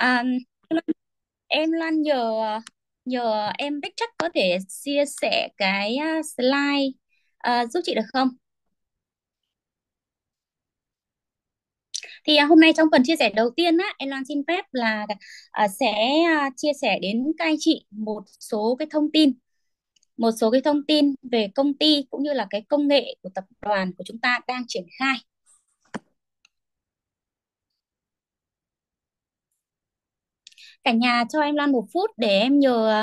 À, em Loan nhờ nhờ em Bích chắc có thể chia sẻ cái à, slide ờ, giúp chị được không? Thì à, hôm nay trong phần chia sẻ đầu tiên á, em Loan xin phép là à, sẽ à, chia sẻ đến các anh chị một số cái thông tin, một số cái thông tin về công ty cũng như là cái công nghệ của tập đoàn của chúng ta đang triển khai. Cả nhà cho em loan một phút để em nhờ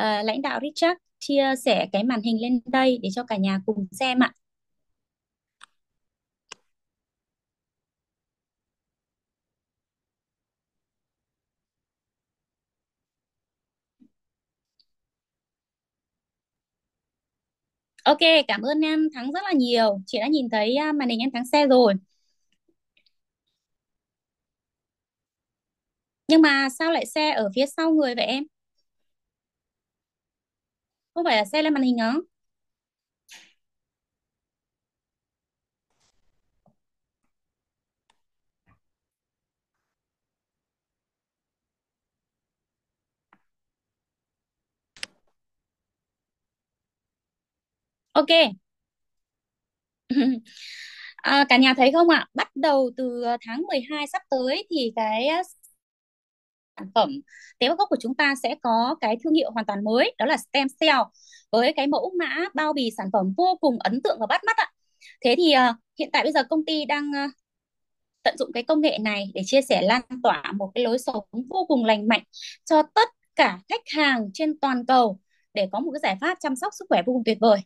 uh, lãnh đạo Richard chia sẻ cái màn hình lên đây để cho cả nhà cùng xem ạ. Ok, cảm ơn em Thắng rất là nhiều. Chị đã nhìn thấy à, màn hình em Thắng xe rồi. Nhưng mà sao lại xe ở phía sau người vậy em? Không phải là xe lên màn hình hả? Ok. À, cả nhà thấy không ạ? Bắt đầu từ à, tháng 12 sắp tới thì cái à, sản phẩm tế bào gốc của chúng ta sẽ có cái thương hiệu hoàn toàn mới đó là stem cell với cái mẫu mã bao bì sản phẩm vô cùng ấn tượng và bắt mắt ạ thế thì uh, hiện tại bây giờ công ty đang uh, tận dụng cái công nghệ này để chia sẻ lan tỏa một cái lối sống vô cùng lành mạnh cho tất cả khách hàng trên toàn cầu để có một cái giải pháp chăm sóc sức khỏe vô cùng tuyệt vời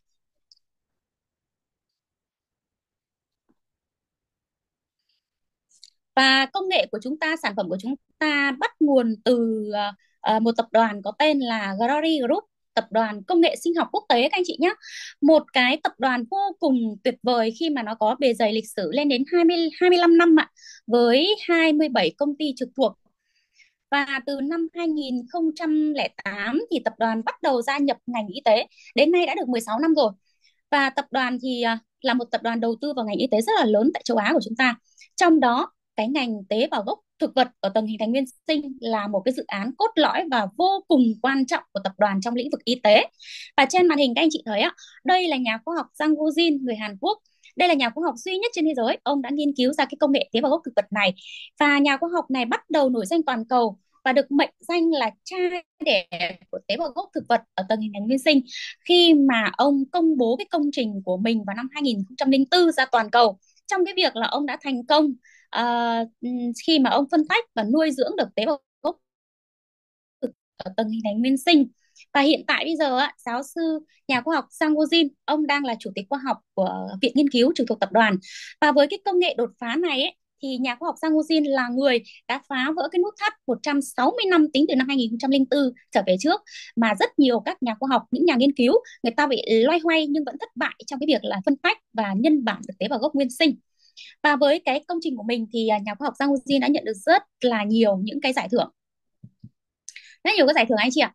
và công nghệ của chúng ta sản phẩm của chúng ta bắt nguồn từ uh, một tập đoàn có tên là Glory Group tập đoàn công nghệ sinh học quốc tế các anh chị nhé. Một cái tập đoàn vô cùng tuyệt vời khi mà nó có bề dày lịch sử lên đến 20 25 năm ạ, với 27 công ty trực thuộc. Và từ năm 2008 thì tập đoàn bắt đầu gia nhập ngành y tế, đến nay đã được 16 năm rồi. Và tập đoàn thì ờ, là một tập đoàn đầu tư vào ngành y tế rất là lớn tại châu Á của chúng ta. Trong đó cái ngành tế bào gốc thực vật ở tầng hình thành nguyên sinh là một cái dự án cốt lõi và vô cùng quan trọng của tập đoàn trong lĩnh vực y tế. Và trên màn hình các anh chị thấy ạ, đây là nhà khoa học Jang Woo-jin người Hàn Quốc. Đây là nhà khoa học duy nhất trên thế giới, ông đã nghiên cứu ra cái công nghệ tế bào gốc thực vật này. Và nhà khoa học này bắt đầu nổi danh toàn cầu và được mệnh danh là cha đẻ của tế bào gốc thực vật ở tầng hình thành nguyên sinh khi mà ông công bố cái công trình của mình vào năm 2004 ra toàn cầu trong cái việc là ông đã thành công à, khi mà ông phân tách và nuôi dưỡng được tế bào gốc ở tầng hình thành nguyên sinh và hiện tại bây giờ á, giáo sư nhà khoa học Sang Wojin, ông đang là chủ tịch khoa học của Viện Nghiên cứu trực thuộc tập đoàn. Và với cái công nghệ đột phá này ấy, thì nhà khoa học Sang Wojin là người đã phá vỡ cái nút thắt 160 năm tính từ năm 2004 trở về trước mà rất nhiều các nhà khoa học, những nhà nghiên cứu người ta bị loay hoay nhưng vẫn thất bại trong cái việc là phân tách và nhân bản được tế bào gốc nguyên sinh. Và với cái công trình của mình thì à, nhà khoa học Giang Jin đã nhận được rất là nhiều những cái giải thưởng. Rất nhiều các giải thưởng anh chị ạ.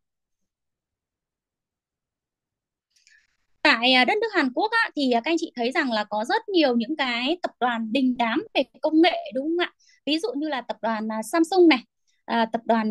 Tại à, đất nước Hàn Quốc á, thì à, các anh chị thấy rằng là có rất nhiều những cái tập đoàn đình đám về công nghệ đúng không ạ? Ví dụ như là tập đoàn Samsung này, tập đoàn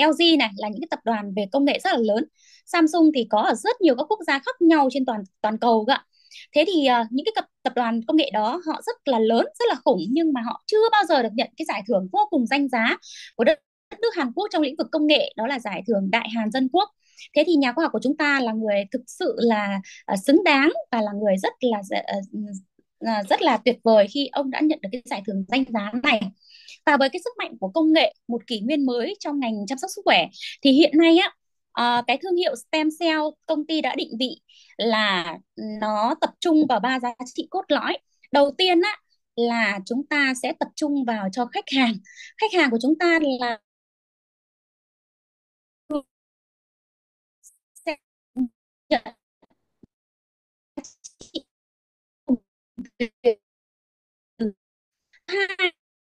LG này là những cái tập đoàn về công nghệ rất là lớn. Samsung thì có ở rất nhiều các quốc gia khác nhau trên toàn toàn cầu ạ thế thì uh, những cái tập tập đoàn công nghệ đó họ rất là lớn rất là khủng nhưng mà họ chưa bao giờ được nhận cái giải thưởng vô cùng danh giá của đất nước Hàn Quốc trong lĩnh vực công nghệ đó là giải thưởng Đại Hàn Dân Quốc thế thì nhà khoa học của chúng ta là người thực sự là uh, xứng đáng và là người rất là uh, rất là tuyệt vời khi ông đã nhận được cái giải thưởng danh giá này và với cái sức mạnh của công nghệ một kỷ nguyên mới trong ngành chăm sóc sức khỏe thì hiện nay á à, cái thương hiệu stem cell công ty đã định vị là nó tập trung vào ba giá trị cốt lõi đầu tiên á là chúng ta sẽ tập trung vào cho khách hàng khách hàng của chúng ta là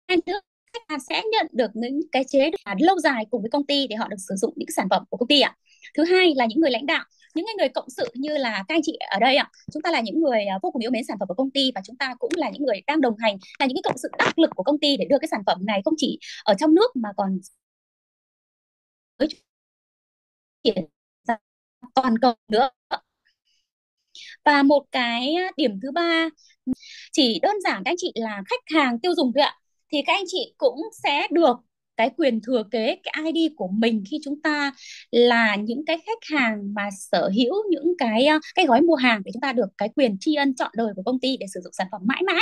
hai nữa sẽ nhận được những cái chế độ lâu dài cùng với công ty để họ được sử dụng những sản phẩm của công ty ạ. Thứ hai là những người lãnh đạo những người cộng sự như là các anh chị ở đây ạ chúng ta là những người à, vô cùng yêu mến sản phẩm của công ty và chúng ta cũng là những người đang đồng hành là những cái cộng sự đắc lực của công ty để đưa cái sản phẩm này không chỉ ở trong nước mà còn triển toàn cầu nữa và một cái à, điểm thứ ba chỉ đơn giản các anh chị là khách hàng tiêu dùng thôi ạ thì các anh chị cũng sẽ được cái quyền thừa kế cái ID của mình khi chúng ta là những cái khách hàng mà sở hữu những cái ờ, cái gói mua hàng để chúng ta được cái quyền tri ân chọn đời của công ty để sử dụng sản phẩm mãi mãi.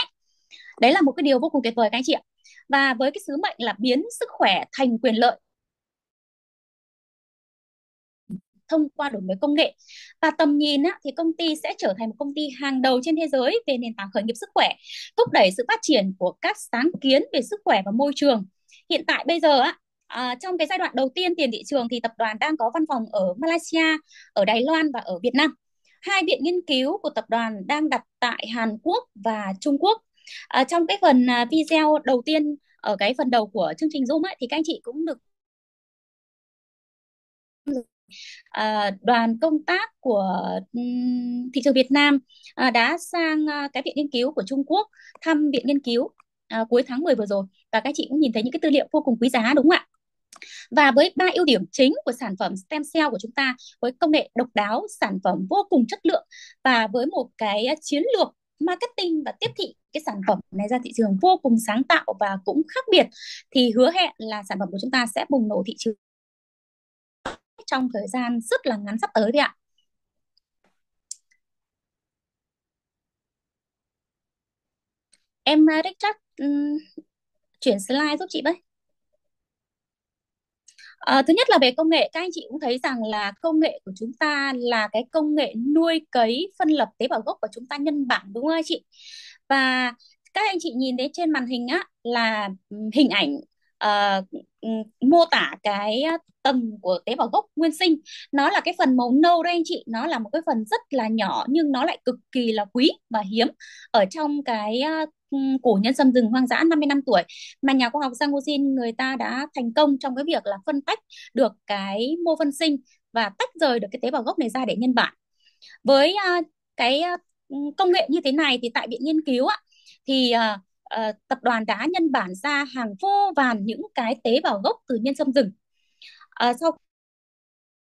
Đấy là một cái điều vô cùng tuyệt vời các anh chị ạ. Và với cái sứ mệnh là biến sức khỏe thành quyền lợi thông qua đổi mới công nghệ và tầm nhìn á, thì công ty sẽ trở thành một công ty hàng đầu trên thế giới về nền tảng khởi nghiệp sức khỏe thúc đẩy sự phát triển của các sáng kiến về sức khỏe và môi trường hiện tại bây giờ á, À, trong cái giai đoạn đầu tiên tiền thị trường thì tập đoàn đang có văn phòng ở Malaysia, ở Đài Loan và ở Việt Nam. Hai viện nghiên cứu của tập đoàn đang đặt tại Hàn Quốc và Trung Quốc. À, trong cái phần à, video đầu tiên ở cái phần đầu của chương trình Zoom ấy, thì các anh chị cũng được à, đoàn công tác của ừ, thị trường Việt Nam à, đã sang à, cái viện nghiên cứu của Trung Quốc thăm viện nghiên cứu à, cuối tháng 10 vừa rồi và các chị cũng nhìn thấy những cái tư liệu vô cùng quý giá đúng không ạ? Và với ba ưu điểm chính của sản phẩm stem cell của chúng ta với công nghệ độc đáo, sản phẩm vô cùng chất lượng và với một cái chiến lược marketing và tiếp thị cái sản phẩm này ra thị trường vô cùng sáng tạo và cũng khác biệt thì hứa hẹn là sản phẩm của chúng ta sẽ bùng nổ thị trường trong thời gian rất là ngắn sắp tới đấy ạ. Em Richard à, um, chuyển slide giúp chị với. À, thứ nhất là về công nghệ, các anh chị cũng thấy rằng là công nghệ của chúng ta là cái công nghệ nuôi cấy phân lập tế bào gốc của chúng ta nhân bản đúng không anh chị? Và các anh chị nhìn thấy trên màn hình á là hình ảnh uh, Ừ, mô tả cái tầng của tế bào gốc nguyên sinh nó là cái phần màu nâu đấy anh chị nó là một cái phần rất là nhỏ nhưng nó lại cực kỳ là quý và hiếm ở trong cái cổ nhân sâm rừng hoang dã 50 năm tuổi mà nhà khoa học Giang người ta đã thành công trong cái việc là phân tách được cái mô phân sinh và tách rời được cái tế bào gốc này ra để nhân bản với cái công nghệ như thế này thì tại viện nghiên cứu á, thì uh, uh, tập đoàn đã nhân bản ra hàng vô vàn những cái tế bào gốc từ nhân sâm rừng. Uh, sau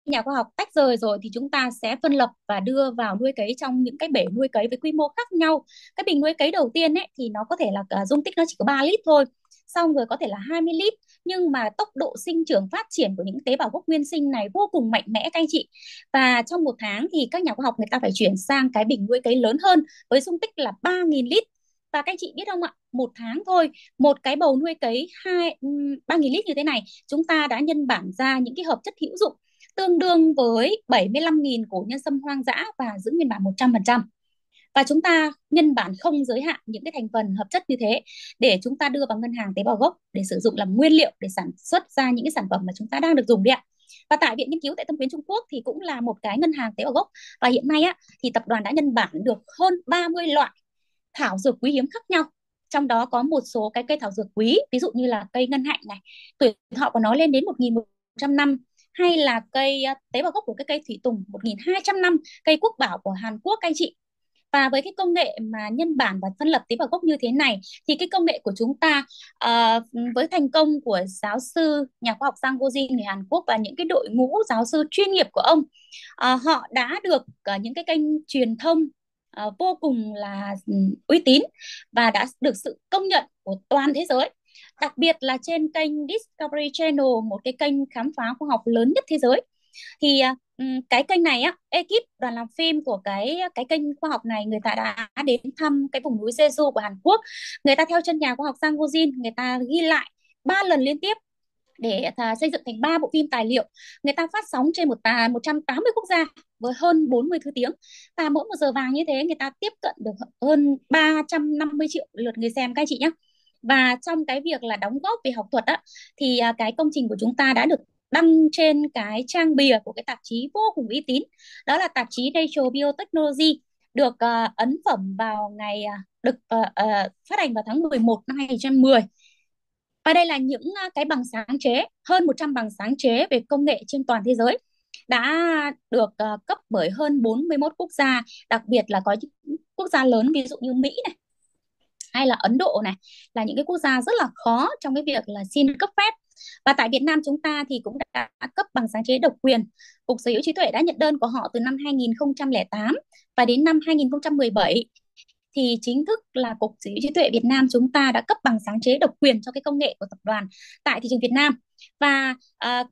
nhà khoa học tách rời rồi thì chúng ta sẽ phân lập và đưa vào nuôi cấy trong những cái bể nuôi cấy với quy mô khác nhau. Cái bình nuôi cấy đầu tiên ấy thì nó có thể là uh, dung tích nó chỉ có 3 lít thôi, xong rồi có thể là 20 lít nhưng mà tốc độ sinh trưởng phát triển của những tế bào gốc nguyên sinh này vô cùng mạnh mẽ các anh chị và trong một tháng thì các nhà khoa học người ta phải chuyển sang cái bình nuôi cấy lớn hơn với dung tích là 3.000 lít và các anh chị biết không ạ một tháng thôi một cái bầu nuôi cấy hai ba nghìn lít như thế này chúng ta đã nhân bản ra những cái hợp chất hữu dụng tương đương với 75.000 cổ nhân sâm hoang dã và giữ nguyên bản 100%. Và chúng ta nhân bản không giới hạn những cái thành phần hợp chất như thế để chúng ta đưa vào ngân hàng tế bào gốc để sử dụng làm nguyên liệu để sản xuất ra những cái sản phẩm mà chúng ta đang được dùng đấy ạ. Và tại Viện Nghiên cứu tại Tâm Quyến Trung Quốc thì cũng là một cái ngân hàng tế bào gốc và hiện nay á, thì tập đoàn đã nhân bản được hơn 30 loại thảo dược quý hiếm khác nhau trong đó có một số cái cây thảo dược quý ví dụ như là cây ngân hạnh này tuổi thọ của nó lên đến một 100 năm hay là cây ờ, tế bào gốc của cái cây thủy tùng 1.200 năm cây quốc bảo của Hàn Quốc anh chị và với cái công nghệ mà nhân bản và phân lập tế bào gốc như thế này thì cái công nghệ của chúng ta uh, với thành công của giáo sư nhà khoa học Sang Gojin người Hàn Quốc và những cái đội ngũ giáo sư chuyên nghiệp của ông uh, họ đã được uh, những cái kênh truyền thông Ờ, vô cùng là ừ, uy tín và đã được sự công nhận của toàn thế giới đặc biệt là trên kênh Discovery Channel một cái kênh khám phá khoa học lớn nhất thế giới thì ờ, ừ, cái kênh này á ekip đoàn làm phim của cái cái kênh khoa học này người ta đã đến thăm cái vùng núi Jeju của Hàn Quốc người ta theo chân nhà khoa học Sang Woo Jin người ta ghi lại ba lần liên tiếp để à, xây dựng thành ba bộ phim tài liệu. Người ta phát sóng trên một tà 180 quốc gia với hơn 40 thứ tiếng. Và mỗi một giờ vàng như thế người ta tiếp cận được hơn 350 triệu lượt người xem các chị nhé. Và trong cái việc là đóng góp về học thuật á, thì à, cái công trình của chúng ta đã được đăng trên cái trang bìa của cái tạp chí vô cùng uy tín. Đó là tạp chí Nature Biotechnology được uh, ấn phẩm vào ngày được uh, uh, phát hành vào tháng 11 năm 2010 và đây là những cái bằng sáng chế, hơn 100 bằng sáng chế về công nghệ trên toàn thế giới đã được ờ, cấp bởi hơn 41 quốc gia, đặc biệt là có những quốc gia lớn ví dụ như Mỹ này, hay là Ấn Độ này là những cái quốc gia rất là khó trong cái việc là xin cấp phép và tại Việt Nam chúng ta thì cũng đã cấp bằng sáng chế độc quyền. Cục Sở hữu trí tuệ đã nhận đơn của họ từ năm 2008 và đến năm 2017 thì chính thức là Cục Sở hữu trí tuệ Việt Nam chúng ta đã cấp bằng sáng chế độc quyền cho cái công nghệ của tập đoàn tại thị trường Việt Nam. Và à,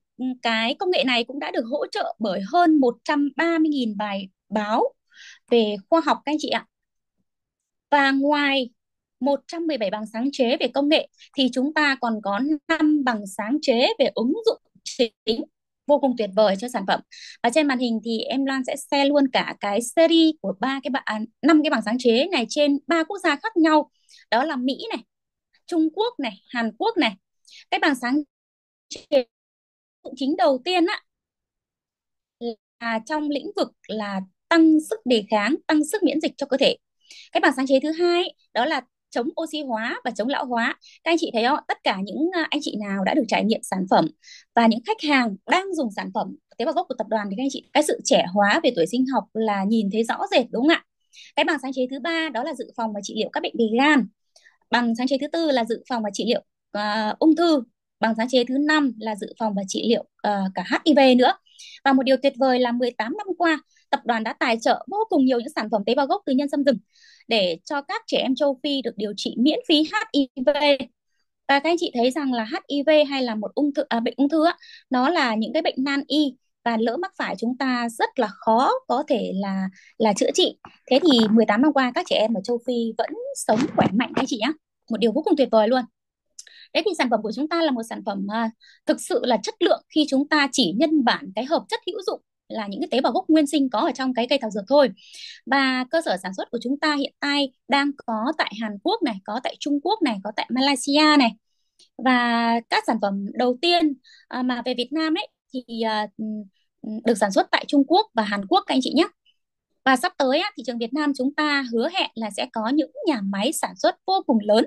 cái công nghệ này cũng đã được hỗ trợ bởi hơn 130.000 bài báo về khoa học các anh chị ạ. Và ngoài 117 bằng sáng chế về công nghệ thì chúng ta còn có 5 bằng sáng chế về ứng dụng chính vô cùng tuyệt vời cho sản phẩm. Và trên màn hình thì em Lan sẽ share luôn cả cái series của ba cái bạn à, năm cái bảng sáng chế này trên ba quốc gia khác nhau. Đó là Mỹ này, Trung Quốc này, Hàn Quốc này. Cái bảng sáng chế chính đầu tiên á là trong lĩnh vực là tăng sức đề kháng, tăng sức miễn dịch cho cơ thể. Cái bảng sáng chế thứ hai đó là chống oxy hóa và chống lão hóa các anh chị thấy không tất cả những à, anh chị nào đã được trải nghiệm sản phẩm và những khách hàng đang dùng sản phẩm tế bào gốc của tập đoàn thì các anh chị cái sự trẻ hóa về tuổi sinh học là nhìn thấy rõ rệt đúng không ạ cái bằng sáng chế thứ ba đó là dự phòng và trị liệu các bệnh về gan bằng sáng chế thứ tư là dự phòng và trị liệu uh, ung thư bằng sáng chế thứ năm là dự phòng và trị liệu uh, cả HIV nữa và một điều tuyệt vời là 18 năm qua tập đoàn đã tài trợ vô cùng nhiều những sản phẩm tế bào gốc từ nhân sâm rừng để cho các trẻ em châu Phi được điều trị miễn phí HIV. Và các anh chị thấy rằng là HIV hay là một ung thư à, bệnh ung thư á, nó là những cái bệnh nan y và lỡ mắc phải chúng ta rất là khó có thể là là chữa trị. Thế thì 18 năm qua các trẻ em ở châu Phi vẫn sống khỏe mạnh các anh chị nhé. Một điều vô cùng tuyệt vời luôn. Đấy thì sản phẩm của chúng ta là một sản phẩm mà thực sự là chất lượng khi chúng ta chỉ nhân bản cái hợp chất hữu dụng là những cái tế bào gốc nguyên sinh có ở trong cái cây thảo dược thôi và cơ sở sản xuất của chúng ta hiện tại đang có tại Hàn Quốc này có tại Trung Quốc này có tại Malaysia này và các sản phẩm đầu tiên à, mà về Việt Nam ấy thì à, được sản xuất tại Trung Quốc và Hàn Quốc các anh chị nhé và sắp tới thị trường Việt Nam chúng ta hứa hẹn là sẽ có những nhà máy sản xuất vô cùng lớn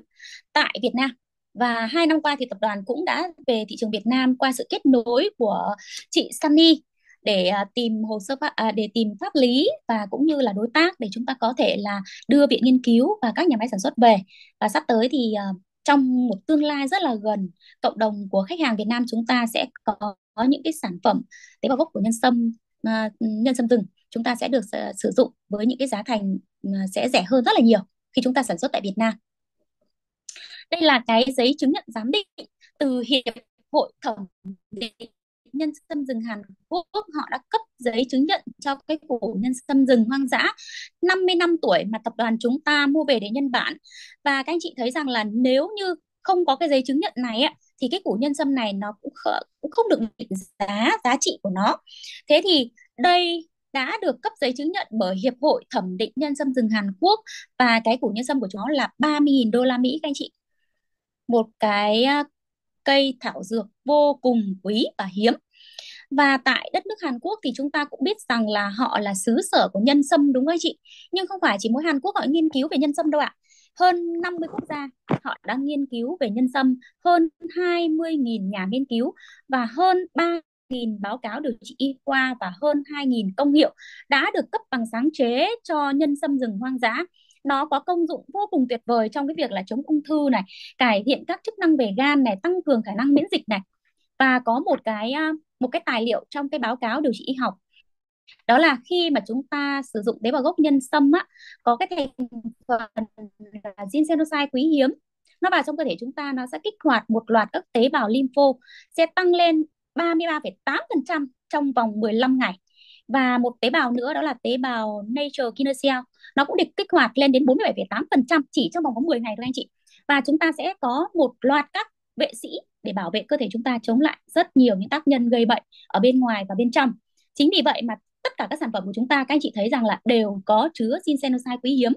tại Việt Nam và hai năm qua thì tập đoàn cũng đã về thị trường Việt Nam qua sự kết nối của chị Sunny để à, tìm hồ sơ à, để tìm pháp lý và cũng như là đối tác để chúng ta có thể là đưa viện nghiên cứu và các nhà máy sản xuất về và sắp tới thì à, trong một tương lai rất là gần cộng đồng của khách hàng Việt Nam chúng ta sẽ có những cái sản phẩm tế bào gốc của nhân sâm nhân sâm rừng chúng ta sẽ được sử dụng với những cái giá thành sẽ rẻ hơn rất là nhiều khi chúng ta sản xuất tại Việt Nam. Đây là cái giấy chứng nhận giám định từ Hiệp hội Thẩm định nhân sâm rừng Hàn Quốc họ đã cấp giấy chứng nhận cho cái củ nhân sâm rừng hoang dã 50 năm tuổi mà tập đoàn chúng ta mua về để nhân bản và các anh chị thấy rằng là nếu như không có cái giấy chứng nhận này thì cái củ nhân sâm này nó cũng, khở, cũng không được định giá giá trị của nó thế thì đây đã được cấp giấy chứng nhận bởi Hiệp hội Thẩm định Nhân sâm rừng Hàn Quốc và cái củ nhân sâm của chúng nó là 30.000 đô la Mỹ các anh chị. Một cái cây thảo dược vô cùng quý và hiếm. Và tại đất nước Hàn Quốc thì chúng ta cũng biết rằng là họ là xứ sở của nhân sâm đúng không chị? Nhưng không phải chỉ mỗi Hàn Quốc họ nghiên cứu về nhân sâm đâu ạ. À. Hơn 50 quốc gia họ đang nghiên cứu về nhân sâm, hơn 20.000 nhà nghiên cứu và hơn 3.000 báo cáo điều trị y khoa và hơn 2.000 công hiệu đã được cấp bằng sáng chế cho nhân sâm rừng hoang dã nó có công dụng vô cùng tuyệt vời trong cái việc là chống ung thư này cải thiện các chức năng về gan này tăng cường khả năng miễn dịch này và có một cái một cái tài liệu trong cái báo cáo điều trị y học đó là khi mà chúng ta sử dụng tế bào gốc nhân sâm á có cái thành phần là ginsenocyte quý hiếm nó vào trong cơ thể chúng ta nó sẽ kích hoạt một loạt các tế bào lympho sẽ tăng lên 33,8% trong vòng 15 ngày và một tế bào nữa đó là tế bào natural killer cell nó cũng được kích hoạt lên đến 47,8% chỉ trong vòng có 10 ngày thôi anh chị và chúng ta sẽ có một loạt các vệ sĩ để bảo vệ cơ thể chúng ta chống lại rất nhiều những tác nhân gây bệnh ở bên ngoài và bên trong chính vì vậy mà tất cả các sản phẩm của chúng ta các anh chị thấy rằng là đều có chứa sinsenose quý hiếm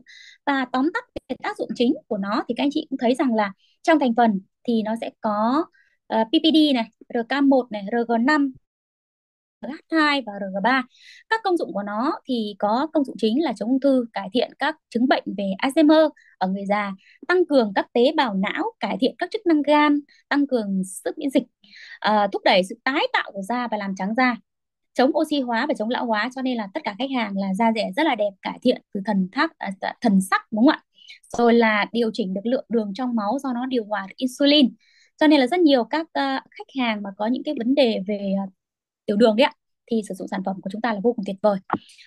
và tóm tắt về tác dụng chính của nó thì các anh chị cũng thấy rằng là trong thành phần thì nó sẽ có uh, ờ, PPD này, RK1 này, RG5, H2 và RG3. Các công dụng của nó thì có công dụng chính là chống ung thư, cải thiện các chứng bệnh về Alzheimer ở người già, tăng cường các tế bào não, cải thiện các chức năng gan, tăng cường sức miễn dịch, uh, thúc đẩy sự tái tạo của da và làm trắng da chống oxy hóa và chống lão hóa cho nên là tất cả khách hàng là da rẻ rất là đẹp cải thiện từ thần thác uh, thần sắc đúng không ạ rồi là điều chỉnh được lượng đường trong máu do nó điều hòa insulin cho nên là rất nhiều các uh, khách hàng mà có những cái vấn đề về uh, tiểu đường đấy ạ thì sử dụng sản phẩm của chúng ta là vô cùng tuyệt vời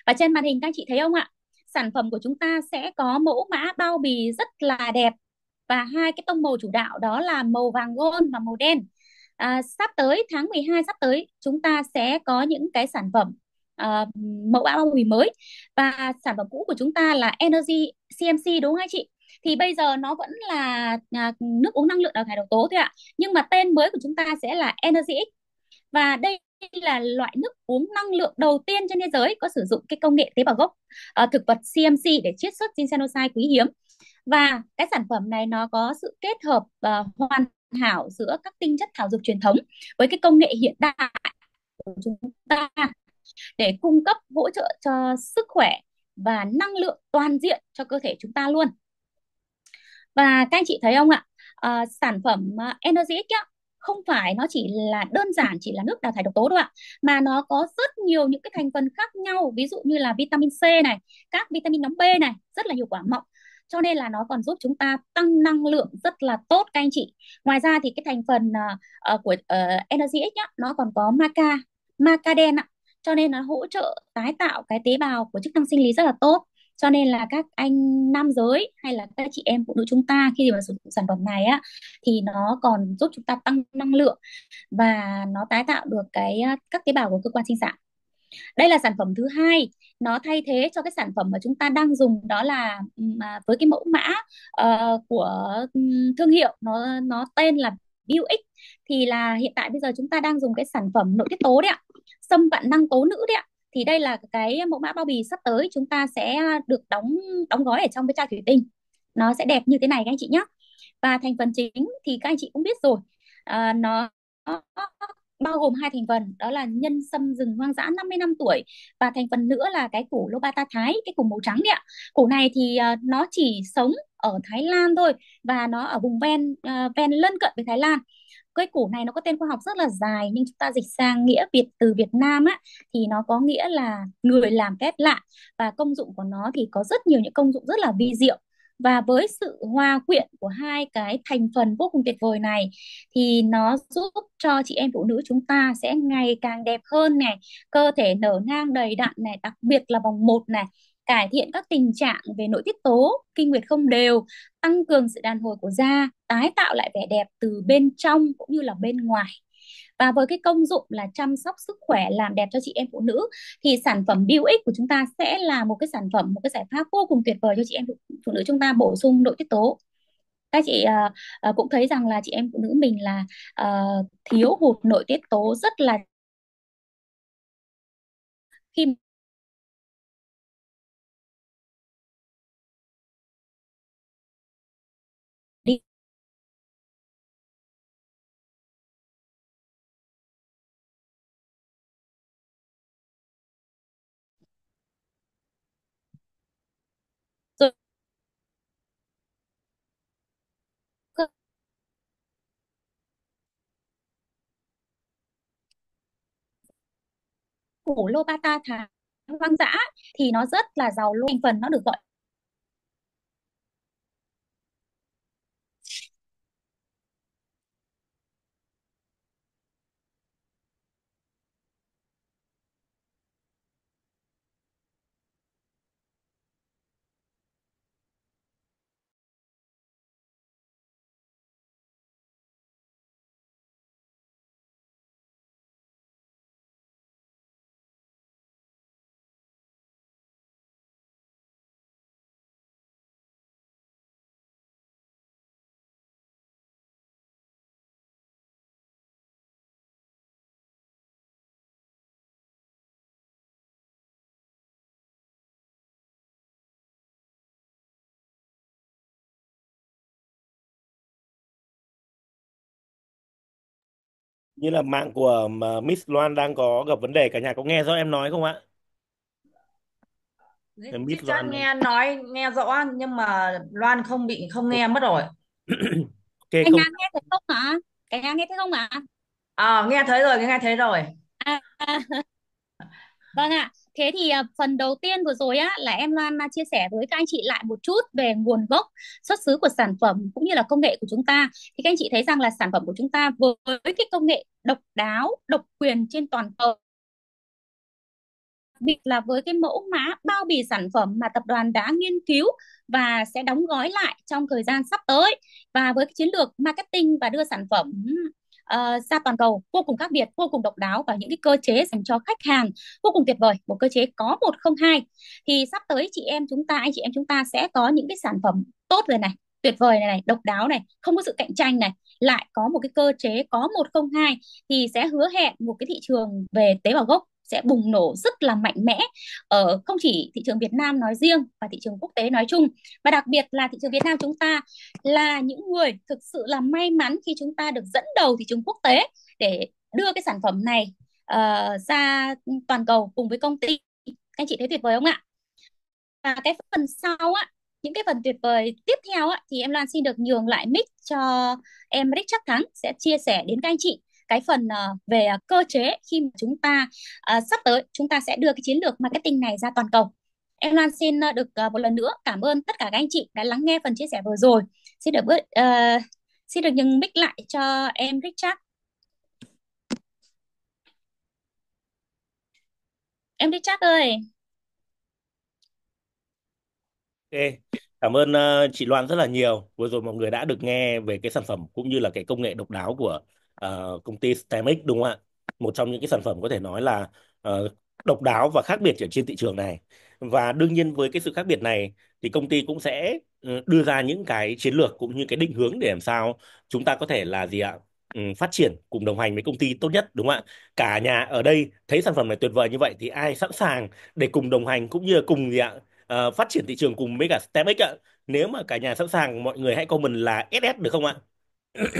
và trên màn hình các anh chị thấy không ạ sản phẩm của chúng ta sẽ có mẫu mã bao bì rất là đẹp và hai cái tông màu chủ đạo đó là màu vàng gold và màu đen à, sắp tới tháng 12 sắp tới chúng ta sẽ có những cái sản phẩm uh, mẫu bao bì mới và sản phẩm cũ của chúng ta là Energy CMC đúng không anh chị? Thì bây giờ nó vẫn là à, nước uống năng lượng đào thải độc tố thôi ạ. Nhưng mà tên mới của chúng ta sẽ là Energy X. Và đây là loại nước uống năng lượng đầu tiên trên thế giới có sử dụng cái công nghệ tế bào gốc uh, thực vật CMC để chiết xuất Ginsenoside quý hiếm và cái sản phẩm này nó có sự kết hợp uh, hoàn hảo giữa các tinh chất thảo dược truyền thống với cái công nghệ hiện đại của chúng ta để cung cấp hỗ trợ cho sức khỏe và năng lượng toàn diện cho cơ thể chúng ta luôn và các anh chị thấy không ạ à, sản phẩm Energy X không phải nó chỉ là đơn giản chỉ là nước đào thải độc tố đâu ạ mà nó có rất nhiều những cái thành phần khác nhau ví dụ như là vitamin C này các vitamin nhóm B này rất là nhiều quả mọng cho nên là nó còn giúp chúng ta tăng năng lượng rất là tốt các anh chị ngoài ra thì cái thành phần uh, của uh, Energy X nhá, nó còn có maca maca đen ạ cho nên nó hỗ trợ tái tạo cái tế bào của chức năng sinh lý rất là tốt cho nên là các anh nam giới hay là các chị em phụ nữ chúng ta khi mà sử dụng sản phẩm này á thì nó còn giúp chúng ta tăng năng lượng và nó tái tạo được cái các tế bào của cơ quan sinh sản đây là sản phẩm thứ hai nó thay thế cho cái sản phẩm mà chúng ta đang dùng đó là à, với cái mẫu mã uh, của thương hiệu nó nó tên là BioX thì là hiện tại bây giờ chúng ta đang dùng cái sản phẩm nội tiết tố đấy ạ xâm vạn năng tố nữ đấy ạ thì đây là cái mẫu mã bao bì sắp tới chúng ta sẽ được đóng đóng gói ở trong cái chai thủy tinh nó sẽ đẹp như thế này các anh chị nhé và thành phần chính thì các anh chị cũng biết rồi à, nó bao gồm hai thành phần đó là nhân sâm rừng hoang dã 50 năm tuổi và thành phần nữa là cái củ lobata thái cái củ màu trắng đấy ạ củ này thì uh, nó chỉ sống ở Thái Lan thôi và nó ở vùng ven uh, ven lân cận với Thái Lan cây củ này nó có tên khoa học rất là dài nhưng chúng ta dịch sang nghĩa Việt từ Việt Nam á thì nó có nghĩa là người làm phép lạ và công dụng của nó thì có rất nhiều những công dụng rất là vi diệu và với sự hòa quyện của hai cái thành phần vô cùng tuyệt vời này thì nó giúp cho chị em phụ nữ chúng ta sẽ ngày càng đẹp hơn này cơ thể nở nang đầy đặn này đặc biệt là vòng một này cải thiện các tình trạng về nội tiết tố, kinh nguyệt không đều, tăng cường sự đàn hồi của da, tái tạo lại vẻ đẹp từ bên trong cũng như là bên ngoài. Và với cái công dụng là chăm sóc sức khỏe làm đẹp cho chị em phụ nữ thì sản phẩm BioX của chúng ta sẽ là một cái sản phẩm, một cái giải pháp vô cùng tuyệt vời cho chị em phụ nữ chúng ta bổ sung nội tiết tố các chị uh, cũng thấy rằng là chị em phụ nữ mình là uh, thiếu hụt nội tiết tố rất là khi củ lô bata tháng hoang dã thì nó rất là giàu thành phần nó được gọi như là mạng của Miss Loan đang có gặp vấn đề cả nhà có nghe rõ em nói không ạ? Chắc Miss Loan nghe nói nghe rõ nhưng mà Loan không bị không nghe mất rồi. ok Cả không? nghe thấy không hả? Cả nhà nghe thấy không ạ? À, nghe thấy rồi, nghe thấy rồi. À, à. Vâng ạ. Thế thì à, phần đầu tiên vừa rồi á là em Loan chia sẻ với các anh chị lại một chút về nguồn gốc, xuất xứ của sản phẩm cũng như là công nghệ của chúng ta. Thì các anh chị thấy rằng là sản phẩm của chúng ta với cái công nghệ độc đáo, độc quyền trên toàn cầu biệt là với cái mẫu mã bao bì sản phẩm mà tập đoàn đã nghiên cứu và sẽ đóng gói lại trong thời gian sắp tới và với cái chiến lược marketing và đưa sản phẩm uh, ra toàn cầu vô cùng khác biệt vô cùng độc đáo và những cái cơ chế dành cho khách hàng vô cùng tuyệt vời một cơ chế có một không hai thì sắp tới chị em chúng ta anh chị em chúng ta sẽ có những cái sản phẩm tốt rồi này tuyệt vời này này độc đáo này không có sự cạnh tranh này lại có một cái cơ chế có một không hai thì sẽ hứa hẹn một cái thị trường về tế bào gốc sẽ bùng nổ rất là mạnh mẽ ở không chỉ thị trường Việt Nam nói riêng và thị trường quốc tế nói chung và đặc biệt là thị trường Việt Nam chúng ta là những người thực sự là may mắn khi chúng ta được dẫn đầu thị trường quốc tế để đưa cái sản phẩm này uh, ra toàn cầu cùng với công ty các anh chị thấy tuyệt vời không ạ và cái phần sau á những cái phần tuyệt vời tiếp theo á, thì em Loan xin được nhường lại mic cho em Rick Chắc Thắng sẽ chia sẻ đến các anh chị cái phần ờ, về ờ, cơ chế khi mà chúng ta ờ, sắp tới chúng ta sẽ đưa cái chiến lược marketing này ra toàn cầu Em Loan xin được một lần nữa cảm ơn tất cả các anh chị đã lắng nghe phần chia sẻ vừa rồi. Xin được bước, uh, xin được nhường mic lại cho em Richard. Em Richard ơi. Ok, cảm ơn uh, chị Loan rất là nhiều. Vừa rồi mọi người đã được nghe về cái sản phẩm cũng như là cái công nghệ độc đáo của uh, công ty Stemex đúng không ạ? Một trong những cái sản phẩm có thể nói là uh, độc đáo và khác biệt ở trên thị trường này. Và đương nhiên với cái sự khác biệt này thì công ty cũng sẽ ừ, đưa ra những cái chiến lược cũng như cái định hướng để làm sao chúng ta có thể là gì ạ? Ừ, phát triển cùng đồng hành với công ty tốt nhất đúng không ạ? Cả nhà ở đây thấy sản phẩm này tuyệt vời như vậy thì ai sẵn sàng để cùng đồng hành cũng như là cùng gì ạ? Ờ, phát triển thị trường cùng với cả STEMX ạ. Nếu mà cả nhà sẵn sàng mọi người hãy comment là SS được không ạ?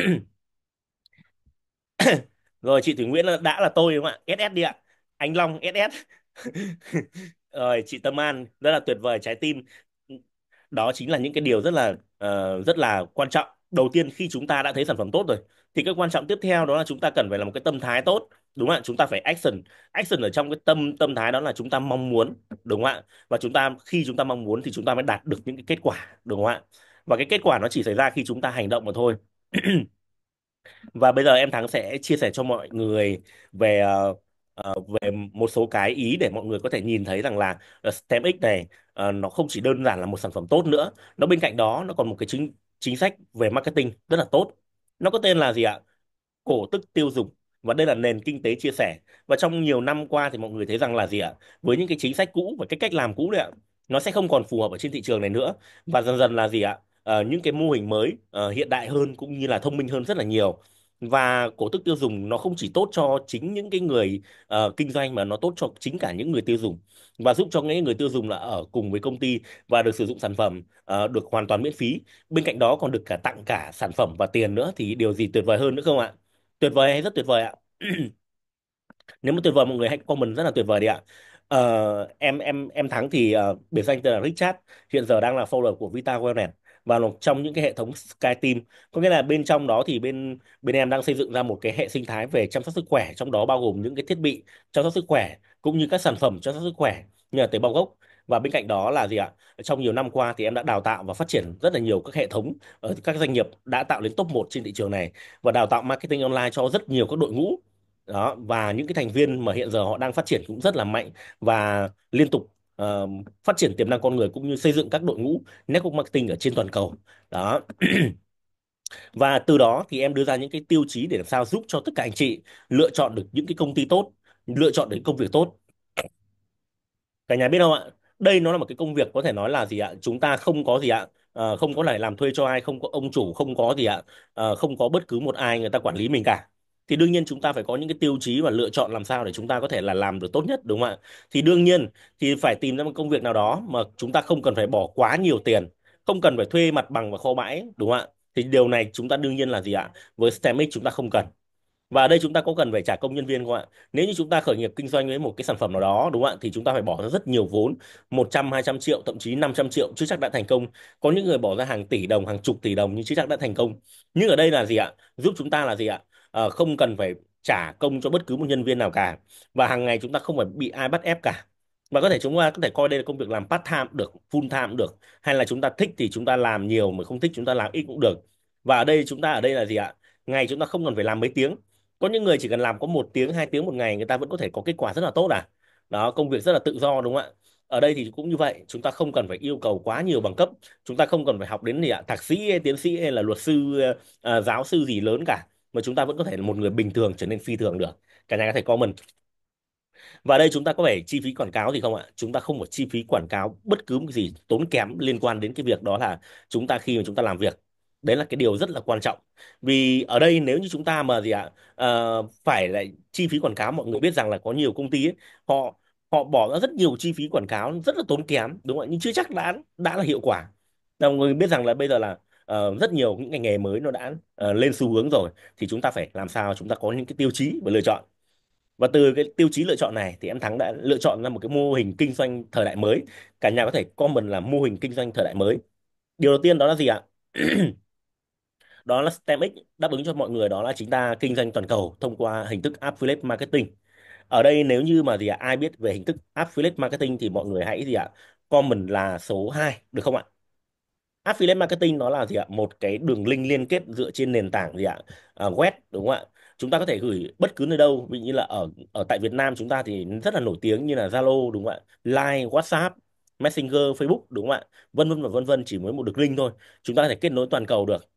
rồi chị Thủy Nguyễn là đã là tôi đúng không ạ SS đi ạ Anh Long SS rồi chị Tâm An rất là tuyệt vời trái tim đó chính là những cái điều rất là uh, rất là quan trọng đầu tiên khi chúng ta đã thấy sản phẩm tốt rồi thì cái quan trọng tiếp theo đó là chúng ta cần phải là một cái tâm thái tốt đúng không ạ chúng ta phải action action ở trong cái tâm tâm thái đó là chúng ta mong muốn đúng không ạ và chúng ta khi chúng ta mong muốn thì chúng ta mới đạt được những cái kết quả đúng không ạ và cái kết quả nó chỉ xảy ra khi chúng ta hành động mà thôi Và bây giờ em Thắng sẽ chia sẻ cho mọi người về ờ, ờ, về một số cái ý để mọi người có thể nhìn thấy rằng là ờ, STEMX này ờ, nó không chỉ đơn giản là một sản phẩm tốt nữa, nó bên cạnh đó nó còn một cái chính chính sách về marketing rất là tốt. Nó có tên là gì ạ? Cổ tức tiêu dùng và đây là nền kinh tế chia sẻ. Và trong nhiều năm qua thì mọi người thấy rằng là gì ạ? Với những cái chính sách cũ và cái cách làm cũ đấy ạ, nó sẽ không còn phù hợp ở trên thị trường này nữa và dần dần là gì ạ? uh, những cái mô hình mới uh, hiện đại hơn cũng như là thông minh hơn rất là nhiều và cổ tức tiêu dùng nó không chỉ tốt cho chính những cái người uh, kinh doanh mà nó tốt cho chính cả những người tiêu dùng và giúp cho những người tiêu dùng là ở cùng với công ty và được sử dụng sản phẩm uh, được hoàn toàn miễn phí bên cạnh đó còn được cả tặng cả sản phẩm và tiền nữa thì điều gì tuyệt vời hơn nữa không ạ tuyệt vời hay rất tuyệt vời ạ nếu mà tuyệt vời mọi người hãy comment rất là tuyệt vời đi ạ uh, em em em thắng thì uh, biệt danh tên là Richard hiện giờ đang là founder của Vita Wellness vào trong những cái hệ thống SkyTeam có nghĩa là bên trong đó thì bên bên em đang xây dựng ra một cái hệ sinh thái về chăm sóc sức khỏe trong đó bao gồm những cái thiết bị chăm sóc sức khỏe cũng như các sản phẩm chăm sóc sức khỏe như là tế bào gốc và bên cạnh đó là gì ạ? Trong nhiều năm qua thì em đã đào tạo và phát triển rất là nhiều các hệ thống ở các doanh nghiệp đã tạo đến top 1 trên thị trường này và đào tạo marketing online cho rất nhiều các đội ngũ đó và những cái thành viên mà hiện giờ họ đang phát triển cũng rất là mạnh và liên tục uh, phát triển tiềm năng con người cũng như xây dựng các đội ngũ network marketing ở trên toàn cầu đó và từ đó thì em đưa ra những cái tiêu chí để làm sao giúp cho tất cả anh chị lựa chọn được những cái công ty tốt lựa chọn được những công việc tốt cả nhà biết không ạ đây nó là một cái công việc có thể nói là gì ạ chúng ta không có gì ạ à, không có lại làm thuê cho ai không có ông chủ không có gì ạ à, không có bất cứ một ai người ta quản lý mình cả thì đương nhiên chúng ta phải có những cái tiêu chí và lựa chọn làm sao để chúng ta có thể là làm được tốt nhất đúng không ạ thì đương nhiên thì phải tìm ra một công việc nào đó mà chúng ta không cần phải bỏ quá nhiều tiền không cần phải thuê mặt bằng và kho bãi đúng không ạ thì điều này chúng ta đương nhiên là gì ạ với STEMIC chúng ta không cần và ở đây chúng ta có cần phải trả công nhân viên không ạ? Nếu như chúng ta khởi nghiệp kinh doanh với một cái sản phẩm nào đó đúng không ạ? Thì chúng ta phải bỏ ra rất nhiều vốn, 100, 200 triệu, thậm chí 500 triệu chứ chắc đã thành công. Có những người bỏ ra hàng tỷ đồng, hàng chục tỷ đồng nhưng chứ chắc đã thành công. Nhưng ở đây là gì ạ? Giúp chúng ta là gì ạ? Ờ, không cần phải trả công cho bất cứ một nhân viên nào cả và hàng ngày chúng ta không phải bị ai bắt ép cả và có thể chúng ta có thể coi đây là công việc làm part time được full time được hay là chúng ta thích thì chúng ta làm nhiều mà không thích chúng ta làm ít cũng được và ở đây chúng ta ở đây là gì ạ ngày chúng ta không cần phải làm mấy tiếng có những người chỉ cần làm có một tiếng hai tiếng một ngày người ta vẫn có thể có kết quả rất là tốt à đó công việc rất là tự do đúng không ạ ở đây thì cũng như vậy chúng ta không cần phải yêu cầu quá nhiều bằng cấp chúng ta không cần phải học đến gì ạ thạc sĩ tiến sĩ hay là luật sư à, giáo sư gì lớn cả mà chúng ta vẫn có thể là một người bình thường trở nên phi thường được cả nhà có thể comment và đây chúng ta có phải chi phí quảng cáo gì không ạ? Chúng ta không có chi phí quảng cáo bất cứ một cái gì tốn kém liên quan đến cái việc đó là chúng ta khi mà chúng ta làm việc. Đấy là cái điều rất là quan trọng. Vì ở đây nếu như chúng ta mà gì ạ, à, phải lại chi phí quảng cáo mọi người biết rằng là có nhiều công ty ấy, họ họ bỏ ra rất nhiều chi phí quảng cáo rất là tốn kém đúng không ạ? Nhưng chưa chắc đã đã là hiệu quả. Mọi người biết rằng là bây giờ là uh, rất nhiều những ngành nghề mới nó đã uh, lên xu hướng rồi thì chúng ta phải làm sao chúng ta có những cái tiêu chí và lựa chọn và từ cái tiêu chí lựa chọn này thì em Thắng đã lựa chọn ra một cái mô hình kinh doanh thời đại mới cả nhà có thể comment là mô hình kinh doanh thời đại mới điều đầu tiên đó là gì ạ đó là STEMX đáp ứng cho mọi người đó là chính ta kinh doanh toàn cầu thông qua hình thức affiliate marketing ở đây nếu như mà gì ạ ai biết về hình thức affiliate marketing thì mọi người hãy gì ạ comment là số 2 được không ạ affiliate marketing nó là gì ạ một cái đường link liên kết dựa trên nền tảng gì ạ à, web đúng không ạ chúng ta có thể gửi bất cứ nơi đâu ví như là ở ở tại Việt Nam chúng ta thì rất là nổi tiếng như là Zalo đúng không ạ Line WhatsApp Messenger Facebook đúng không ạ vân vân và vân vân chỉ mới một đường link thôi chúng ta có thể kết nối toàn cầu được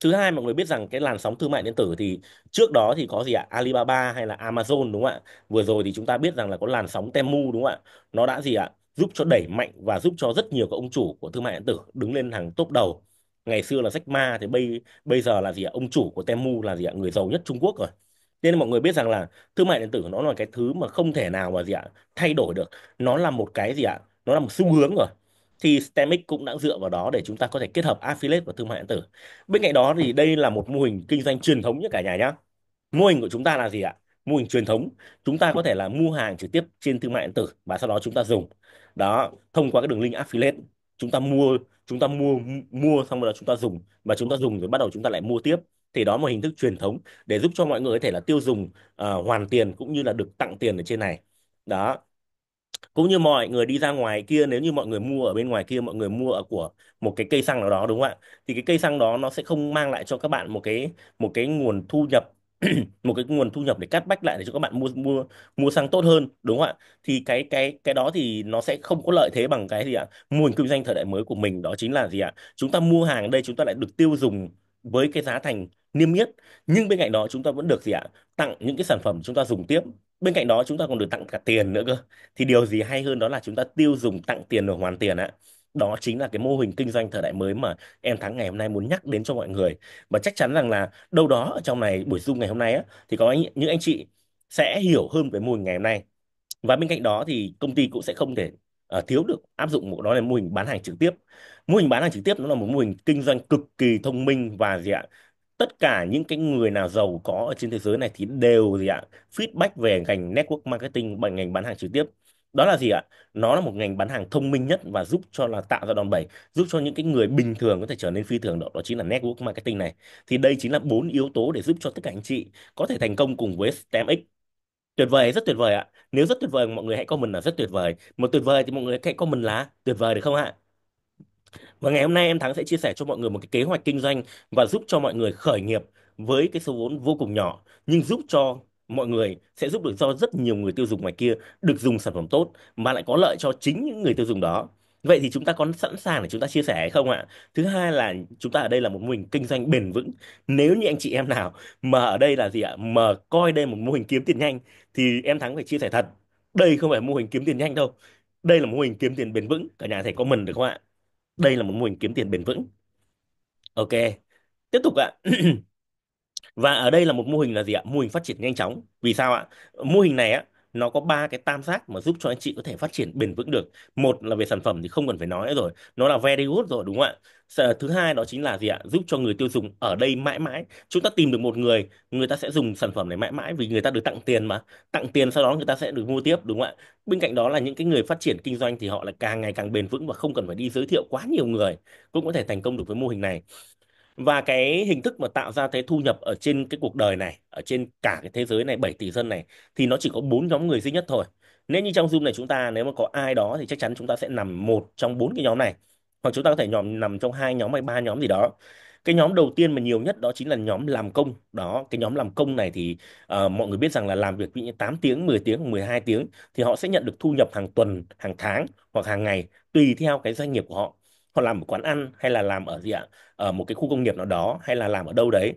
thứ hai mọi người biết rằng cái làn sóng thương mại điện tử thì trước đó thì có gì ạ Alibaba hay là Amazon đúng không ạ vừa rồi thì chúng ta biết rằng là có làn sóng Temu đúng không ạ nó đã gì ạ giúp cho đẩy mạnh và giúp cho rất nhiều các ông chủ của thương mại điện tử đứng lên hàng top đầu ngày xưa là Jack ma thì bây bây giờ là gì ạ ông chủ của Temu là gì ạ người giàu nhất Trung Quốc rồi nên mọi người biết rằng là thương mại điện tử nó là cái thứ mà không thể nào mà gì ạ thay đổi được nó là một cái gì ạ nó là một xu hướng rồi thì Stemic cũng đã dựa vào đó để chúng ta có thể kết hợp affiliate và thương mại điện tử bên cạnh đó thì đây là một mô hình kinh doanh truyền thống nhé cả nhà nhá mô hình của chúng ta là gì ạ mô hình truyền thống chúng ta có thể là mua hàng trực tiếp trên thương mại điện tử và sau đó chúng ta dùng đó thông qua cái đường link affiliate chúng ta mua chúng ta mua mua xong rồi chúng ta dùng và chúng ta dùng rồi bắt đầu chúng ta lại mua tiếp thì đó là một hình thức truyền thống để giúp cho mọi người có thể là tiêu dùng uh, hoàn tiền cũng như là được tặng tiền ở trên này đó cũng như mọi người đi ra ngoài kia nếu như mọi người mua ở bên ngoài kia mọi người mua ở của một cái cây xăng nào đó đúng không ạ thì cái cây xăng đó nó sẽ không mang lại cho các bạn một cái một cái nguồn thu nhập một cái nguồn thu nhập để cắt bách lại để cho các bạn mua mua mua xăng tốt hơn đúng không ạ thì cái cái cái đó thì nó sẽ không có lợi thế bằng cái gì ạ mô hình kinh doanh thời đại mới của mình đó chính là gì ạ chúng ta mua hàng đây chúng ta lại được tiêu dùng với cái giá thành niêm yết nhưng bên cạnh đó chúng ta vẫn được gì ạ tặng những cái sản phẩm chúng ta dùng tiếp bên cạnh đó chúng ta còn được tặng cả tiền nữa cơ thì điều gì hay hơn đó là chúng ta tiêu dùng tặng tiền và hoàn tiền ạ đó chính là cái mô hình kinh doanh thời đại mới mà em Thắng ngày hôm nay muốn nhắc đến cho mọi người và chắc chắn rằng là đâu đó ở trong này buổi Zoom ngày hôm nay á, thì có anh, những anh chị sẽ hiểu hơn về mô hình ngày hôm nay và bên cạnh đó thì công ty cũng sẽ không thể uh, thiếu được áp dụng một đó là mô hình bán hàng trực tiếp mô hình bán hàng trực tiếp nó là một mô hình kinh doanh cực kỳ thông minh và gì ạ tất cả những cái người nào giàu có ở trên thế giới này thì đều gì ạ feedback về ngành network marketing bằng ngành bán hàng trực tiếp đó là gì ạ? Nó là một ngành bán hàng thông minh nhất và giúp cho là tạo ra đòn bẩy, giúp cho những cái người bình thường có thể trở nên phi thường đó, đó chính là network marketing này. Thì đây chính là bốn yếu tố để giúp cho tất cả anh chị có thể thành công cùng với STEMX. Tuyệt vời, rất tuyệt vời ạ. Nếu rất tuyệt vời mọi người hãy comment là rất tuyệt vời. Một tuyệt vời thì mọi người hãy comment là tuyệt vời được không ạ? Và ngày hôm nay em Thắng sẽ chia sẻ cho mọi người một cái kế hoạch kinh doanh và giúp cho mọi người khởi nghiệp với cái số vốn vô cùng nhỏ nhưng giúp cho mọi người sẽ giúp được cho rất nhiều người tiêu dùng ngoài kia được dùng sản phẩm tốt mà lại có lợi cho chính những người tiêu dùng đó. Vậy thì chúng ta có sẵn sàng để chúng ta chia sẻ hay không ạ? Thứ hai là chúng ta ở đây là một mô hình kinh doanh bền vững. Nếu như anh chị em nào mà ở đây là gì ạ? Mà coi đây một mô hình kiếm tiền nhanh thì em Thắng phải chia sẻ thật. Đây không phải mô hình kiếm tiền nhanh đâu. Đây là mô hình kiếm tiền bền vững. Cả nhà thầy có mình được không ạ? Đây là một mô hình kiếm tiền bền vững. Ok. Tiếp tục ạ. và ở đây là một mô hình là gì ạ mô hình phát triển nhanh chóng vì sao ạ mô hình này á nó có ba cái tam giác mà giúp cho anh chị có thể phát triển bền vững được một là về sản phẩm thì không cần phải nói rồi nó là very good rồi đúng không ạ thứ hai đó chính là gì ạ giúp cho người tiêu dùng ở đây mãi mãi chúng ta tìm được một người người ta sẽ dùng sản phẩm này mãi mãi vì người ta được tặng tiền mà tặng tiền sau đó người ta sẽ được mua tiếp đúng không ạ bên cạnh đó là những cái người phát triển kinh doanh thì họ là càng ngày càng bền vững và không cần phải đi giới thiệu quá nhiều người cũng có thể thành công được với mô hình này và cái hình thức mà tạo ra cái thu nhập ở trên cái cuộc đời này ở trên cả cái thế giới này 7 tỷ dân này thì nó chỉ có bốn nhóm người duy nhất thôi Nên như trong zoom này chúng ta nếu mà có ai đó thì chắc chắn chúng ta sẽ nằm một trong bốn cái nhóm này hoặc chúng ta có thể nhóm nằm trong hai nhóm hay ba nhóm gì đó cái nhóm đầu tiên mà nhiều nhất đó chính là nhóm làm công đó cái nhóm làm công này thì uh, mọi người biết rằng là làm việc ví dụ 8 tiếng 10 tiếng 12 tiếng thì họ sẽ nhận được thu nhập hàng tuần hàng tháng hoặc hàng ngày tùy theo cái doanh nghiệp của họ họ làm ở quán ăn hay là làm ở gì ạ ở một cái khu công nghiệp nào đó hay là làm ở đâu đấy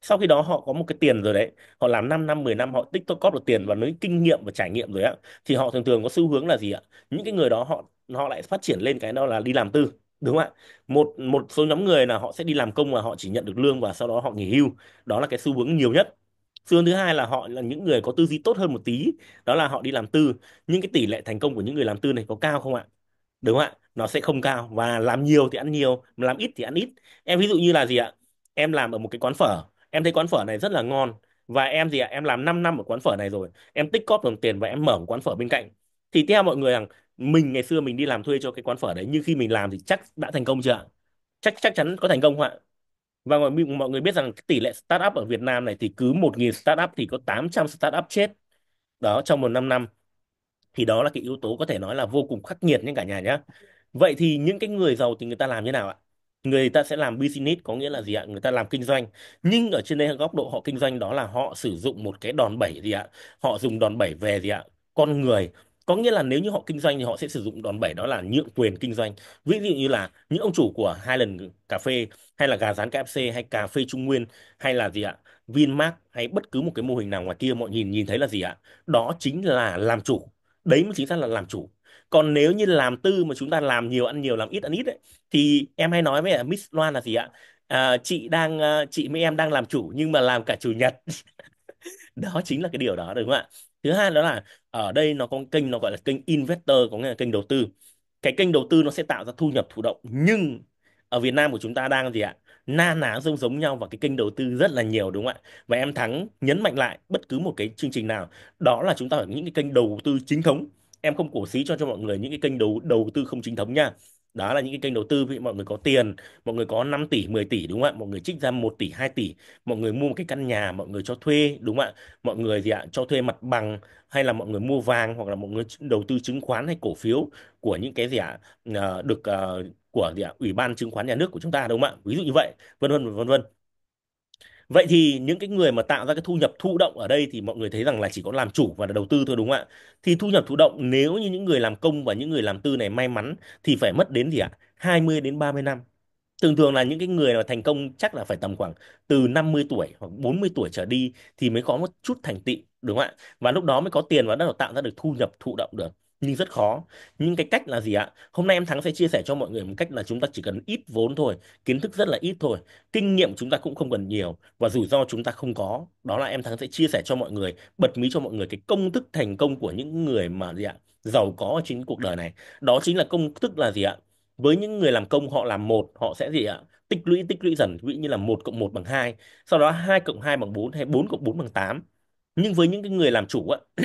sau khi đó họ có một cái tiền rồi đấy họ làm 5 năm 10 năm họ tích cóp được tiền và lấy kinh nghiệm và trải nghiệm rồi á thì họ thường thường có xu hướng là gì ạ những cái người đó họ họ lại phát triển lên cái đó là đi làm tư đúng không ạ một một số nhóm người là họ sẽ đi làm công và họ chỉ nhận được lương và sau đó họ nghỉ hưu đó là cái xu hướng nhiều nhất xu hướng thứ hai là họ là những người có tư duy tốt hơn một tí đó là họ đi làm tư nhưng cái tỷ lệ thành công của những người làm tư này có cao không ạ đúng không ạ nó sẽ không cao và làm nhiều thì ăn nhiều mà làm ít thì ăn ít em ví dụ như là gì ạ em làm ở một cái quán phở em thấy quán phở này rất là ngon và em gì ạ em làm 5 năm ở quán phở này rồi em tích cóp đồng tiền và em mở một quán phở bên cạnh thì theo mọi người rằng mình ngày xưa mình đi làm thuê cho cái quán phở đấy nhưng khi mình làm thì chắc đã thành công chưa ạ chắc chắc chắn có thành công không ạ và mọi, mọi người biết rằng tỷ lệ startup ở Việt Nam này thì cứ 1.000 startup thì có 800 startup chết đó trong một năm năm thì đó là cái yếu tố có thể nói là vô cùng khắc nghiệt nhé cả nhà nhé vậy thì những cái người giàu thì người ta làm như nào ạ người ta sẽ làm business có nghĩa là gì ạ người ta làm kinh doanh nhưng ở trên đây góc độ họ kinh doanh đó là họ sử dụng một cái đòn bẩy gì ạ họ dùng đòn bẩy về gì ạ con người có nghĩa là nếu như họ kinh doanh thì họ sẽ sử dụng đòn bẩy đó là nhượng quyền kinh doanh ví dụ như là những ông chủ của hai lần cà phê hay là gà rán KFC hay cà phê Trung Nguyên hay là gì ạ Vinmark hay bất cứ một cái mô hình nào ngoài kia mọi nhìn nhìn thấy là gì ạ đó chính là làm chủ đấy mới chính xác là làm chủ còn nếu như làm tư mà chúng ta làm nhiều ăn nhiều làm ít ăn ít ấy, thì em hay nói với Miss Loan là gì ạ à, chị đang ờ, chị với em đang làm chủ nhưng mà làm cả chủ nhật đó chính là cái điều đó đúng không ạ thứ hai đó là ở đây nó có kênh nó gọi là kênh investor có nghĩa là kênh đầu tư cái kênh đầu tư nó sẽ tạo ra thu nhập thụ động nhưng ở Việt Nam của chúng ta đang gì ạ na ná giống giống nhau và cái kênh đầu tư rất là nhiều đúng không ạ? Và em Thắng nhấn mạnh lại bất cứ một cái chương trình nào, đó là chúng ta ở những cái kênh đầu tư chính thống. Em không cổ xí cho cho mọi người những cái kênh đầu đầu tư không chính thống nha đó là những cái kênh đầu tư vì mọi người có tiền mọi người có 5 tỷ 10 tỷ đúng không ạ mọi người trích ra 1 tỷ 2 tỷ mọi người mua một cái căn nhà mọi người cho thuê đúng không ạ mọi người gì ạ cho thuê mặt bằng hay là mọi người mua vàng hoặc là mọi người đầu tư chứng khoán hay cổ phiếu của những cái gì ạ ờ, được ờ, của gì ạ ủy ban chứng khoán nhà nước của chúng ta đúng không ạ ví dụ như vậy vân vân vân vân Vậy thì những cái người mà tạo ra cái thu nhập thụ động ở đây thì mọi người thấy rằng là chỉ có làm chủ và đầu tư thôi đúng không ạ? Thì thu nhập thụ động nếu như những người làm công và những người làm tư này may mắn thì phải mất đến gì ạ? 20 đến 30 năm. Thường thường là những cái người mà thành công chắc là phải tầm khoảng từ 50 tuổi hoặc 40 tuổi trở đi thì mới có một chút thành tựu đúng không ạ? Và lúc đó mới có tiền và bắt đầu tạo ra được thu nhập thụ động được nhưng rất khó nhưng cái cách là gì ạ hôm nay em thắng sẽ chia sẻ cho mọi người một cách là chúng ta chỉ cần ít vốn thôi kiến thức rất là ít thôi kinh nghiệm chúng ta cũng không cần nhiều và rủi ro chúng ta không có đó là em thắng sẽ chia sẻ cho mọi người bật mí cho mọi người cái công thức thành công của những người mà gì ạ giàu có trên cuộc đời này đó chính là công thức là gì ạ với những người làm công họ làm một họ sẽ gì ạ tích lũy tích lũy dần ví như là một cộng một bằng hai sau đó hai cộng hai bằng bốn hay bốn cộng bốn bằng tám nhưng với những cái người làm chủ ạ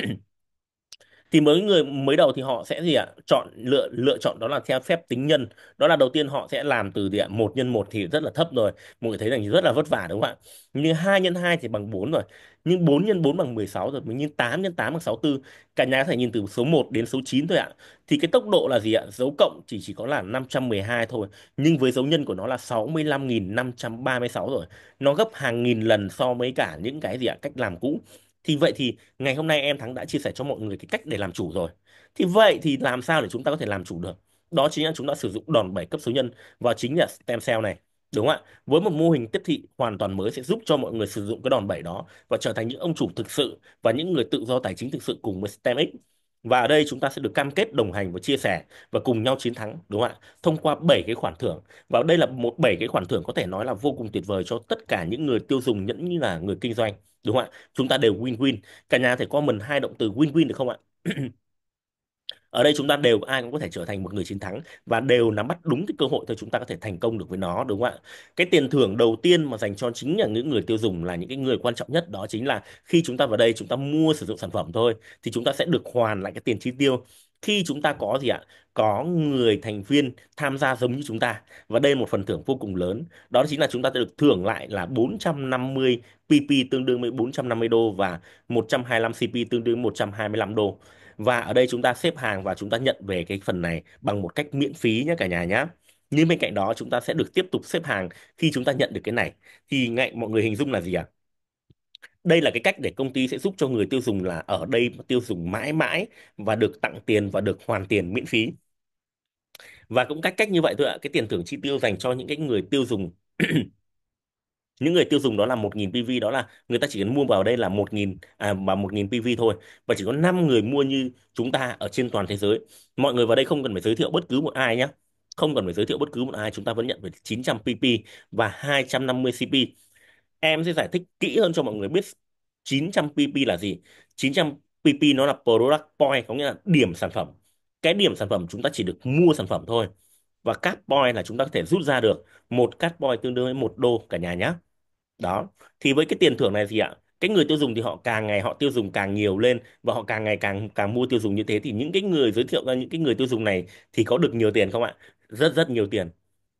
thì mới người mới đầu thì họ sẽ gì ạ chọn lựa lựa chọn đó là theo phép tính nhân đó là đầu tiên họ sẽ làm từ gì ạ một nhân một thì rất là thấp rồi mọi người thấy rằng rất là vất vả đúng không ạ như hai nhân hai thì bằng 4 rồi nhưng 4 nhân 4 bằng 16 rồi nhưng 8 nhân 8 bằng 64 cả nhà có thể nhìn từ số 1 đến số 9 thôi ạ thì cái tốc độ là gì ạ dấu cộng chỉ chỉ có là 512 thôi nhưng với dấu nhân của nó là 65.536 rồi nó gấp hàng nghìn lần so với cả những cái gì ạ cách làm cũ thì vậy thì ngày hôm nay em thắng đã chia sẻ cho mọi người cái cách để làm chủ rồi thì vậy thì làm sao để chúng ta có thể làm chủ được đó chính là chúng ta sử dụng đòn bẩy cấp số nhân và chính là stem cell này đúng không ạ với một mô hình tiếp thị hoàn toàn mới sẽ giúp cho mọi người sử dụng cái đòn bẩy đó và trở thành những ông chủ thực sự và những người tự do tài chính thực sự cùng với StemX và ở đây chúng ta sẽ được cam kết đồng hành và chia sẻ và cùng nhau chiến thắng đúng không ạ? Thông qua 7 cái khoản thưởng. Và đây là một 7 cái khoản thưởng có thể nói là vô cùng tuyệt vời cho tất cả những người tiêu dùng nhẫn như là người kinh doanh đúng không ạ? Chúng ta đều win-win. Cả nhà thể comment hai động từ win-win được không ạ? ở đây chúng ta đều ai cũng có thể trở thành một người chiến thắng và đều nắm bắt đúng cái cơ hội thì chúng ta có thể thành công được với nó đúng không ạ cái tiền thưởng đầu tiên mà dành cho chính là những người tiêu dùng là những cái người quan trọng nhất đó chính là khi chúng ta vào đây chúng ta mua sử dụng sản phẩm thôi thì chúng ta sẽ được hoàn lại cái tiền chi tiêu khi chúng ta có gì ạ có người thành viên tham gia giống như chúng ta và đây là một phần thưởng vô cùng lớn đó chính là chúng ta sẽ được thưởng lại là 450 PP tương đương với 450 đô và 125 CP tương đương 125 đô và ở đây chúng ta xếp hàng và chúng ta nhận về cái phần này bằng một cách miễn phí nhé cả nhà nhé nhưng bên cạnh đó chúng ta sẽ được tiếp tục xếp hàng khi chúng ta nhận được cái này thì ngại mọi người hình dung là gì ạ à? đây là cái cách để công ty sẽ giúp cho người tiêu dùng là ở đây tiêu dùng mãi mãi và được tặng tiền và được hoàn tiền miễn phí và cũng cách cách như vậy thôi ạ à. cái tiền thưởng chi tiêu dành cho những cái người tiêu dùng những người tiêu dùng đó là 1.000 PV đó là người ta chỉ cần mua vào đây là 1.000 à và 1.000 PV thôi và chỉ có 5 người mua như chúng ta ở trên toàn thế giới. Mọi người vào đây không cần phải giới thiệu bất cứ một ai nhé. Không cần phải giới thiệu bất cứ một ai chúng ta vẫn nhận về 900 PP và 250 CP. Em sẽ giải thích kỹ hơn cho mọi người biết 900 PP là gì. 900 PP nó là product point có nghĩa là điểm sản phẩm. Cái điểm sản phẩm chúng ta chỉ được mua sản phẩm thôi. Và các point là chúng ta có thể rút ra được một cat point tương đương với một đô cả nhà nhé đó thì với cái tiền thưởng này gì ạ cái người tiêu dùng thì họ càng ngày họ tiêu dùng càng nhiều lên và họ càng ngày càng càng mua tiêu dùng như thế thì những cái người giới thiệu ra những cái người tiêu dùng này thì có được nhiều tiền không ạ rất rất nhiều tiền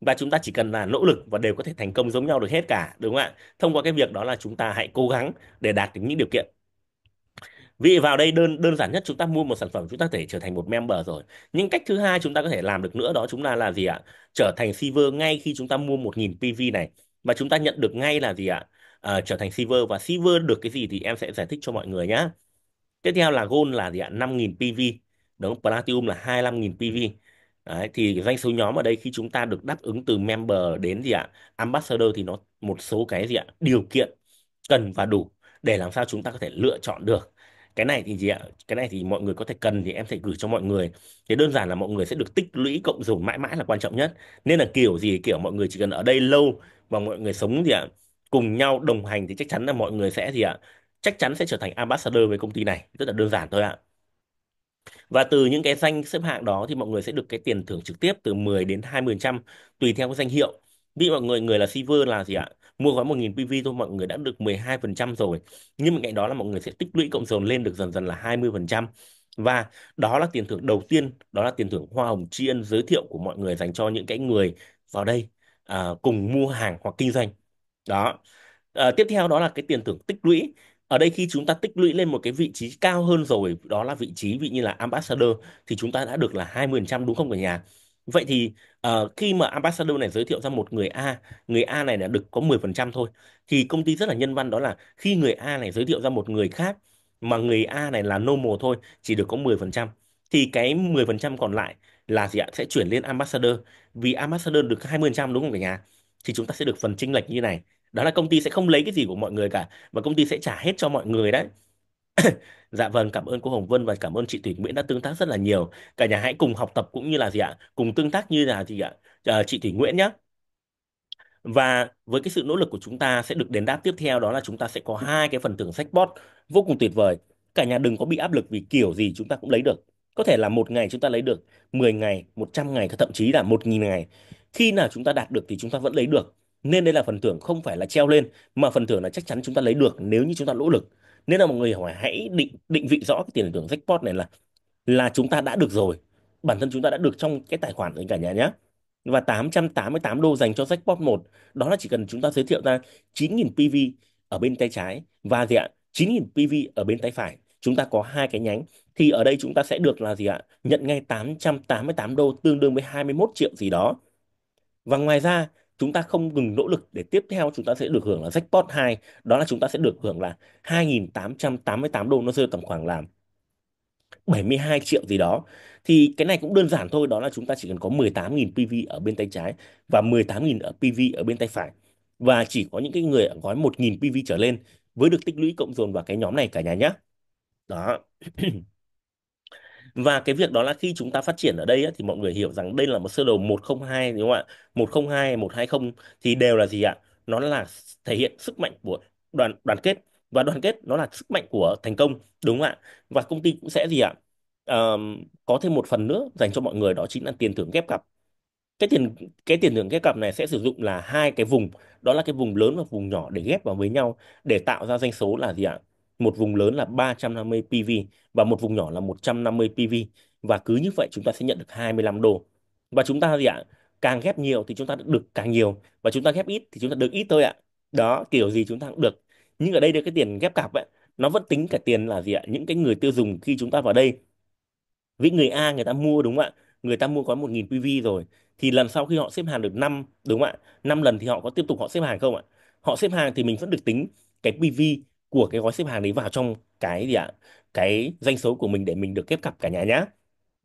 và chúng ta chỉ cần là nỗ lực và đều có thể thành công giống nhau được hết cả đúng không ạ thông qua cái việc đó là chúng ta hãy cố gắng để đạt được những điều kiện vì vào đây đơn đơn giản nhất chúng ta mua một sản phẩm chúng ta có thể trở thành một member rồi nhưng cách thứ hai chúng ta có thể làm được nữa đó chúng ta là gì ạ trở thành receiver ngay khi chúng ta mua 1.000 PV này mà chúng ta nhận được ngay là gì ạ à, trở thành silver và silver được cái gì thì em sẽ giải thích cho mọi người nhé tiếp theo là gold là gì ạ 5.000 PV đúng platinum là 25.000 PV Đấy, thì doanh số nhóm ở đây khi chúng ta được đáp ứng từ member đến gì ạ ambassador thì nó một số cái gì ạ điều kiện cần và đủ để làm sao chúng ta có thể lựa chọn được cái này thì gì ạ cái này thì mọi người có thể cần thì em sẽ gửi cho mọi người thế đơn giản là mọi người sẽ được tích lũy cộng dồn mãi mãi là quan trọng nhất nên là kiểu gì kiểu mọi người chỉ cần ở đây lâu và mọi người sống gì ạ cùng nhau đồng hành thì chắc chắn là mọi người sẽ gì ạ chắc chắn sẽ trở thành ambassador với công ty này rất là đơn giản thôi ạ và từ những cái danh xếp hạng đó thì mọi người sẽ được cái tiền thưởng trực tiếp từ 10 đến 20% tùy theo cái danh hiệu. Ví mọi người người là silver là gì ạ? mua gói 1.000 PV thôi mọi người đã được 12% rồi nhưng bên cạnh đó là mọi người sẽ tích lũy cộng dồn lên được dần dần là 20% và đó là tiền thưởng đầu tiên đó là tiền thưởng hoa hồng tri ân giới thiệu của mọi người dành cho những cái người vào đây à, cùng mua hàng hoặc kinh doanh đó à, tiếp theo đó là cái tiền thưởng tích lũy ở đây khi chúng ta tích lũy lên một cái vị trí cao hơn rồi đó là vị trí vị như là ambassador thì chúng ta đã được là 20% đúng không cả nhà Vậy thì ờ, khi mà ambassador này giới thiệu ra một người A, người A này là được có 10% thôi thì công ty rất là nhân văn đó là khi người A này giới thiệu ra một người khác mà người A này là normal thôi, chỉ được có 10% thì cái 10% còn lại là gì ạ? Sẽ chuyển lên ambassador. Vì ambassador được 20% đúng không cả nhà? Thì chúng ta sẽ được phần chênh lệch như này. Đó là công ty sẽ không lấy cái gì của mọi người cả và công ty sẽ trả hết cho mọi người đấy. Dạ vâng, cảm ơn cô Hồng Vân và cảm ơn chị Thủy Nguyễn đã tương tác rất là nhiều. Cả nhà hãy cùng học tập cũng như là gì ạ? Cùng tương tác như là gì ạ? À, chị Thủy Nguyễn nhé. Và với cái sự nỗ lực của chúng ta sẽ được đền đáp tiếp theo đó là chúng ta sẽ có hai cái phần thưởng sách bot vô cùng tuyệt vời. Cả nhà đừng có bị áp lực vì kiểu gì chúng ta cũng lấy được. Có thể là một ngày chúng ta lấy được 10 ngày, 100 ngày, thậm chí là 1.000 ngày. Khi nào chúng ta đạt được thì chúng ta vẫn lấy được. Nên đây là phần thưởng không phải là treo lên mà phần thưởng là chắc chắn chúng ta lấy được nếu như chúng ta nỗ lực nên là mọi người hỏi hãy định định vị rõ cái tiền thưởng jackpot này là là chúng ta đã được rồi bản thân chúng ta đã được trong cái tài khoản đấy cả nhà nhé và 888 đô dành cho jackpot 1 đó là chỉ cần chúng ta giới thiệu ra 9.000 PV ở bên tay trái và gì ạ 9.000 PV ở bên tay phải chúng ta có hai cái nhánh thì ở đây chúng ta sẽ được là gì ạ nhận ngay 888 đô tương đương với 21 triệu gì đó và ngoài ra chúng ta không ngừng nỗ lực để tiếp theo chúng ta sẽ được hưởng là jackpot 2, đó là chúng ta sẽ được hưởng là 2.888 đô nó rơi tầm khoảng làm 72 triệu gì đó. Thì cái này cũng đơn giản thôi, đó là chúng ta chỉ cần có 18.000 PV ở bên tay trái và 18.000 ở PV ở bên tay phải. Và chỉ có những cái người ở gói 1.000 PV trở lên với được tích lũy cộng dồn vào cái nhóm này cả nhà nhé. Đó. và cái việc đó là khi chúng ta phát triển ở đây á, thì mọi người hiểu rằng đây là một sơ đồ 102 đúng không ạ 102 120 thì đều là gì ạ nó là thể hiện sức mạnh của đoàn đoàn kết và đoàn kết nó là sức mạnh của thành công đúng không ạ và công ty cũng sẽ gì ạ um, có thêm một phần nữa dành cho mọi người đó chính là tiền thưởng ghép cặp cái tiền cái tiền thưởng ghép cặp này sẽ sử dụng là hai cái vùng đó là cái vùng lớn và vùng nhỏ để ghép vào với nhau để tạo ra doanh số là gì ạ một vùng lớn là 350 PV và một vùng nhỏ là 150 PV và cứ như vậy chúng ta sẽ nhận được 25 đô và chúng ta gì ạ càng ghép nhiều thì chúng ta được càng nhiều và chúng ta ghép ít thì chúng ta được ít thôi ạ đó kiểu gì chúng ta cũng được nhưng ở đây được cái tiền ghép cặp ấy nó vẫn tính cả tiền là gì ạ những cái người tiêu dùng khi chúng ta vào đây với người A người ta mua đúng không ạ người ta mua có 1.000 PV rồi thì lần sau khi họ xếp hàng được 5 đúng không ạ 5 lần thì họ có tiếp tục họ xếp hàng không ạ họ xếp hàng thì mình vẫn được tính cái PV của cái gói xếp hàng đấy vào trong cái gì ạ cái doanh số của mình để mình được kép cặp cả nhà nhá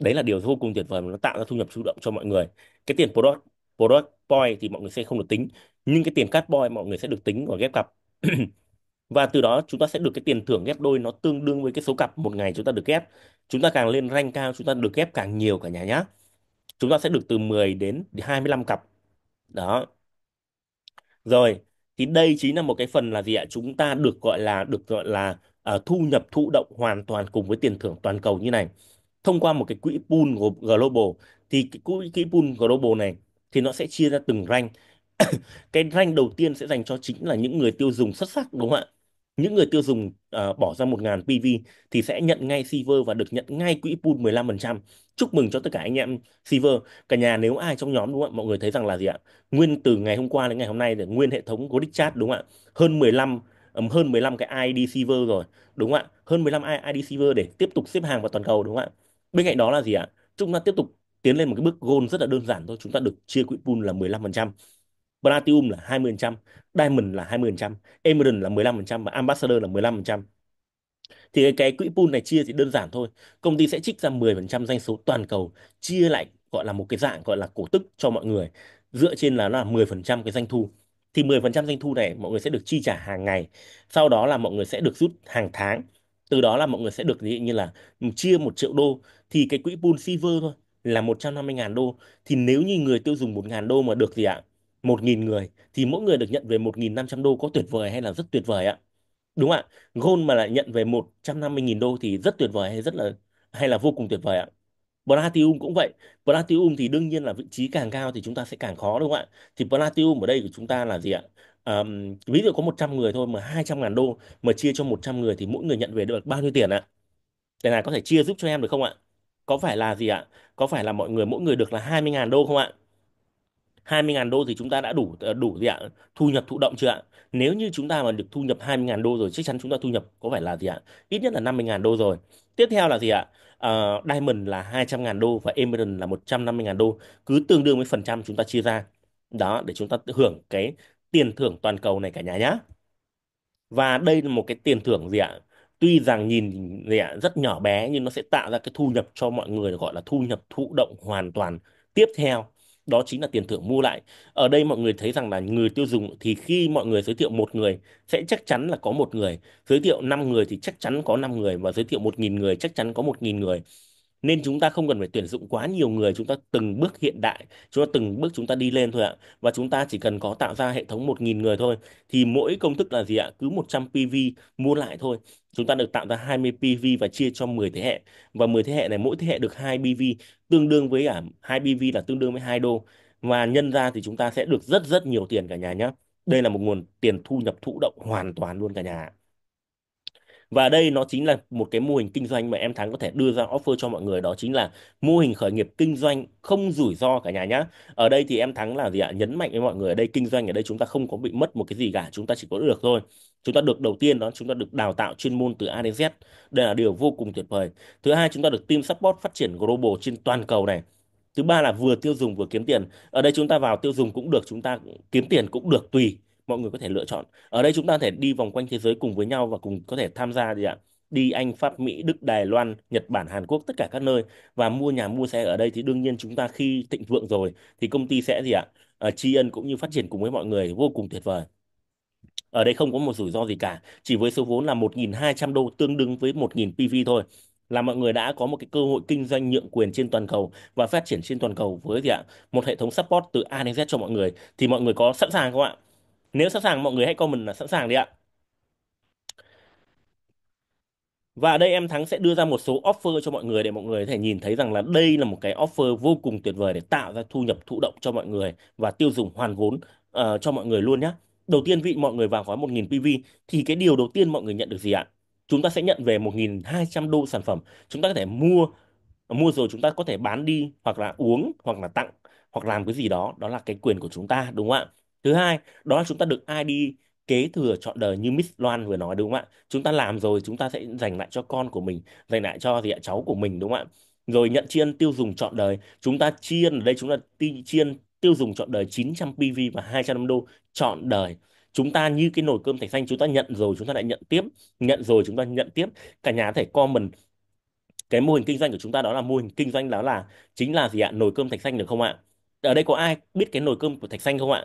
đấy là điều vô cùng tuyệt vời mà nó tạo ra thu nhập chủ động cho mọi người cái tiền product product point thì mọi người sẽ không được tính nhưng cái tiền cut point mọi người sẽ được tính của ghép cặp và từ đó chúng ta sẽ được cái tiền thưởng ghép đôi nó tương đương với cái số cặp một ngày chúng ta được ghép chúng ta càng lên rank cao chúng ta được ghép càng nhiều cả nhà nhá chúng ta sẽ được từ 10 đến 25 cặp đó rồi thì đây chính là một cái phần là gì ạ chúng ta được gọi là được gọi là uh, thu nhập thụ động hoàn toàn cùng với tiền thưởng toàn cầu như này thông qua một cái quỹ pool global thì cái quỹ, quỹ pool global này thì nó sẽ chia ra từng rank cái rank đầu tiên sẽ dành cho chính là những người tiêu dùng xuất sắc đúng không ạ những người tiêu dùng uh, bỏ ra 1.000 PV thì sẽ nhận ngay Silver và được nhận ngay quỹ pool 15%. Chúc mừng cho tất cả anh em Silver. Cả nhà nếu ai trong nhóm đúng không ạ? Mọi người thấy rằng là gì ạ? Nguyên từ ngày hôm qua đến ngày hôm nay thì nguyên hệ thống Godic Chat đúng không ạ? Hơn 15 um, hơn 15 cái ID Silver rồi, đúng không ạ? Hơn 15 ID Silver để tiếp tục xếp hàng vào toàn cầu đúng không ạ? Bên cạnh đó là gì ạ? Chúng ta tiếp tục tiến lên một cái bước goal rất là đơn giản thôi, chúng ta được chia quỹ pool là 15%. Platinum là 20%, Diamond là 20%, Emerald là 15% và Ambassador là 15%. Thì cái, cái quỹ pool này chia thì đơn giản thôi. Công ty sẽ trích ra 10% doanh số toàn cầu chia lại gọi là một cái dạng gọi là cổ tức cho mọi người dựa trên là nó là 10% cái doanh thu thì 10% doanh thu này mọi người sẽ được chi trả hàng ngày sau đó là mọi người sẽ được rút hàng tháng từ đó là mọi người sẽ được ví như là chia một triệu đô thì cái quỹ pool silver thôi là 150.000 đô thì nếu như người tiêu dùng 1.000 đô mà được gì ạ 1.000 người thì mỗi người được nhận về 1.500 đô có tuyệt vời hay là rất tuyệt vời ạ? Đúng ạ. Gold mà lại nhận về 150.000 đô thì rất tuyệt vời hay rất là hay là vô cùng tuyệt vời ạ? Platinum cũng vậy. Platinum thì đương nhiên là vị trí càng cao thì chúng ta sẽ càng khó đúng không ạ? Thì Platinum ở đây của chúng ta là gì ạ? Um, ví dụ có 100 người thôi mà 200 ngàn đô mà chia cho 100 người thì mỗi người nhận về được bao nhiêu tiền ạ? Đây này có thể chia giúp cho em được không ạ? Có phải là gì ạ? Có phải là mọi người mỗi người được là 20 ngàn đô không ạ? 20.000 đô thì chúng ta đã đủ ờ, đủ gì ạ? Thu nhập thụ động chưa ạ? Nếu như chúng ta mà được thu nhập 20.000 đô rồi chắc chắn chúng ta thu nhập có phải là gì ạ? Ít nhất là 50.000 đô rồi. Tiếp theo là gì ạ? Uh, Diamond là 200.000 đô và Emerald là 150.000 đô. Cứ tương đương với phần trăm chúng ta chia ra. Đó để chúng ta hưởng cái tiền thưởng toàn cầu này cả nhà nhá. Và đây là một cái tiền thưởng gì ạ? Tuy rằng nhìn gì ạ, rất nhỏ bé nhưng nó sẽ tạo ra cái thu nhập cho mọi người gọi là thu nhập thụ động hoàn toàn tiếp theo đó chính là tiền thưởng mua lại ở đây mọi người thấy rằng là người tiêu dùng thì khi mọi người giới thiệu một người sẽ chắc chắn là có một người giới thiệu 5 người thì chắc chắn có 5 người và giới thiệu 1.000 người chắc chắn có 1.000 người nên chúng ta không cần phải tuyển dụng quá nhiều người chúng ta từng bước hiện đại chúng ta từng bước chúng ta đi lên thôi ạ và chúng ta chỉ cần có tạo ra hệ thống 1.000 người thôi thì mỗi công thức là gì ạ cứ 100 PV mua lại thôi chúng ta được tạo ra 20 PV và chia cho 10 thế hệ và 10 thế hệ này mỗi thế hệ được 2 PV tương đương với à 2 PV là tương đương với 2 đô và nhân ra thì chúng ta sẽ được rất rất nhiều tiền cả nhà nhé đây là một nguồn tiền thu nhập thụ động hoàn toàn luôn cả nhà và đây nó chính là một cái mô hình kinh doanh mà em Thắng có thể đưa ra offer cho mọi người đó chính là mô hình khởi nghiệp kinh doanh không rủi ro cả nhà nhá ở đây thì em Thắng là gì ạ nhấn mạnh với mọi người ở đây kinh doanh ở đây chúng ta không có bị mất một cái gì cả chúng ta chỉ có được thôi chúng ta được đầu tiên đó chúng ta được đào tạo chuyên môn từ A đến Z đây là điều vô cùng tuyệt vời thứ hai chúng ta được team support phát triển global trên toàn cầu này thứ ba là vừa tiêu dùng vừa kiếm tiền ở đây chúng ta vào tiêu dùng cũng được chúng ta kiếm tiền cũng được tùy mọi người có thể lựa chọn ở đây chúng ta có thể đi vòng quanh thế giới cùng với nhau và cùng có thể tham gia gì ạ đi Anh, Pháp, Mỹ, Đức, Đài Loan, Nhật Bản, Hàn Quốc tất cả các nơi và mua nhà mua xe ở đây thì đương nhiên chúng ta khi thịnh vượng rồi thì công ty sẽ gì ạ à, tri ân cũng như phát triển cùng với mọi người vô cùng tuyệt vời ở đây không có một rủi ro gì cả chỉ với số vốn là 1.200 đô tương đương với 1.000 PV thôi là mọi người đã có một cái cơ hội kinh doanh nhượng quyền trên toàn cầu và phát triển trên toàn cầu với gì ạ một hệ thống support từ A đến Z cho mọi người thì mọi người có sẵn sàng không ạ nếu sẵn sàng mọi người hãy comment là sẵn sàng đi ạ. Và ở đây em Thắng sẽ đưa ra một số offer cho mọi người để mọi người có thể nhìn thấy rằng là đây là một cái offer vô cùng tuyệt vời để tạo ra thu nhập thụ động cho mọi người và tiêu dùng hoàn vốn uh, cho mọi người luôn nhé. Đầu tiên vị mọi người vào gói 1.000 PV thì cái điều đầu tiên mọi người nhận được gì ạ? Chúng ta sẽ nhận về 1.200 đô sản phẩm. Chúng ta có thể mua, mua rồi chúng ta có thể bán đi hoặc là uống hoặc là tặng hoặc làm cái gì đó. Đó là cái quyền của chúng ta đúng không ạ? thứ hai đó là chúng ta được ai đi kế thừa trọn đời như Miss Loan vừa nói đúng không ạ chúng ta làm rồi chúng ta sẽ dành lại cho con của mình dành lại cho gì ạ cháu của mình đúng không ạ rồi nhận tri ân tiêu dùng trọn đời chúng ta tri ân ở đây chúng ta tri ân tiêu dùng trọn đời 900 PV và 200 đô trọn đời chúng ta như cái nồi cơm thạch xanh chúng ta nhận rồi chúng ta lại nhận tiếp nhận rồi chúng ta nhận tiếp cả nhà thể comment cái mô hình kinh doanh của chúng ta đó là mô hình kinh doanh đó là chính là gì ạ nồi cơm thạch xanh được không ạ ở đây có ai biết cái nồi cơm của thạch xanh không ạ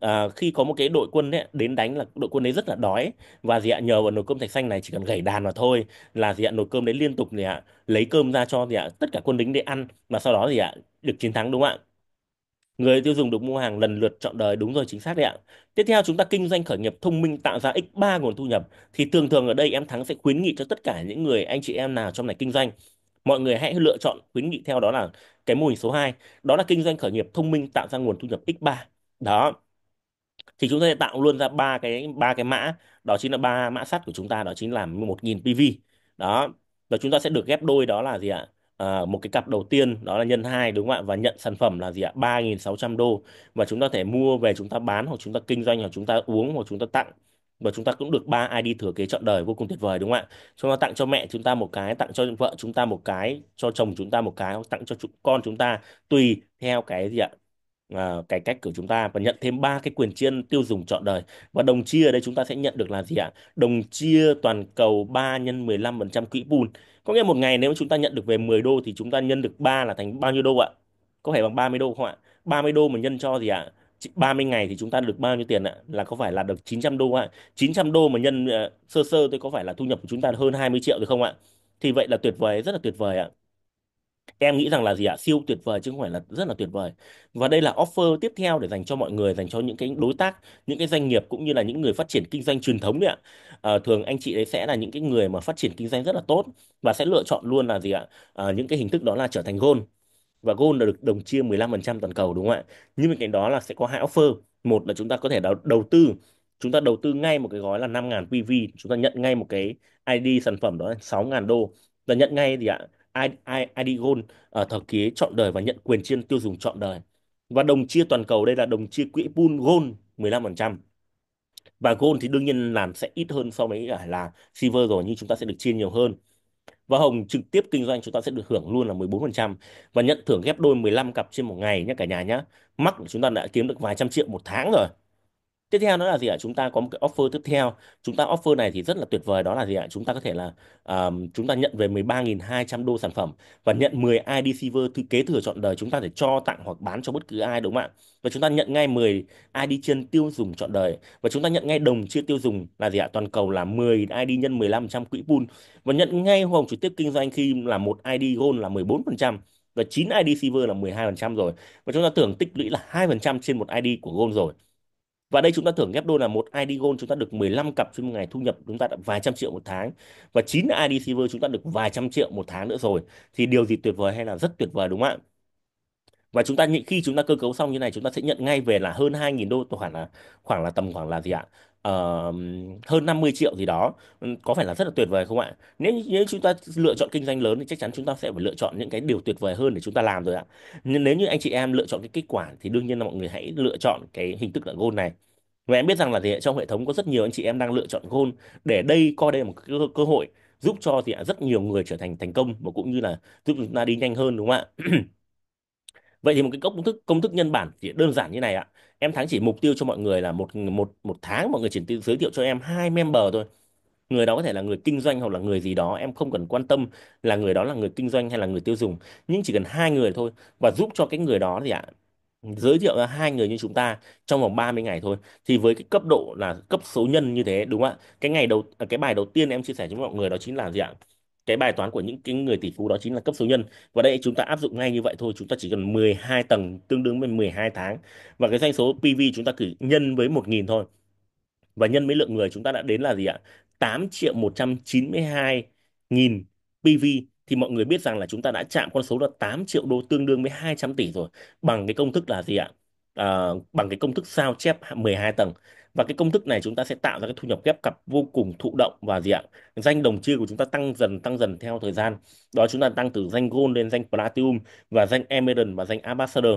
à, khi có một cái đội quân ấy, đến đánh là đội quân đấy rất là đói và gì ạ nhờ vào nồi cơm thạch xanh này chỉ cần gảy đàn mà thôi là gì ạ nồi cơm đấy liên tục gì ạ lấy cơm ra cho gì ạ tất cả quân lính để ăn mà sau đó gì ạ được chiến thắng đúng không ạ Người tiêu dùng được mua hàng lần lượt chọn đời đúng rồi chính xác đấy ạ. Tiếp theo chúng ta kinh doanh khởi nghiệp thông minh tạo ra x3 nguồn thu nhập thì thường thường ở đây em Thắng sẽ khuyến nghị cho tất cả những người anh chị em nào trong này kinh doanh. Mọi người hãy lựa chọn khuyến nghị theo đó là cái mô hình số 2, đó là kinh doanh khởi nghiệp thông minh tạo ra nguồn thu nhập x3. Đó thì chúng ta sẽ tạo luôn ra ba cái ba cái mã đó chính là ba mã sắt của chúng ta đó chính là 1000 PV đó và chúng ta sẽ được ghép đôi đó là gì ạ à, một cái cặp đầu tiên đó là nhân 2 đúng không ạ và nhận sản phẩm là gì ạ 3.600 đô và chúng ta thể mua về chúng ta bán hoặc chúng ta kinh doanh hoặc chúng ta uống hoặc chúng ta tặng và chúng ta cũng được ba ID thừa kế trọn đời vô cùng tuyệt vời đúng không ạ chúng ta tặng cho mẹ chúng ta một cái tặng cho vợ chúng ta một cái cho chồng chúng ta một cái tặng cho con chúng ta tùy theo cái gì ạ à, cải cách của chúng ta và nhận thêm ba cái quyền chiên tiêu dùng trọn đời và đồng chia ở đây chúng ta sẽ nhận được là gì ạ đồng chia toàn cầu 3 nhân 15% quỹ pool có nghĩa một ngày nếu chúng ta nhận được về 10 đô thì chúng ta nhân được 3 là thành bao nhiêu đô ạ có thể bằng 30 đô không ạ 30 đô mà nhân cho gì ạ 30 ngày thì chúng ta được bao nhiêu tiền ạ? Là có phải là được 900 đô ạ? 900 đô mà nhân ờ, sơ sơ tôi có phải là thu nhập của chúng ta hơn 20 triệu được không ạ? Thì vậy là tuyệt vời, rất là tuyệt vời ạ em nghĩ rằng là gì ạ siêu tuyệt vời chứ không phải là rất là tuyệt vời và đây là offer tiếp theo để dành cho mọi người dành cho những cái đối tác những cái doanh nghiệp cũng như là những người phát triển kinh doanh truyền thống đấy ạ à, thường anh chị đấy sẽ là những cái người mà phát triển kinh doanh rất là tốt và sẽ lựa chọn luôn là gì ạ à, những cái hình thức đó là trở thành gold và gold là được đồng chia 15% toàn cầu đúng không ạ nhưng bên cạnh đó là sẽ có hai offer một là chúng ta có thể đầu, đầu tư chúng ta đầu tư ngay một cái gói là 5.000 PV chúng ta nhận ngay một cái ID sản phẩm đó là 6.000 đô và nhận ngay gì ạ Adigold ở thời kỳ chọn đời và nhận quyền trên tiêu dùng chọn đời. Và đồng chia toàn cầu đây là đồng chia quỹ pool gold 15%. Và gold thì đương nhiên là sẽ ít hơn so với cả là silver rồi nhưng chúng ta sẽ được chia nhiều hơn. Và hồng trực tiếp kinh doanh chúng ta sẽ được hưởng luôn là 14% và nhận thưởng ghép đôi 15 cặp trên một ngày nhé cả nhà nhé. Mắc chúng ta đã kiếm được vài trăm triệu một tháng rồi tiếp theo nó là gì ạ chúng ta có một cái offer tiếp theo chúng ta offer này thì rất là tuyệt vời đó là gì ạ chúng ta có thể là um, chúng ta nhận về 13.200 đô sản phẩm và nhận 10 ID silver thứ kế thừa chọn đời chúng ta thể cho tặng hoặc bán cho bất cứ ai đúng không ạ và chúng ta nhận ngay 10 ID trên tiêu dùng chọn đời và chúng ta nhận ngay đồng chia tiêu dùng là gì ạ toàn cầu là 10 ID nhân 15% quỹ pool và nhận ngay hồng trực tiếp kinh doanh khi là một ID gold là 14% và 9 ID silver là 12% rồi và chúng ta tưởng tích lũy là 2% trên một ID của gold rồi và đây chúng ta tưởng ghép đôi là một ID Gold chúng ta được 15 cặp trên một ngày thu nhập chúng ta đã vài trăm triệu một tháng và 9 ID Silver chúng ta được vài trăm triệu một tháng nữa rồi. Thì điều gì tuyệt vời hay là rất tuyệt vời đúng không ạ? Và chúng ta khi chúng ta cơ cấu xong như này chúng ta sẽ nhận ngay về là hơn 2.000 đô khoảng là khoảng là tầm khoảng là gì ạ? uh, hơn 50 triệu gì đó ừ, có phải là rất là tuyệt vời không ạ? Nếu nếu chúng ta lựa chọn kinh doanh lớn thì chắc chắn chúng ta sẽ phải lựa chọn những cái điều tuyệt vời hơn để chúng ta làm rồi ạ. Nhưng nếu như anh chị em lựa chọn cái kết quả thì đương nhiên là mọi người hãy lựa chọn cái hình thức là gold này. Và em biết rằng là gì trong hệ thống có rất nhiều anh chị em đang lựa chọn gold để đây coi đây là một cơ, cơ hội giúp cho thì rất nhiều người trở thành thành công và cũng như là giúp chúng ta đi nhanh hơn đúng không ạ? Vậy thì một cái công thức công thức nhân bản chỉ đơn giản như này ạ em tháng chỉ mục tiêu cho mọi người là một một một tháng mọi người chỉ giới thiệu cho em hai member thôi người đó có thể là người kinh doanh hoặc là người gì đó em không cần quan tâm là người đó là người kinh doanh hay là người tiêu dùng nhưng chỉ cần hai người thôi và giúp cho cái người đó thì ạ giới thiệu ra hai người như chúng ta trong vòng 30 ngày thôi thì với cái cấp độ là cấp số nhân như thế đúng không ạ cái ngày đầu à, cái bài đầu tiên em chia sẻ cho mọi người đó chính là gì ạ cái bài toán của những cái người tỷ phú đó chính là cấp số nhân và đây chúng ta áp dụng ngay như vậy thôi chúng ta chỉ cần 12 tầng tương đương với 12 tháng và cái doanh số PV chúng ta cứ nhân với 1.000 thôi và nhân với lượng người chúng ta đã đến là gì ạ 8 triệu 192 nghìn PV thì mọi người biết rằng là chúng ta đã chạm con số là 8 triệu đô tương đương với 200 tỷ rồi bằng cái công thức là gì ạ à, bằng cái công thức sao chép 12 tầng và cái công thức này chúng ta sẽ tạo ra cái thu nhập ghép cặp vô cùng thụ động và gì ạ danh đồng chia của chúng ta tăng dần tăng dần theo thời gian đó chúng ta tăng từ danh gold lên danh platinum và danh emerald và danh ambassador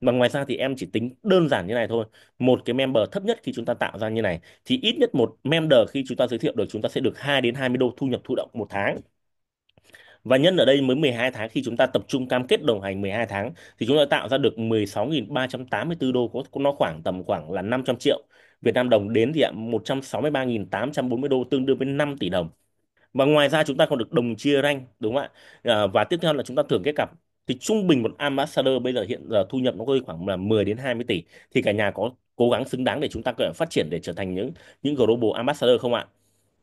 và ngoài ra thì em chỉ tính đơn giản như này thôi một cái member thấp nhất khi chúng ta tạo ra như này thì ít nhất một member khi chúng ta giới thiệu được chúng ta sẽ được 2 đến 20 đô thu nhập thụ động một tháng và nhân ở đây mới 12 tháng khi chúng ta tập trung cam kết đồng hành 12 tháng thì chúng ta tạo ra được 16.384 đô có nó khoảng tầm khoảng là 500 triệu Việt Nam đồng đến thì ạ 163.840 đô tương đương với 5 tỷ đồng và ngoài ra chúng ta còn được đồng chia ranh đúng không ạ à, và tiếp theo là chúng ta thưởng cái cặp thì trung bình một ambassador bây giờ hiện giờ thu nhập nó rơi khoảng là 10 đến 20 tỷ thì cả nhà có cố gắng xứng đáng để chúng ta có thể phát triển để trở thành những những global ambassador không ạ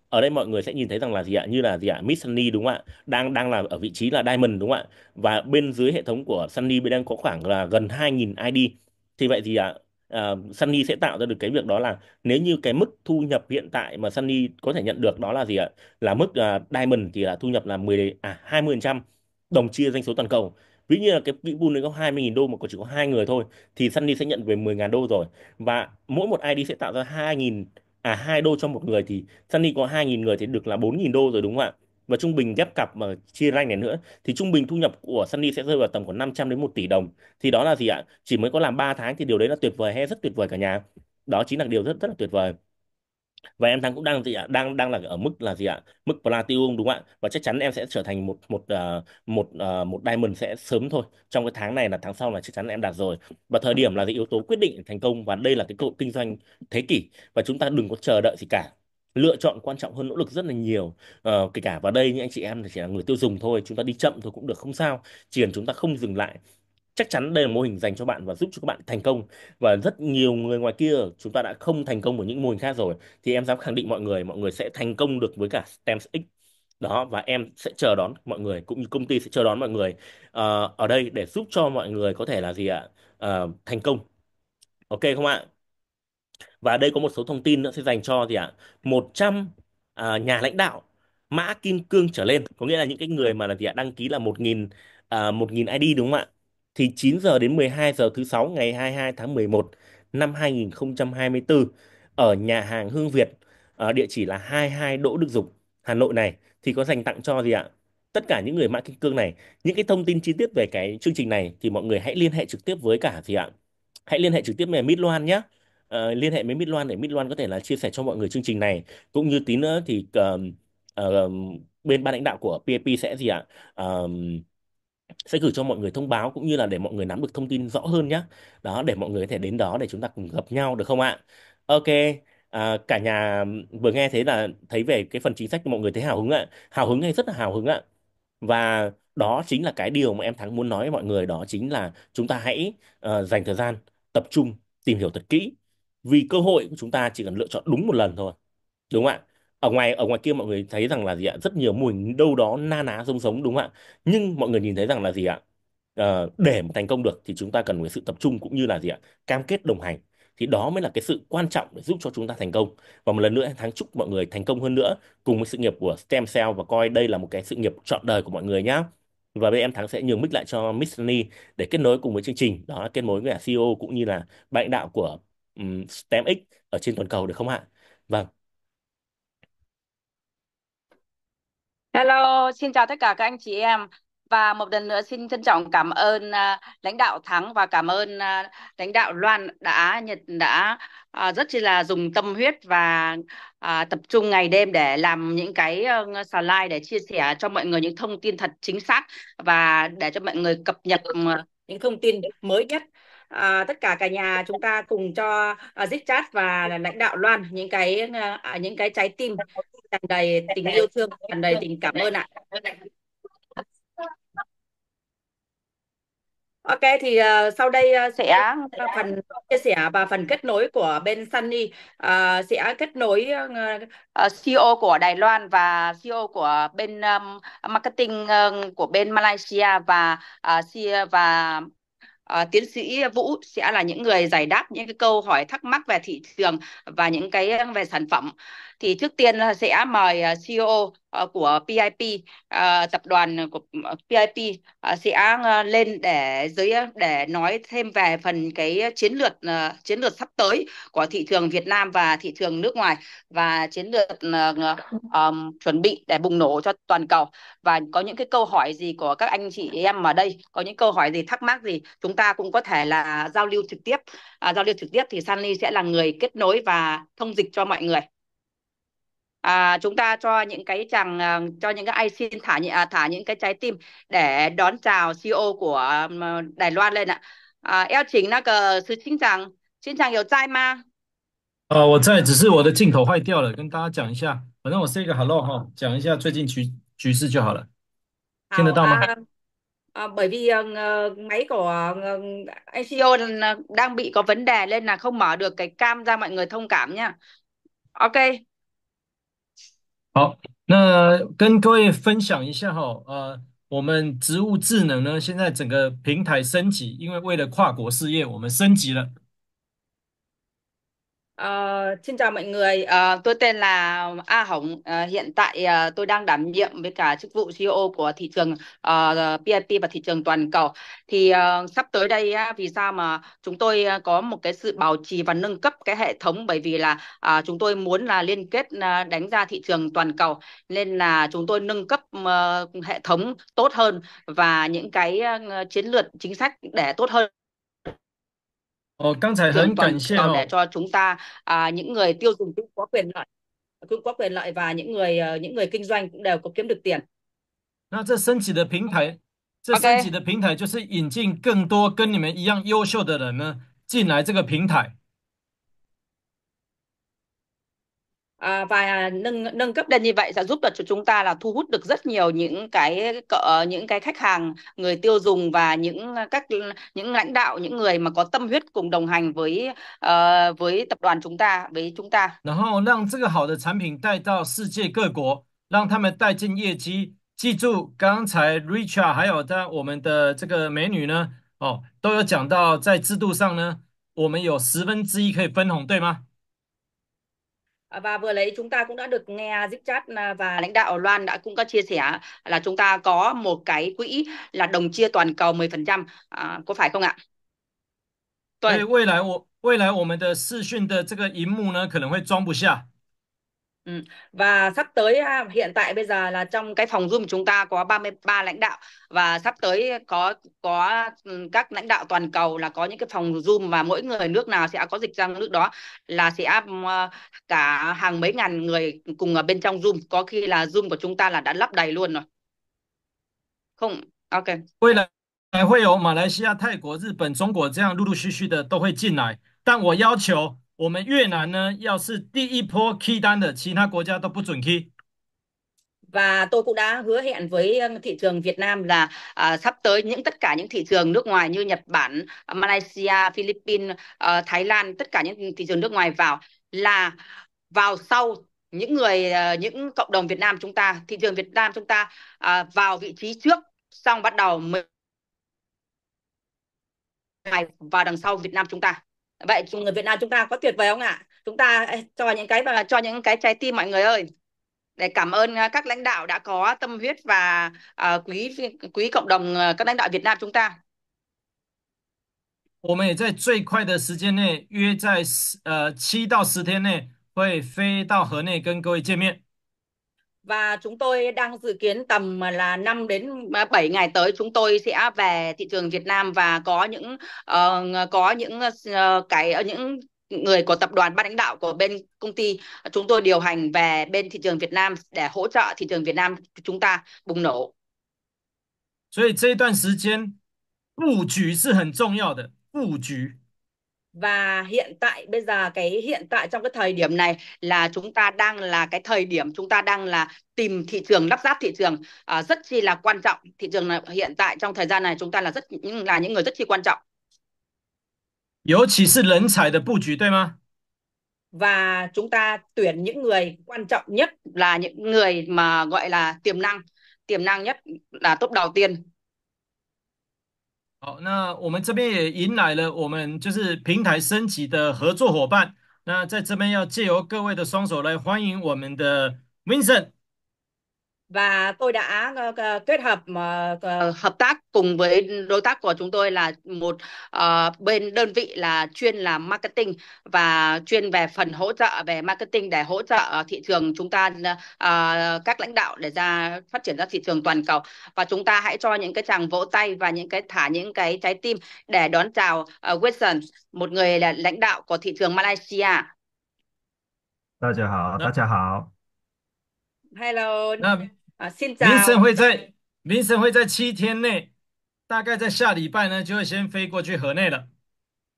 ở đây mọi người sẽ nhìn thấy rằng là gì ạ như là gì ạ Miss Sunny đúng không ạ đang đang là ở vị trí là Diamond đúng không ạ và bên dưới hệ thống của Sunny bên đang có khoảng là gần 2.000 ID thì vậy thì ạ uh, Sunny sẽ tạo ra được cái việc đó là nếu như cái mức thu nhập hiện tại mà Sunny có thể nhận được đó là gì ạ? Là mức uh, Diamond thì là thu nhập là 10 à 20% đồng chia doanh số toàn cầu. Ví như là cái quỹ pool đấy có 20.000 đô mà có chỉ có hai người thôi thì Sunny sẽ nhận về 10.000 đô rồi. Và mỗi một ID sẽ tạo ra 2.000 à 2 đô cho một người thì Sunny có 2.000 người thì được là 4.000 đô rồi đúng không ạ? và trung bình ghép cặp mà chia lanh này nữa thì trung bình thu nhập của Sunny sẽ rơi vào tầm khoảng 500 đến 1 tỷ đồng. Thì đó là gì ạ? Chỉ mới có làm 3 tháng thì điều đấy là tuyệt vời hay rất tuyệt vời cả nhà. Đó chính là điều rất rất là tuyệt vời và em thắng cũng đang gì ạ đang đang là ở mức là gì ạ mức platinum đúng không ạ và chắc chắn em sẽ trở thành một một ờ, một ờ, một diamond sẽ sớm thôi trong cái tháng này là tháng sau là chắc chắn là em đạt rồi và thời điểm là cái yếu tố quyết định thành công và đây là cái cơ kinh doanh thế kỷ và chúng ta đừng có chờ đợi gì cả lựa chọn quan trọng hơn nỗ lực rất là nhiều ờ, kể cả vào đây những anh chị em thì chỉ là người tiêu dùng thôi chúng ta đi chậm thôi cũng được không sao chỉ cần chúng ta không dừng lại chắc chắn đây là mô hình dành cho bạn và giúp cho các bạn thành công và rất nhiều người ngoài kia chúng ta đã không thành công ở những mô hình khác rồi thì em dám khẳng định mọi người mọi người sẽ thành công được với cả stem X đó và em sẽ chờ đón mọi người cũng như công ty sẽ chờ đón mọi người ờ, ở đây để giúp cho mọi người có thể là gì ạ ờ, thành công ok không ạ và đây có một số thông tin nữa sẽ dành cho gì ạ à, 100 à, nhà lãnh đạo mã kim cương trở lên có nghĩa là những cái người mà là gì ạ à, đăng ký là 1.000 à, 1.000 ID đúng không ạ thì 9 giờ đến 12 giờ thứ sáu ngày 22 tháng 11 năm 2024 ở nhà hàng Hương Việt ở địa chỉ là 22 Đỗ Đức Dục Hà Nội này thì có dành tặng cho gì ạ tất cả những người mã kim cương này những cái thông tin chi tiết về cái chương trình này thì mọi người hãy liên hệ trực tiếp với cả gì ạ hãy liên hệ trực tiếp với Mít Loan nhé uh, liên hệ với Mít Loan để Mít Loan có thể là chia sẻ cho mọi người chương trình này cũng như tí nữa thì uh, uh, bên ban lãnh đạo của PAP sẽ gì ạ uh, sẽ gửi cho mọi người thông báo cũng như là để mọi người nắm được thông tin rõ hơn nhé đó để mọi người có thể đến đó để chúng ta cùng gặp nhau được không ạ ok À, cả nhà vừa nghe thấy là thấy về cái phần chính sách mọi người thấy hào hứng ạ hào hứng hay rất là hào hứng ạ và đó chính là cái điều mà em thắng muốn nói với mọi người đó chính là chúng ta hãy uh, dành thời gian tập trung tìm hiểu thật kỹ vì cơ hội của chúng ta chỉ cần lựa chọn đúng một lần thôi đúng không ạ ở ngoài ở ngoài kia mọi người thấy rằng là gì ạ rất nhiều mô hình đâu đó na ná giống giống đúng không ạ nhưng mọi người nhìn thấy rằng là gì ạ ờ, để mà thành công được thì chúng ta cần phải sự tập trung cũng như là gì ạ cam kết đồng hành thì đó mới là cái sự quan trọng để giúp cho chúng ta thành công và một lần nữa thắng chúc mọi người thành công hơn nữa cùng với sự nghiệp của stem cell và coi đây là một cái sự nghiệp trọn đời của mọi người nhé và bây giờ em thắng sẽ nhường mic lại cho Miss Sunny để kết nối cùng với chương trình đó kết nối với cả CEO cũng như là lãnh đạo của Ừ, STEMX ở trên toàn cầu được không ạ? Vâng. Hello, xin chào tất cả các anh chị em và một lần nữa xin trân trọng cảm ơn uh, lãnh đạo Thắng và cảm ơn uh, lãnh đạo Loan đã Nhật đã uh, rất là dùng tâm huyết và uh, tập trung ngày đêm để làm những cái uh, slide để chia sẻ cho mọi người những thông tin thật chính xác và để cho mọi người cập nhật những thông tin mới nhất à, tất cả cả nhà chúng ta cùng cho à, ờ, Zichat và lãnh đạo Loan những cái ờ, à, những cái trái tim tràn đầy tình yêu thương, tràn đầy tình cảm ơn ạ. Ok thì uh, sau đây uh, sẽ phần chia sẻ và phần kết nối của bên Sunny uh, sẽ kết nối uh, uh, CEO của Đài Loan và CEO của bên um, marketing uh, của bên Malaysia và uh, và uh, tiến sĩ Vũ sẽ là những người giải đáp những cái câu hỏi thắc mắc về thị trường và những cái ờ, về sản phẩm. Thì trước tiên sẽ mời ờ, CEO Ờ, của PIP ờ, tập đoàn của PIP ờ, sẽ lên để dưới để nói thêm về phần cái chiến lược chiến lược sắp tới của thị trường Việt Nam và thị trường nước ngoài và chiến lược um, chuẩn bị để bùng nổ cho toàn cầu và có những cái câu hỏi gì của các anh chị em ở đây có những câu hỏi gì thắc mắc gì chúng ta cũng có thể là giao lưu trực tiếp uh, giao lưu trực tiếp thì Sunny sẽ là người kết nối và thông dịch cho mọi người à, chúng ta cho những cái chàng ờ, cho những cái ai xin thả những à, thả những cái trái tim để đón chào CEO của ờ, Đài Loan lên ạ. À, eo chính là cái sư chính chàng, chính chàng có tại mà? 呃，我在，只是我的镜头坏掉了，跟大家讲一下。反正我 say 个 hello 哈，讲一下最近局局势就好了，听得到吗？À, à, bởi vì uh, máy của uh, ICO e đang bị có vấn đề nên là không mở được cái cam ra mọi người thông cảm nha. Ok. 好，那跟各位分享一下哈，呃，我们植物智能呢，现在整个平台升级，因为为了跨国事业，我们升级了。Uh, xin chào mọi người, uh, tôi tên là A Hồng. Uh, hiện tại uh, tôi đang đảm nhiệm với cả chức vụ CEO của thị trường uh, PIP và thị trường toàn cầu. Thì uh, sắp tới đây uh, vì sao mà chúng tôi có một cái sự bảo trì và nâng cấp cái hệ thống bởi vì là uh, chúng tôi muốn là liên kết uh, đánh ra thị trường toàn cầu nên là chúng tôi nâng cấp uh, hệ thống tốt hơn và những cái uh, chiến lược chính sách để tốt hơn Ờ, các thầy Trường vâng, hãy toàn, cảm 谢 toàn để cho chúng ta à, những người tiêu dùng cũng có quyền lợi cũng có quyền lợi và những người ờ, những người kinh doanh cũng đều có kiếm được tiền. 那这升级的平台，这 OK 升级的平台就是引进更多跟你们一样优秀的人呢进来这个平台。À, và nâng nâng cấp lên như vậy sẽ giúp được cho chúng ta là thu hút được rất nhiều những cái cỡ, những cái khách hàng người tiêu dùng và những ờ, các những lãnh đạo những người mà có tâm huyết cùng đồng hành với uh, với tập đoàn chúng ta với chúng ta. vào cái sản phẩm 然后让这个好的产品带到世界各国，让他们带进业绩。记住刚才 Richard 还有他我们的这个美女呢，哦，都有讲到在制度上呢，我们有十分之一可以分红，对吗？À, và vừa lấy chúng ta cũng đã được nghe chat à, và lãnh đạo Loan đã cũng có chia sẻ là chúng ta có một cái quỹ là đồng chia toàn cầu 10%, à, có phải không ạ? Tuần. 对，未来我未来我们的视讯的这个荧幕呢，可能会装不下。Ừ. Và sắp tới hiện tại bây giờ là trong cái phòng Zoom chúng ta có 33 lãnh đạo và sắp tới có có các lãnh đạo toàn cầu là có những cái phòng Zoom và mỗi người nước nào sẽ có dịch sang nước đó là sẽ ờ, cả hàng mấy ngàn người cùng ở bên trong Zoom, có khi là Zoom của chúng ta là đã lắp đầy luôn rồi. Không, ok 未来还会有马来西亚、泰国、日本、中国这样陆陆续续的都会进来，但我要求我们越南呢，要是第一波 key 单的，其他国家都不准 key。Và tôi cũng đã hứa hẹn với thị trường Việt Nam là à, sắp tới những tất cả những thị trường nước ngoài như Nhật Bản, Malaysia, Philippines, à, Thái Lan, tất cả những thị trường nước ngoài vào là vào sau những người ờ, những cộng đồng Việt Nam chúng ta, thị trường Việt Nam chúng ta à, vào vị trí trước, xong bắt đầu mới vào đằng sau Việt Nam chúng ta vậy người Việt Nam chúng ta có tuyệt vời không ạ chúng ta cho những cái và cho những cái trái tim mọi người ơi để cảm ơn ờ, các lãnh đạo đã có tâm huyết và uh, quý quý cộng đồng ờ, các lãnh đạo Việt Nam chúng ta 我们也在最快的时间内，约在呃七到十天内，会飞到河内跟各位见面。và chúng tôi đang dự kiến tầm à, là 5 đến 7 à, ngày tới chúng tôi sẽ về thị trường Việt Nam và có những uh, có những uh, cái những người của tập đoàn ban lãnh đạo của bên công ty à, chúng tôi điều hành về bên thị trường Việt Nam để hỗ trợ thị trường Việt Nam chúng ta bùng nổ. 所以这一段时间布局是很重要的，布局。và hiện tại bây giờ cái hiện tại trong cái thời điểm này là chúng ta đang là cái thời điểm chúng ta đang là tìm thị trường lắp ráp thị trường à, rất chi là quan trọng thị trường là hiện tại trong thời gian này chúng ta là rất là những người rất chi quan trọng 尤其是人才的布局，对吗？và chúng ta tuyển những người quan trọng nhất là những người mà gọi là tiềm năng tiềm năng nhất là top đầu tiên 好，那我们这边也迎来了我们就是平台升级的合作伙伴。那在这边要借由各位的双手来欢迎我们的 Vincent。và tôi đã ờ, ờ, kết hợp ờ, hợp tác cùng với đối tác của chúng tôi là một uh, bên đơn vị là chuyên làm marketing và chuyên về phần hỗ trợ về marketing để hỗ trợ thị trường chúng ta uh, các lãnh đạo để ra phát triển ra thị trường toàn cầu và chúng ta hãy cho những cái chàng vỗ tay và những cái thả những cái trái tim để đón chào uh, Wilson một người là lãnh đạo của thị trường Malaysia. chào 大家好，大家好。Hello. Dạ. 那 dạ. 啊，现在明生会在明生会在七天内，大概在下礼拜呢，就会先飞过去河内了。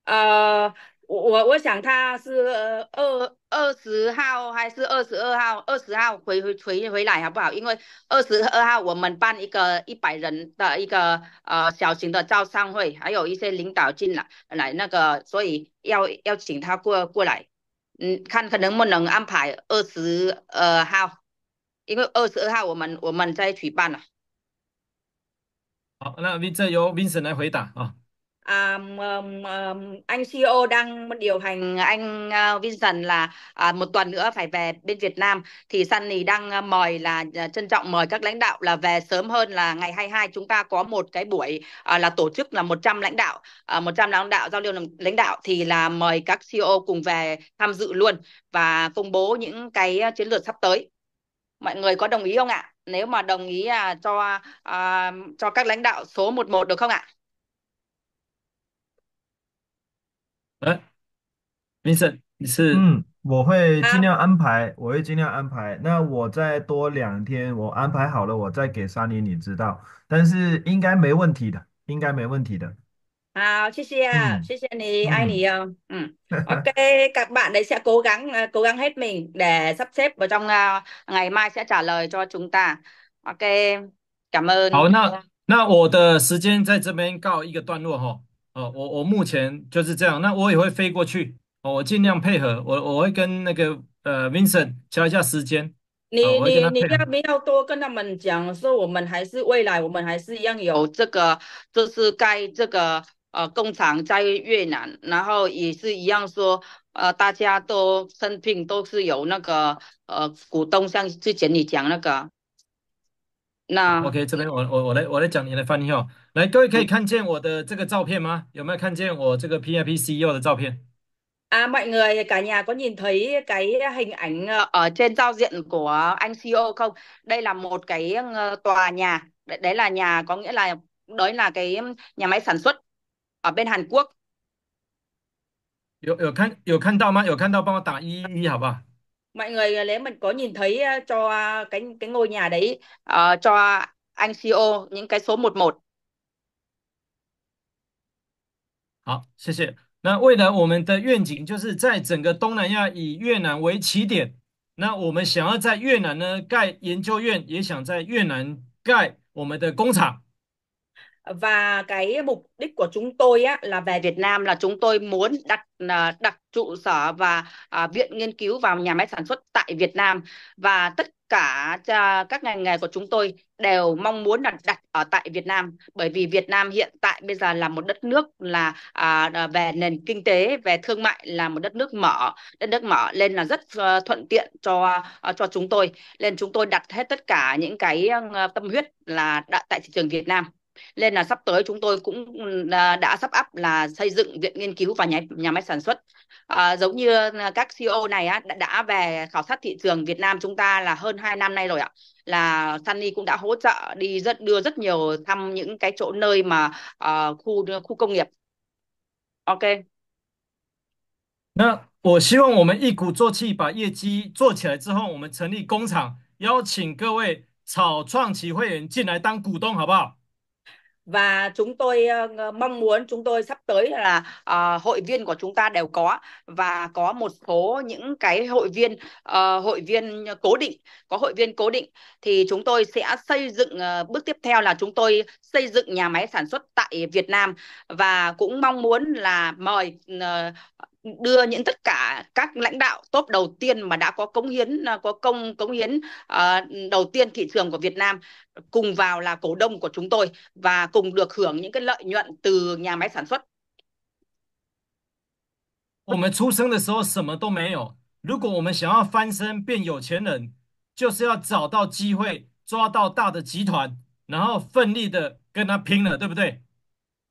呃，我我我想他是二二十号还是二十二号？二十号回回回回来好不好？因为二十二号我们办一个一百人的一个呃小型的招商会，还有一些领导进来来那个，所以要要请他过过来，嗯，看看能不能安排二十二号。因为二十二号我们我们在举办了。好，那 Vincent 由 Vincent 来回答啊。À, um, anh CEO đang điều hành anh à, Vincent là à, một tuần nữa phải về bên Việt Nam thì Sunny đang à, mời là à, trân trọng mời các lãnh đạo là về sớm hơn là ngày 22 chúng ta có một cái buổi à, là tổ chức là 100 lãnh đạo à, 100 lãnh đạo giao lưu lãnh đạo thì là mời các CEO cùng về tham dự luôn và công bố những cái chiến lược sắp tới mọi người có đồng ý không ạ? Nếu mà đồng ý à cho cho các lãnh đạo số một một được không ạ? 诶，先生是嗯，我会尽量安排，我会尽量安排。那我再多两天，我安排好了，我再给三林你知道。但是应该没问题的，应该没问题的。好，谢谢，啊，谢谢你，爱你哟。嗯，OK，các bạn đấy sẽ cố gắng cố gắng h ế o k 感恩。好，那那我的时间在这边告一个段落哈。呃，我我目前就是这样，那我也会飞过去，我尽量配合，我我会跟那个呃 Vincent 敲一下时间。你你你要不要多跟他们讲说，我们还是未来，我们还是一样有这个，就是该这个呃工厂在越南，然后也是一样说，呃，大家都生病都是有那个呃股东，像之前你讲那个，那 OK，这边我我我来我来讲你来翻译哦。来，各位可以看见我的这个照片吗？有没有看见我这个 PIP CEO 的照片？À, mọi người cả nhà có nhìn thấy cái hình ảnh ở ờ, ờ, trên giao diện của anh CEO không? Đây là một cái ờ, tòa nhà, đấy là nhà có nghĩa là đấy là cái nhà máy sản xuất ở bên Hàn Quốc có 有有看有看到吗？有看到，帮我打一一好不好？mọi người ờ, nếu mình có nhìn thấy ờ, cho ờ, cái cái ngôi nhà đấy ờ, cho anh CEO những cái số 11好，谢谢。那未来我们的愿景就是在整个东南亚以越南为起点，那我们想要在越南呢盖研究院，也想在越南盖我们的工厂。và cái mục đích của chúng tôi á, là về Việt Nam là chúng tôi muốn đặt à, đặt trụ sở và à, viện nghiên cứu vào nhà máy sản xuất tại Việt Nam và tất cả à, các ngành nghề của chúng tôi đều mong muốn đặt đặt ở tại Việt Nam bởi vì Việt Nam hiện tại bây giờ là một đất nước là à, về nền kinh tế về thương mại là một đất nước mở đất nước mở nên là rất uh, thuận tiện cho uh, cho chúng tôi nên chúng tôi đặt hết tất cả những cái uh, tâm huyết là đặt tại thị trường Việt Nam nên là sắp tới chúng tôi cũng à, đã sắp áp là xây dựng viện nghiên cứu và nhà nhà máy sản xuất à, giống như à, các CEO này á, đã, đã về khảo sát thị trường Việt Nam chúng ta là hơn 2 năm nay rồi ạ là Sunny cũng đã hỗ trợ đi rất đưa rất nhiều thăm những cái chỗ nơi mà uh, khu khu công nghiệp OK 那我希望我们一鼓作气把业绩做起来之后，我们成立工厂，邀请各位草创期会员进来当股东，好不好？và chúng tôi uh, mong muốn chúng tôi sắp tới là uh, hội viên của chúng ta đều có và có một số những cái hội viên uh, hội viên cố định có hội viên cố định thì chúng tôi sẽ xây dựng uh, bước tiếp theo là chúng tôi xây dựng nhà máy sản xuất tại Việt Nam và cũng mong muốn là mời uh, đưa những tất cả các lãnh đạo top đầu tiên mà đã có cống hiến à, có công cống hiến uh, đầu tiên thị trường của Việt Nam cùng vào là cổ đông của chúng tôi và cùng được hưởng những cái lợi nhuận từ nhà máy sản xuất. 我们出生的时候什么都没有，如果我们想要翻身变有钱人，就是要找到机会，抓到大的集团，然后奋力的跟他拼了，对不对？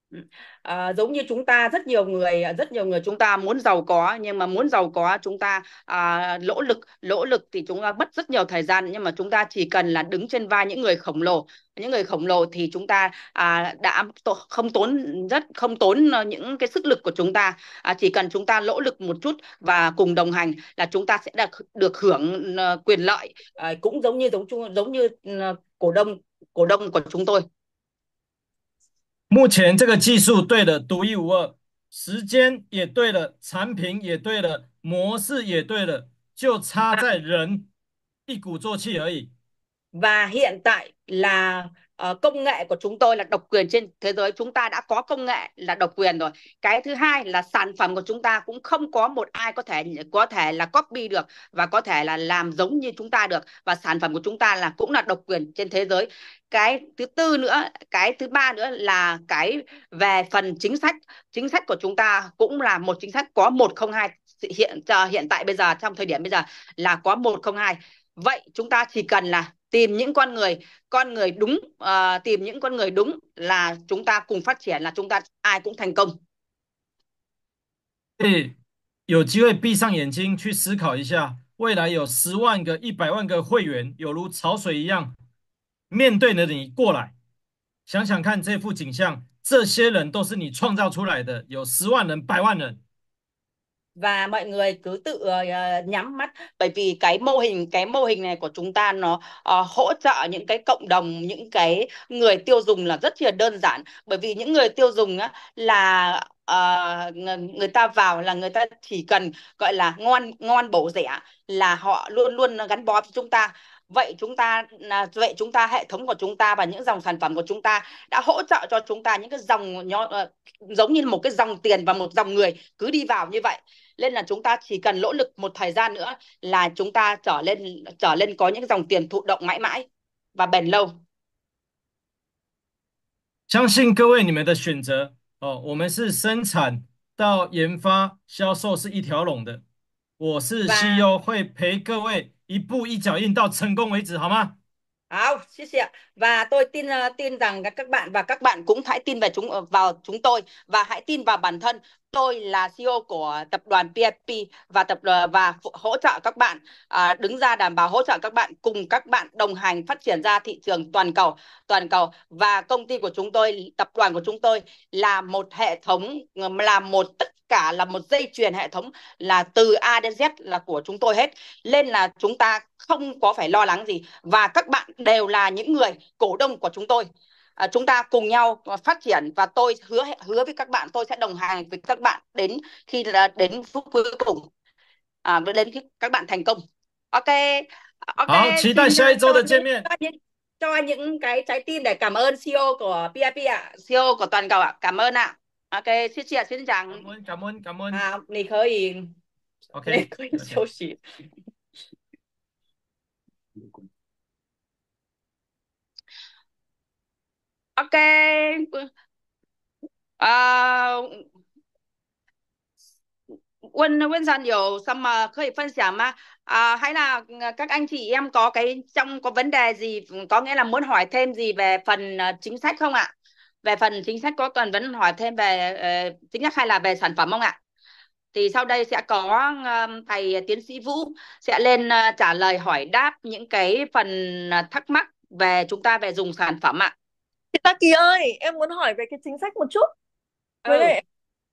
嗯。à, giống như chúng ta rất nhiều người rất nhiều người chúng ta muốn giàu có nhưng mà muốn giàu có chúng ta à, lỗ lực lỗ lực thì chúng ta mất rất nhiều thời gian nhưng mà chúng ta chỉ cần là đứng trên vai những người khổng lồ những người khổng lồ thì chúng ta à, đã t- không tốn rất không tốn ờ, những cái sức lực của chúng ta à, chỉ cần chúng ta lỗ lực một chút và cùng đồng hành là chúng ta sẽ được được hưởng ờ, quyền lợi à, cũng giống như giống giống như cổ đông cổ đông của chúng tôi 目前这个技术对的独一无二，时间也对了，产品也对了，模式也对了，就差在人，一鼓作气而已。Ờ, công nghệ của chúng tôi là độc quyền trên thế giới chúng ta đã có công nghệ là độc quyền rồi cái thứ hai là sản phẩm của chúng ta cũng không có một ai có thể có thể là copy được và có thể là làm giống như chúng ta được và sản phẩm của chúng ta là cũng là độc quyền trên thế giới cái thứ tư nữa cái thứ ba nữa là cái về phần chính sách chính sách của chúng ta cũng là một chính sách có một không hai hiện hiện tại bây giờ trong thời điểm bây giờ là có một không hai vậy chúng ta chỉ cần là tìm những con người con người đúng tìm những con người đúng là chúng ta cùng phát triển là chúng ta ai cũng thành công。有机会闭上眼睛去思考一下，未来有十万个一百万个会员，有如潮水一样面对着你过来，想想看这幅景象，这些人都是你创造出来的，有十万人百万人。và mọi người cứ tự uh, nhắm mắt bởi vì cái mô hình cái mô hình này của chúng ta nó uh, hỗ trợ những cái cộng đồng những cái người tiêu dùng là rất là đơn giản bởi vì những người tiêu dùng á, là uh, người ta vào là người ta chỉ cần gọi là ngon ngon bổ rẻ là họ luôn luôn gắn bó với chúng ta vậy chúng ta à, vậy chúng ta hệ thống của chúng ta và những dòng sản phẩm của chúng ta đã hỗ trợ cho chúng ta những cái dòng nho, ờ, giống như một cái dòng tiền và một dòng người cứ đi vào như vậy nên là chúng ta chỉ cần nỗ lực một thời gian nữa là chúng ta trở lên trở lên có những dòng tiền thụ động mãi mãi và bền lâu. 相信各位你们的选择哦，我们是生产到研发、销售是一条龙的。我是 CEO，会陪各位一步一脚印到成功为止，好吗？Không, xin ạ. Và tôi tin ờ, tin rằng các bạn và các bạn cũng hãy tin vào chúng ờ, vào chúng tôi và hãy tin vào bản thân tôi là CEO của tập đoàn PFP và tập đoàn ờ, và hỗ trợ các bạn à, đứng ra đảm bảo hỗ trợ các bạn cùng các bạn đồng hành phát triển ra thị trường toàn cầu toàn cầu và công ty của chúng tôi tập đoàn của chúng tôi là một hệ thống là một tất cả là một dây chuyền hệ thống là từ A đến Z là của chúng tôi hết nên là chúng ta không có phải lo lắng gì và các bạn đều là những người cổ đông của chúng tôi Ờ, chúng ta cùng nhau phát triển và tôi hứa hứa với các bạn tôi sẽ đồng hành với các bạn đến khi là đến phút cuối cùng à, đến khi các bạn thành công ok ok 好，期待下一周的见面。cho những cái trái tim để cảm ơn CEO của PIP ạ, à. CEO của toàn cầu ạ, à. cảm ơn ạ. À. Ok, xin chị ạ, xin chào. Cảm ơn, cảm ơn, cảm ơn. À, mình có gì? Ok. Mình có gì? ok uh, Quân Quân dàn hiểu xong mà có thể phân sẻ mà à, hay là ờ, các anh chị em có cái trong có vấn đề gì có nghĩa là muốn hỏi thêm gì về phần ờ, chính sách không ạ? Về phần chính sách có cần vấn hỏi thêm về uh, chính sách hay là về sản phẩm không ạ? Thì sau đây sẽ có thầy tiến sĩ Vũ sẽ lên trả lời hỏi đáp những cái phần thắc mắc về chúng ta về dùng sản phẩm ạ. Taki ơi, em muốn hỏi về cái chính sách một chút. Với ừ lại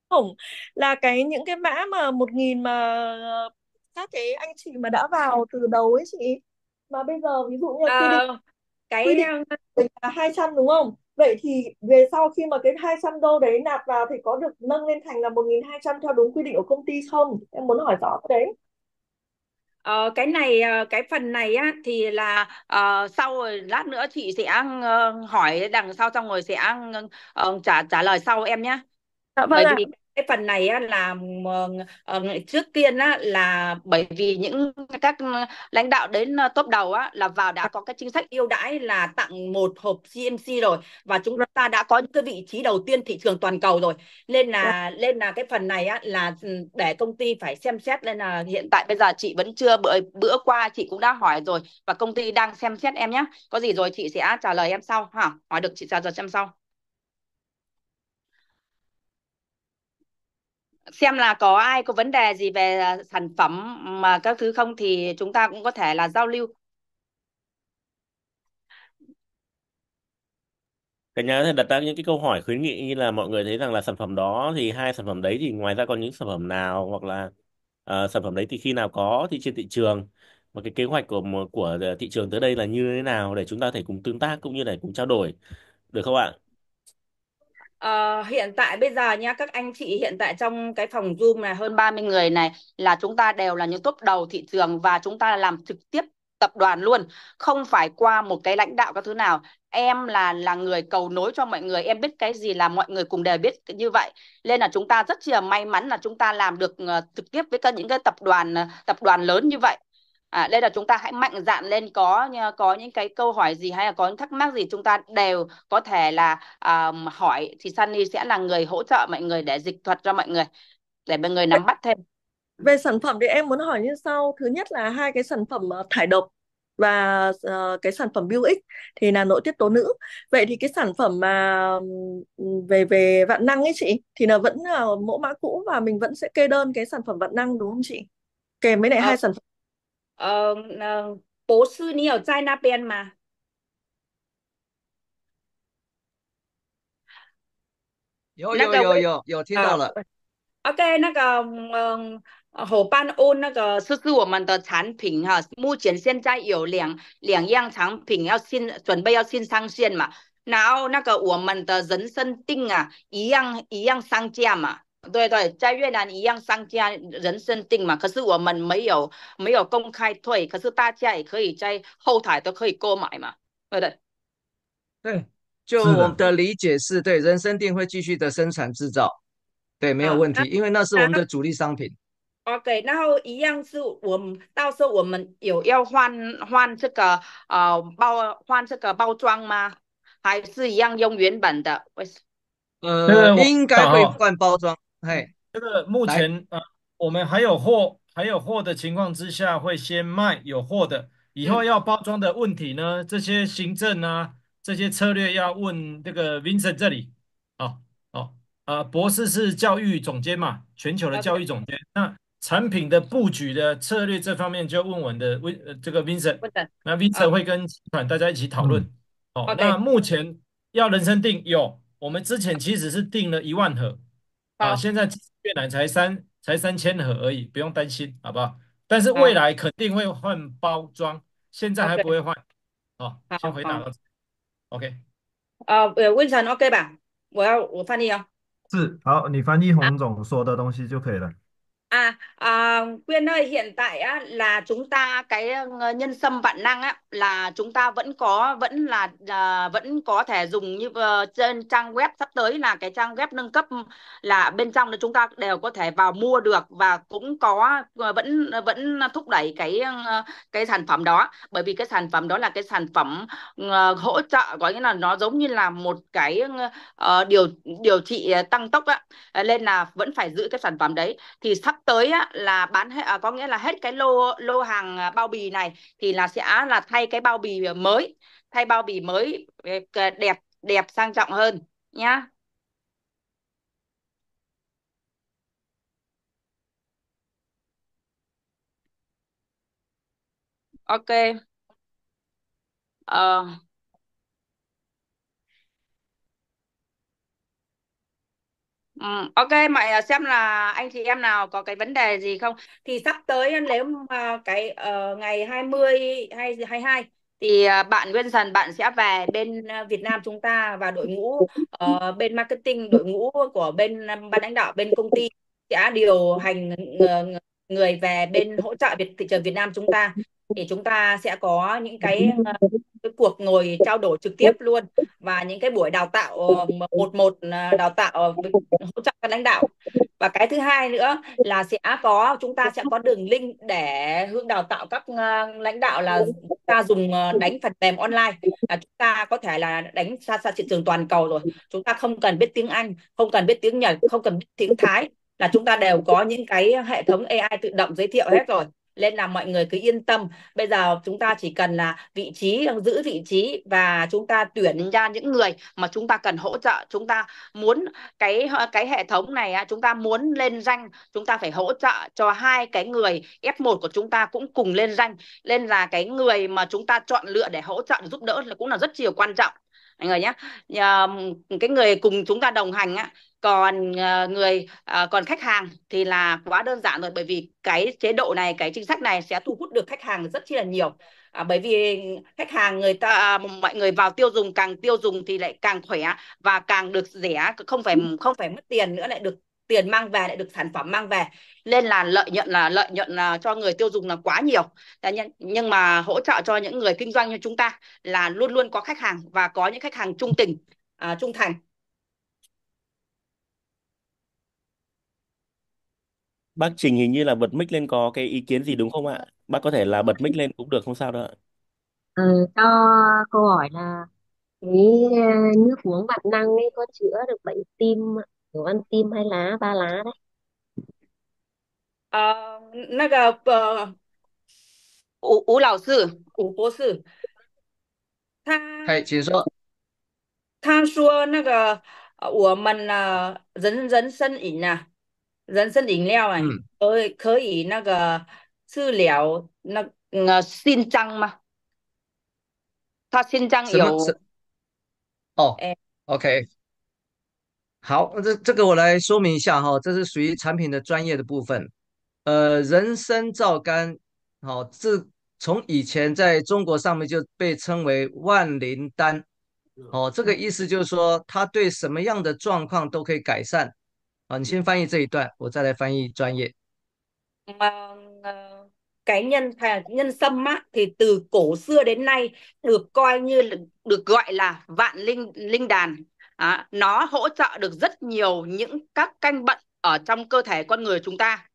khủng là cái những cái mã mà 1.000 mà các cái anh chị mà đã vào từ đầu ấy chị mà bây giờ ví dụ như là quy định Ờ, quy cái định um, là 200 đúng không? Vậy thì về sau khi mà cái 200 đô đấy nạp vào thì có được nâng lên thành là 1.200 theo đúng quy định của công ty không? Em muốn hỏi rõ cái đấy. Ờ, cái này ờ, cái phần này á thì là uh, sau lát nữa chị sẽ uh, hỏi đằng sau xong rồi sẽ uh, trả trả lời sau em nhé. Dạ vâng Bởi ạ. Vì cái phần này á, là ờ, ờ, trước tiên á, là bởi vì những các lãnh đạo đến ờ, top đầu á, là vào đã à. có cái chính sách ưu đãi là tặng một hộp CMC rồi và chúng ta đã có những cái vị trí đầu tiên thị trường toàn cầu rồi nên là dạ. nên là cái phần này á, là ừ, để công ty phải xem xét nên là hiện tại bây giờ chị vẫn chưa bữa, bữa qua chị cũng đã hỏi rồi và công ty đang xem xét em nhé có gì rồi chị sẽ trả lời em sau hả hỏi được chị trả lời em sau xem là có ai có vấn đề gì về à, sản phẩm mà các thứ không thì chúng ta cũng có thể là giao lưu cả nhà có thể đặt ra những cái câu hỏi khuyến nghị như là mọi người thấy rằng là sản phẩm đó thì hai sản phẩm đấy thì ngoài ra còn những sản phẩm nào hoặc là uh, sản phẩm đấy thì khi nào có thì trên thị trường và cái kế hoạch của của thị trường tới đây là như thế nào để chúng ta thể cùng tương tác cũng như để cùng trao đổi được không ạ? Uh, hiện tại bây giờ nha các anh chị hiện tại trong cái phòng Zoom này hơn 30 người này là chúng ta đều là những top đầu thị trường và chúng ta làm trực tiếp tập đoàn luôn không phải qua một cái lãnh đạo các thứ nào em là là người cầu nối cho mọi người em biết cái gì là mọi người cùng đều biết như vậy nên là chúng ta rất là may mắn là chúng ta làm được uh, trực tiếp với các những cái tập đoàn uh, tập đoàn lớn như vậy À, đây là chúng ta hãy mạnh dạn lên có có những cái câu hỏi gì hay là có những thắc mắc gì chúng ta đều có thể là um, hỏi thì Sunny sẽ là người hỗ trợ mọi người để dịch thuật cho mọi người để mọi người nắm bắt thêm. Về sản phẩm thì em muốn hỏi như sau, thứ nhất là hai cái sản phẩm ờ, thải độc và uh, cái sản phẩm Build thì là nội tiết tố nữ. Vậy thì cái sản phẩm mà về về vạn năng ấy chị thì là vẫn là mẫu mã cũ và mình vẫn sẽ kê đơn cái sản phẩm vạn năng đúng không chị? Kèm với lại à. Ờ. hai sản phẩm 嗯，那博士，你有在那边吗？有有有有有听到了。OK，那个嗯，伙伴哦，那个这是我们的产品哈，目前现在有两两样产品要新准备要新上线嘛，然后那个我们的人参锭啊，一样一样上架嘛。对对，在越南一样商家人生定嘛，可是我们没有没有公开退，可是大家也可以在后台都可以购买嘛，对不对？对，就我的理解是对，人生定会继续的生产制造，对，没有问题，因为那是我们的主力商品。OK，然后一样是我们到时候我们有要换换这个啊包换这个包装吗？还是一样用原本的？为什么？呃，应该会换包装。哎，这个目前啊，我们还有货，还有货的情况之下，会先卖有货的。以后要包装的问题呢，这些行政啊，这些策略要问这个 Vincent 这里。好，哦，啊，博士是教育总监嘛，全球的教育总监。那产品的布局的策略这方面，就问们的 Vin 呃，这个 Vincent。那 Vincent 会跟集团大家一起讨论。哦，那目前要人生定有，我们之前其实是订了一万盒。啊，现在越南才三才三千盒而已，不用担心，好不好？但是未来肯定会换包装，现在还不会换。好，先回答。OK。呃，温晨 OK 吧？我要我翻译啊。是，好，你翻译洪总说的东西就可以了。À, à Quyên ơi hiện tại á, là chúng ta cái ờ, nhân sâm vạn năng á là chúng ta vẫn có vẫn là à, vẫn có thể dùng như uh, trên trang web sắp tới là cái trang web nâng cấp là bên trong đó chúng ta đều có thể vào mua được và cũng có ờ, vẫn vẫn thúc đẩy cái cái sản phẩm đó bởi vì cái sản phẩm đó là cái sản phẩm uh, hỗ trợ có nghĩa là nó giống như là một cái uh, điều điều trị tăng tốc á nên là vẫn phải giữ cái sản phẩm đấy thì sắp tới á, là bán à, có nghĩa là hết cái lô lô hàng à, bao bì này thì là sẽ là thay cái bao bì mới thay bao bì mới ờ, đẹp đẹp sang trọng hơn nhá ok ờ uh. Ừ. ok mọi à, xem là anh chị em nào có cái vấn đề gì không thì sắp tới à, nếu mà cái uh, ngày 20 hay 22 thì uh, bạn Nguyên Dần bạn sẽ về bên Việt Nam chúng ta và đội ngũ uh, bên marketing đội ngũ của bên ban lãnh đạo bên công ty sẽ điều hành người về bên hỗ trợ Việt thị trường Việt Nam chúng ta thì chúng ta sẽ có những cái, ờ, cái cuộc ngồi trao đổi trực tiếp luôn và những cái buổi đào tạo ờ, một một ờ, đào tạo hỗ trợ các lãnh đạo và cái thứ hai nữa là sẽ có chúng ta sẽ có đường link để hướng đào tạo các lãnh đạo là chúng ta dùng đánh phần mềm online là chúng ta có thể là đánh xa xa thị trường toàn cầu rồi chúng ta không cần biết tiếng Anh không cần biết tiếng Nhật không cần biết tiếng Thái là chúng ta đều có những cái hệ thống AI tự động giới thiệu hết rồi nên là mọi người cứ yên tâm bây giờ chúng ta chỉ cần là vị trí giữ vị trí và chúng ta tuyển ra những người mà chúng ta cần hỗ trợ chúng ta muốn cái cái hệ thống này chúng ta muốn lên danh chúng ta phải hỗ trợ cho hai cái người F1 của chúng ta cũng cùng lên danh nên là cái người mà chúng ta chọn lựa để hỗ trợ để giúp đỡ là cũng là rất chiều quan trọng mọi người nhé cái người cùng chúng ta đồng hành á còn ờ, người ờ, còn khách hàng thì là quá đơn giản rồi bởi vì cái chế độ này cái chính sách này sẽ thu hút được khách hàng rất chi là nhiều à, bởi vì khách hàng người ta à, mọi người vào tiêu dùng càng tiêu dùng thì lại càng khỏe và càng được rẻ không phải không phải mất tiền nữa lại được tiền mang về lại được sản phẩm mang về nên là lợi nhuận là lợi nhuận là cho người tiêu dùng là quá nhiều nhưng, nhưng mà hỗ trợ cho những người kinh doanh như chúng ta là luôn luôn có khách hàng và có những khách hàng trung tình uh, trung thành Bác Trình hình như là bật mic lên có cái ý kiến gì đúng không ạ? Bác có thể là bật mic lên cũng được không sao đâu ạ. Ờ, cho câu hỏi là cái ờ, nước uống vạn năng ấy có chữa được bệnh tim ạ? kiểu ăn tim hay lá ba lá đấy 呃，那个呃，吴吴老师，吴博士，他嗨，请说。他说那个呃我们呢、人人生饮啊，ờ, 人参饮料啊，可可以那个治疗那个心脏吗？他心脏有哦，哎，OK，好，这这个我来说明一下哈，这是属于产品的专业的部分。呃，人参皂苷，好，自从以前在中国上面就被称为万灵丹，哦，这个意思就是说，它对什么样的状况都可以改善。啊，你先翻译这一段，我再来翻译专业。Mà ờ, cái nhân thà- nhân sâm á thì từ cổ xưa đến nay được coi như được gọi là vạn linh linh đàn. Á, à, nó hỗ trợ được rất nhiều những các canh bệnh ở trong cơ thể con người chúng ta.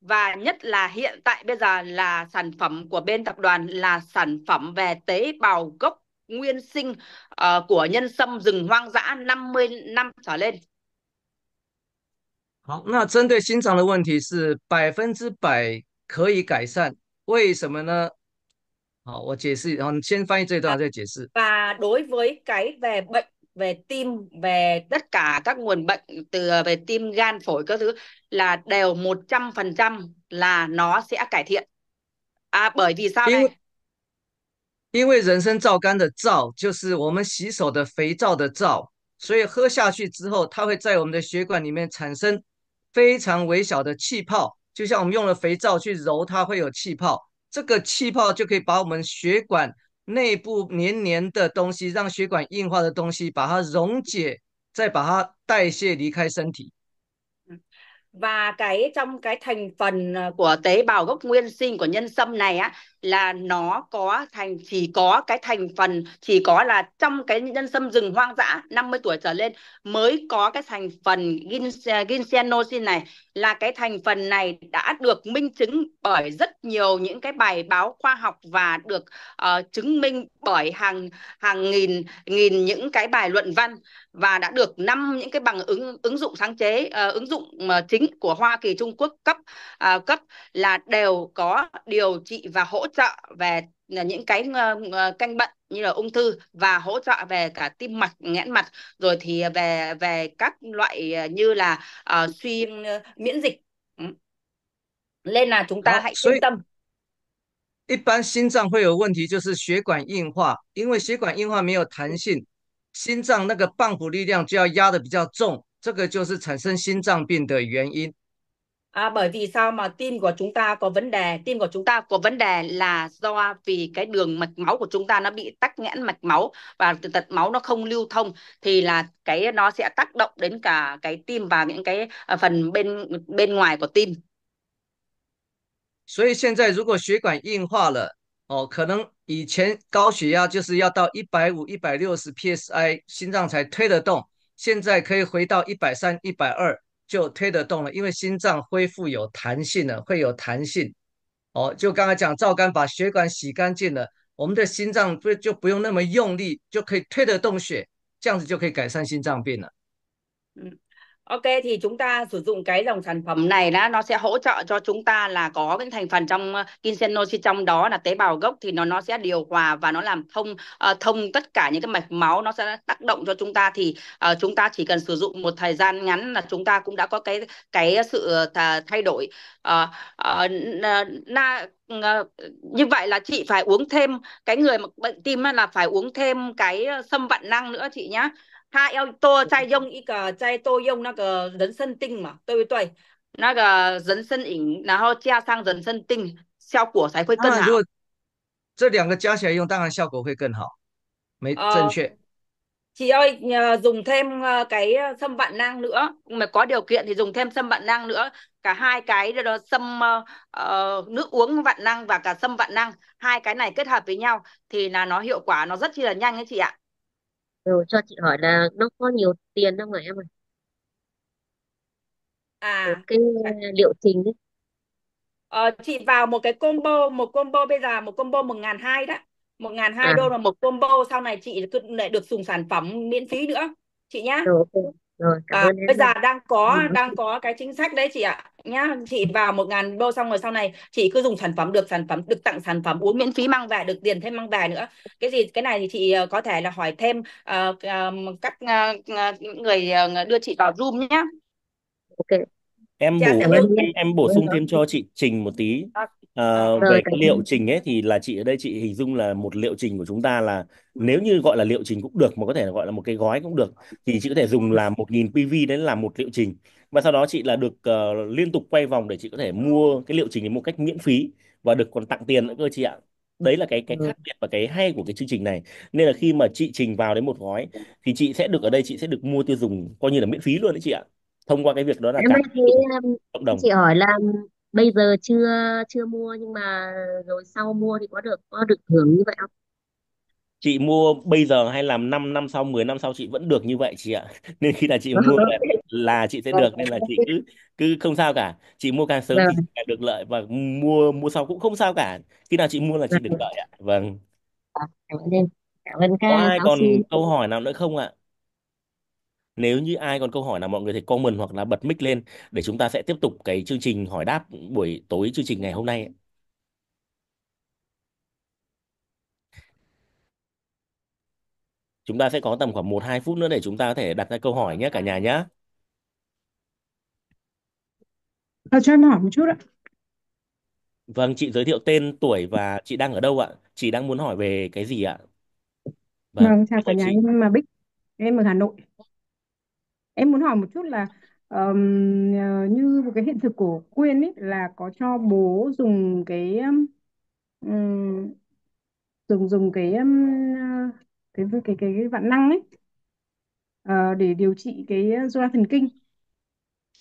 Và nhất là hiện tại bây giờ là sản phẩm của bên tập đoàn là sản phẩm về tế bào gốc nguyên sinh ờ, của nhân sâm rừng hoang dã 50 năm trở lên. 好，那针对心脏的问题是百分之百可以改善，为什么呢？好，我解释一下。先翻译这段再解释。啊，对，对于关于病、关于心、关于所有各种各样的疾病，包括心、肝、肺，都是百分之百的改善。啊，为什么呢？因为人参皂苷的“皂”就是我们洗手的肥皂的“皂”，所以喝下去之后，它会在我们的血管里面产生。非常微小的气泡，就像我们用了肥皂去揉，它会有气泡。这个气泡就可以把我们血管内部黏黏的东西，让血管硬化的东西，把它溶解，再把它代谢离开身体。嗯，và cái trong cái thành phần của tế bào gốc nguyên sinh của nhân sâm này á. là nó có thành chỉ có cái thành phần chỉ có là trong cái nhân sâm rừng hoang dã 50 tuổi trở lên mới có cái thành phần ginsenosin này là cái thành phần này đã được minh chứng bởi rất nhiều những cái bài báo khoa học và được uh, chứng minh bởi hàng hàng nghìn nghìn những cái bài luận văn và đã được năm những cái bằng ứng ứng dụng sáng chế uh, ứng dụng uh, chính của Hoa Kỳ Trung Quốc cấp uh, cấp là đều có điều trị và hỗ hỗ trợ về à, những cái ờ, ờ, canh bệnh như là ung thư và hỗ trợ về cả tim mạch nghẽn mạch rồi thì về về các loại à, như là uh, suy miễn dịch ừ. nên là chúng ta hãy yên tâm 一般心脏会有问题，就是血管硬化，因为血管硬化没有弹性，心脏那个泵浦力量就要压的比较重，这个就是产生心脏病的原因。À, bởi vì sao mà tim của chúng ta có vấn đề tim của chúng ta có vấn đề là do vì cái đường mạch máu của chúng ta nó bị tắc nghẽn mạch máu và tật máu nó không lưu thông thì là cái nó sẽ tác động đến cả cái tim và những cái à, phần bên bên ngoài của tim 所以现在如果血管硬化了，哦，可能以前高血压就是要到一百五、一百六十 psi 心脏才推得动，现在可以回到一百三、一百二。就推得动了，因为心脏恢复有弹性了，会有弹性。哦，就刚才讲皂苷把血管洗干净了，我们的心脏不就不用那么用力，就可以推得动血，这样子就可以改善心脏病了。嗯。Ok thì chúng ta sử dụng cái dòng sản phẩm này là nó sẽ hỗ trợ cho chúng ta là có cái thành phần trong uh, trong đó là tế bào gốc thì nó nó sẽ điều hòa và nó làm thông uh, thông tất cả những cái mạch máu nó sẽ tác động cho chúng ta thì uh, chúng ta chỉ cần sử dụng một thời gian ngắn là chúng ta cũng đã có cái cái sự thay đổi uh, uh, na như vậy là chị phải uống thêm cái người mà bệnh tim là phải uống thêm cái sâm vạn năng nữa chị nhá 他要多再用一个，再多用那个人参定嘛，对不对？那个人参饮，然后加上人参定，效果才会更好。如果这两个加起来用，当然效果会更好，没正确。Uh, à, à? ờ, chị ơi dùng thêm ờ, cái ờ, sâm vạn năng nữa mà có điều kiện thì dùng thêm sâm vạn năng nữa cả hai cái đó sâm uh, nước uống vạn năng và cả sâm vạn năng hai cái này kết hợp với nhau thì là nó hiệu quả nó rất chi là nhanh ấy chị ạ rồi ừ, cho chị hỏi là nó có nhiều tiền không ạ em ạ? Một À, cái liệu trình ấy. ờ, chị vào một cái combo, một combo bây giờ một combo một ngàn hai đó. 1.200 À, đô là một combo, sau này chị lại được dùng sản phẩm miễn phí nữa. Chị nhá. rồi rồi cảm à, ơn bây giờ đang có ừ. đang có cái chính sách đấy chị ạ nhá chị vào một ngàn đô xong rồi sau này chị cứ dùng sản phẩm được sản phẩm được tặng sản phẩm uống miễn phí mang về được tiền thêm mang về nữa cái gì cái này thì chị ờ, có thể là hỏi thêm uh, uh, các uh, người đưa chị vào room nhá ok em chị bổ em, em bổ sung thêm cho chị Trình một tí à, À, về Rồi, cái cảm liệu ơn. trình ấy thì là chị ở đây chị hình dung là một liệu trình của chúng ta là nếu như gọi là liệu trình cũng được mà có thể là gọi là một cái gói cũng được thì chị có thể dùng là 1.000 PV đấy là một liệu trình và sau đó chị là được ờ, liên tục quay vòng để chị có thể mua cái liệu trình ấy một cách miễn phí và được còn tặng tiền nữa cơ chị ạ đấy là cái cái ừ. khác biệt và cái hay của cái chương trình này nên là khi mà chị trình vào đến một gói thì chị sẽ được ở đây chị sẽ được mua tiêu dùng coi như là miễn phí luôn đấy chị ạ thông qua cái việc đó là Em cảm ơi, cộng đồng chị hỏi là bây giờ chưa chưa mua nhưng mà rồi sau mua thì có được có được hưởng như vậy không chị mua bây giờ hay là 5 năm sau 10 năm sau chị vẫn được như vậy chị ạ nên khi là chị mua là, chị sẽ được nên là chị cứ cứ không sao cả chị mua càng sớm thì chị vâng. càng được lợi và mua mua sau cũng không sao cả khi nào chị mua là chị vâng. được lợi ạ vâng cảm ơn em cảm ơn các có ai giáo còn sư câu hỏi nào nữa không ạ nếu như ai còn câu hỏi nào mọi người thì comment hoặc là bật mic lên để chúng ta sẽ tiếp tục cái chương trình hỏi đáp buổi tối chương trình ngày hôm nay. Chúng ta sẽ có tầm khoảng 1 2 phút nữa để chúng ta có thể đặt ra câu hỏi nhé cả nhà nhé. À, cho em hỏi một chút ạ. Vâng, chị giới thiệu tên, tuổi và chị đang ở đâu ạ? Chị đang muốn hỏi về cái gì ạ? Vâng, Vâng, chào cả nhà chị. em là Bích, em ở Hà Nội em muốn hỏi một chút là ờm, ờ, như một cái hiện thực của Quyên ấy là có cho bố dùng cái ừm, dùng dùng cái ừm, ờ, cái cái cái, cái, vạn năng ấy ờ, để điều trị cái dối loạn thần kinh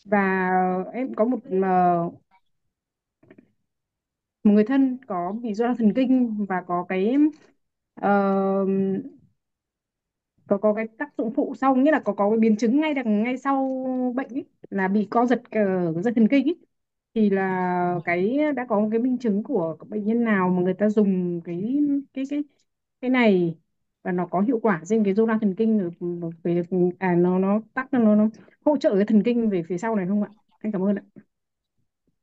và em có một ờ, một người thân có bị dối loạn thần kinh và có cái ờm, có có cái tác dụng phụ sau nghĩa là có có cái biến chứng ngay đằng ngay sau bệnh ấy, là bị co giật uh, giật thần kinh ấy. thì là ừ. cái đã có một cái minh chứng của bệnh nhân nào mà người ta dùng cái cái cái cái này và nó có hiệu quả trên cái zona thần kinh về à nó nó tác nó nó hỗ trợ cái thần kinh về phía sau này không ạ? Anh cảm ơn ạ.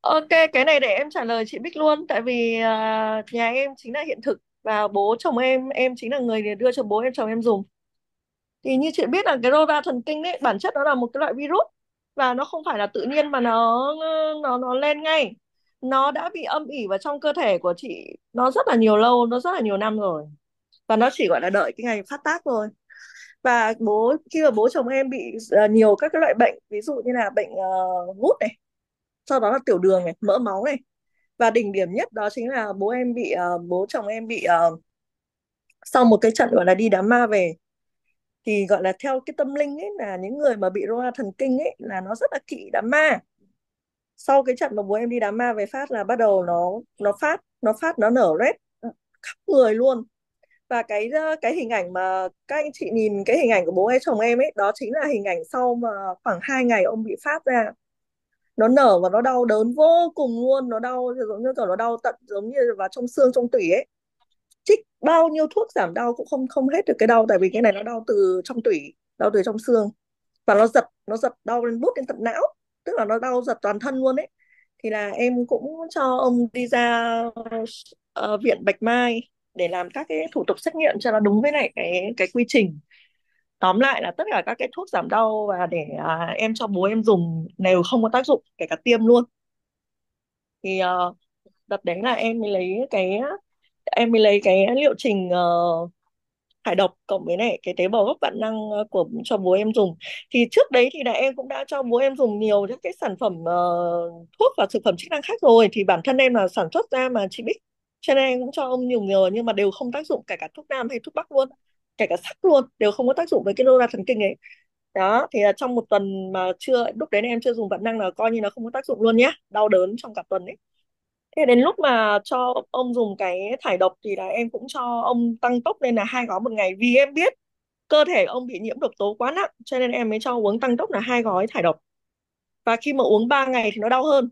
Ok, cái này để em trả lời chị Bích luôn tại vì uh, nhà em chính là hiện thực và bố chồng em em chính là người đưa cho bố em chồng em dùng thì như chị biết là cái rô va thần kinh đấy bản chất nó là một cái loại virus và nó không phải là tự nhiên mà nó nó nó lên ngay nó đã bị âm ỉ vào trong cơ thể của chị nó rất là nhiều lâu nó rất là nhiều năm rồi và nó chỉ gọi là đợi cái ngày phát tác thôi và bố khi mà bố chồng em bị uh, nhiều các cái loại bệnh ví dụ như là bệnh uh, ờ, gút này sau đó là tiểu đường này mỡ máu này và đỉnh điểm nhất đó chính là bố em bị uh, bố chồng em bị uh, sau một cái trận gọi là đi đám ma về thì gọi là theo cái tâm linh ấy là những người mà bị rô thần kinh ấy là nó rất là kỵ đám ma sau cái trận mà bố em đi đám ma về phát là bắt đầu nó nó phát nó phát nó nở rết khắp người luôn và cái cái hình ảnh mà các anh chị nhìn cái hình ảnh của bố em chồng em ấy đó chính là hình ảnh sau mà khoảng 2 ngày ông bị phát ra nó nở và nó đau đớn vô cùng luôn nó đau giống như kiểu nó đau tận giống như vào trong xương trong tủy ấy bao nhiêu thuốc giảm đau cũng không không hết được cái đau tại vì cái này nó đau từ trong tủy đau từ trong xương và nó giật nó giật đau lên bút đến tận não tức là nó đau giật toàn thân luôn ấy thì là em cũng cho ông đi ra uh, viện Bạch Mai để làm các cái thủ tục xét nghiệm cho nó đúng với lại cái cái quy trình tóm lại là tất cả các cái thuốc giảm đau và để à, em cho bố em dùng đều không có tác dụng kể cả tiêm luôn thì à, đợt đấy là em mới lấy cái em mới lấy cái liệu trình uh, ờ, thải độc cộng với này cái tế bào gốc vạn năng ờ, của cho bố em dùng thì trước đấy thì là em cũng đã cho bố em dùng nhiều những cái sản phẩm uh, thuốc và thực phẩm chức năng khác rồi thì bản thân em là sản xuất ra mà chị biết cho nên em cũng cho ông dùng nhiều nhưng mà đều không tác dụng kể cả thuốc nam hay thuốc bắc luôn kể cả sắc luôn đều không có tác dụng với cái lô ra thần kinh ấy đó thì là trong một tuần mà chưa lúc đấy em chưa dùng vận năng là coi như là không có tác dụng luôn nhé đau đớn trong cả tuần ấy Thế đến lúc mà cho ông dùng cái thải độc thì là em cũng cho ông tăng tốc lên là hai gói một ngày vì em biết cơ thể ông bị nhiễm độc tố quá nặng cho nên em mới cho uống tăng tốc là hai gói thải độc. Và khi mà uống 3 ngày thì nó đau hơn.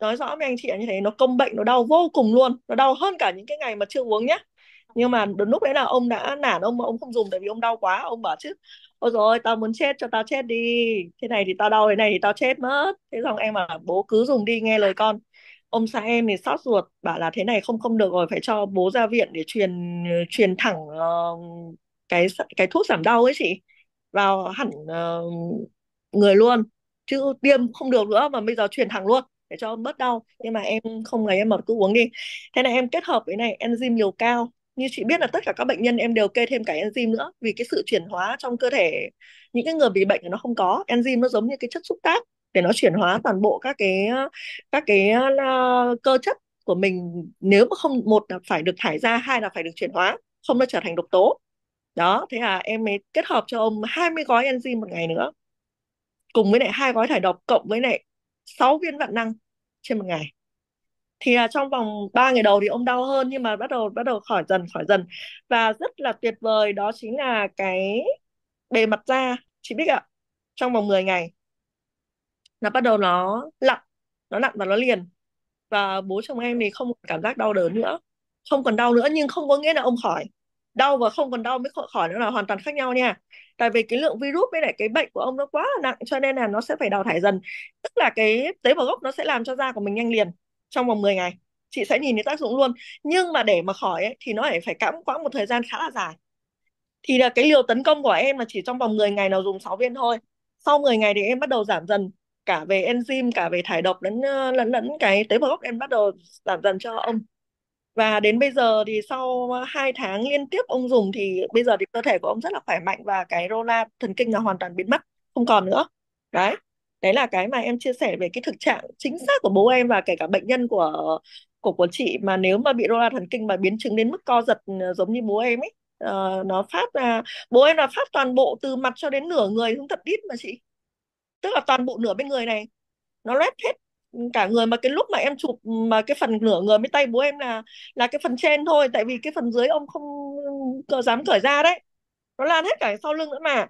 Nói rõ với anh chị là như thế, nó công bệnh, nó đau vô cùng luôn. Nó đau hơn cả những cái ngày mà chưa uống nhé. Nhưng mà đến lúc đấy là ông đã nản ông mà ông không dùng tại vì ông đau quá. Ông bảo chứ, ôi rồi tao muốn chết cho tao chết đi. Thế này thì tao đau, thế này thì tao chết mất. Thế xong em bảo bố cứ dùng đi nghe lời con ông xã em thì sót ruột bảo là thế này không không được rồi phải cho bố ra viện để truyền truyền thẳng uh, cái cái thuốc giảm đau ấy chị vào hẳn uh, người luôn chứ tiêm không được nữa mà bây giờ truyền thẳng luôn để cho bớt đau nhưng mà em không ngày em mở cứ uống đi thế này em kết hợp với này enzyme liều cao như chị biết là tất cả các bệnh nhân em đều kê thêm cả enzyme nữa vì cái sự chuyển hóa trong cơ thể những cái người bị bệnh nó không có enzyme nó giống như cái chất xúc tác để nó chuyển hóa toàn bộ các cái các cái uh, cơ chất của mình nếu mà không một là phải được thải ra hai là phải được chuyển hóa không nó trở thành độc tố đó thế là em mới kết hợp cho ông 20 gói enzyme một ngày nữa cùng với lại hai gói thải độc cộng với lại 6 viên vạn năng trên một ngày thì là trong vòng 3 ngày đầu thì ông đau hơn nhưng mà bắt đầu bắt đầu khỏi dần khỏi dần và rất là tuyệt vời đó chính là cái bề mặt da chị biết ạ trong vòng 10 ngày là bắt đầu nó lặn nó lặn và nó liền và bố chồng em thì không cảm giác đau đớn nữa không còn đau nữa nhưng không có nghĩa là ông khỏi đau và không còn đau mới khỏi nữa là hoàn toàn khác nhau nha tại vì cái lượng virus với lại cái bệnh của ông nó quá là nặng cho nên là nó sẽ phải đào thải dần tức là cái tế bào gốc nó sẽ làm cho da của mình nhanh liền trong vòng 10 ngày chị sẽ nhìn thấy tác dụng luôn nhưng mà để mà khỏi ấy, thì nó phải phải cắm quãng một thời gian khá là dài thì là cái liều tấn công của em là chỉ trong vòng 10 ngày nào dùng 6 viên thôi sau 10 ngày thì em bắt đầu giảm dần cả về enzyme cả về thải độc lẫn lẫn lẫn cái tế bào gốc em bắt đầu giảm dần cho ông và đến bây giờ thì sau 2 tháng liên tiếp ông dùng thì bây giờ thì cơ thể của ông rất là khỏe mạnh và cái rona thần kinh là hoàn toàn biến mất không còn nữa đấy đấy là cái mà em chia sẻ về cái thực trạng chính xác của bố em và kể cả bệnh nhân của của của chị mà nếu mà bị rona thần kinh mà biến chứng đến mức co giật ờ, giống như bố em ấy uh, nó phát là bố em là phát toàn bộ từ mặt cho đến nửa người không thật ít mà chị tức là toàn bộ nửa bên người này nó loét hết cả người mà cái lúc mà em chụp mà cái phần nửa người với tay bố em là là cái phần trên thôi tại vì cái phần dưới ông không cờ dám cởi ra đấy nó lan hết cả sau lưng nữa mà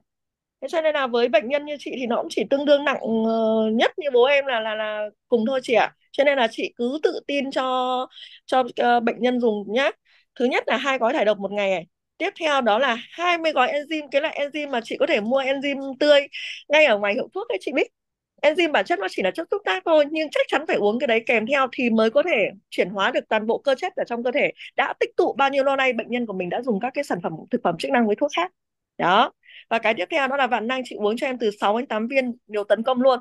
thế cho nên là với bệnh nhân như chị thì nó cũng chỉ tương đương nặng ờ, nhất như bố em là là là cùng thôi chị ạ cho nên là chị cứ tự tin cho cho uh, bệnh nhân dùng nhá thứ nhất là hai gói thải độc một ngày này Tiếp theo đó là 20 gói enzyme, cái loại enzyme mà chị có thể mua enzyme tươi ngay ở ngoài hiệu thuốc ấy chị biết Enzyme bản chất nó chỉ là chất xúc tác thôi, nhưng chắc chắn phải uống cái đấy kèm theo thì mới có thể chuyển hóa được toàn bộ cơ chất ở trong cơ thể. Đã tích tụ bao nhiêu lâu nay bệnh nhân của mình đã dùng các cái sản phẩm thực phẩm chức năng với thuốc khác. Đó. Và cái tiếp theo đó là vạn năng chị uống cho em từ 6 đến 8 viên liều tấn công luôn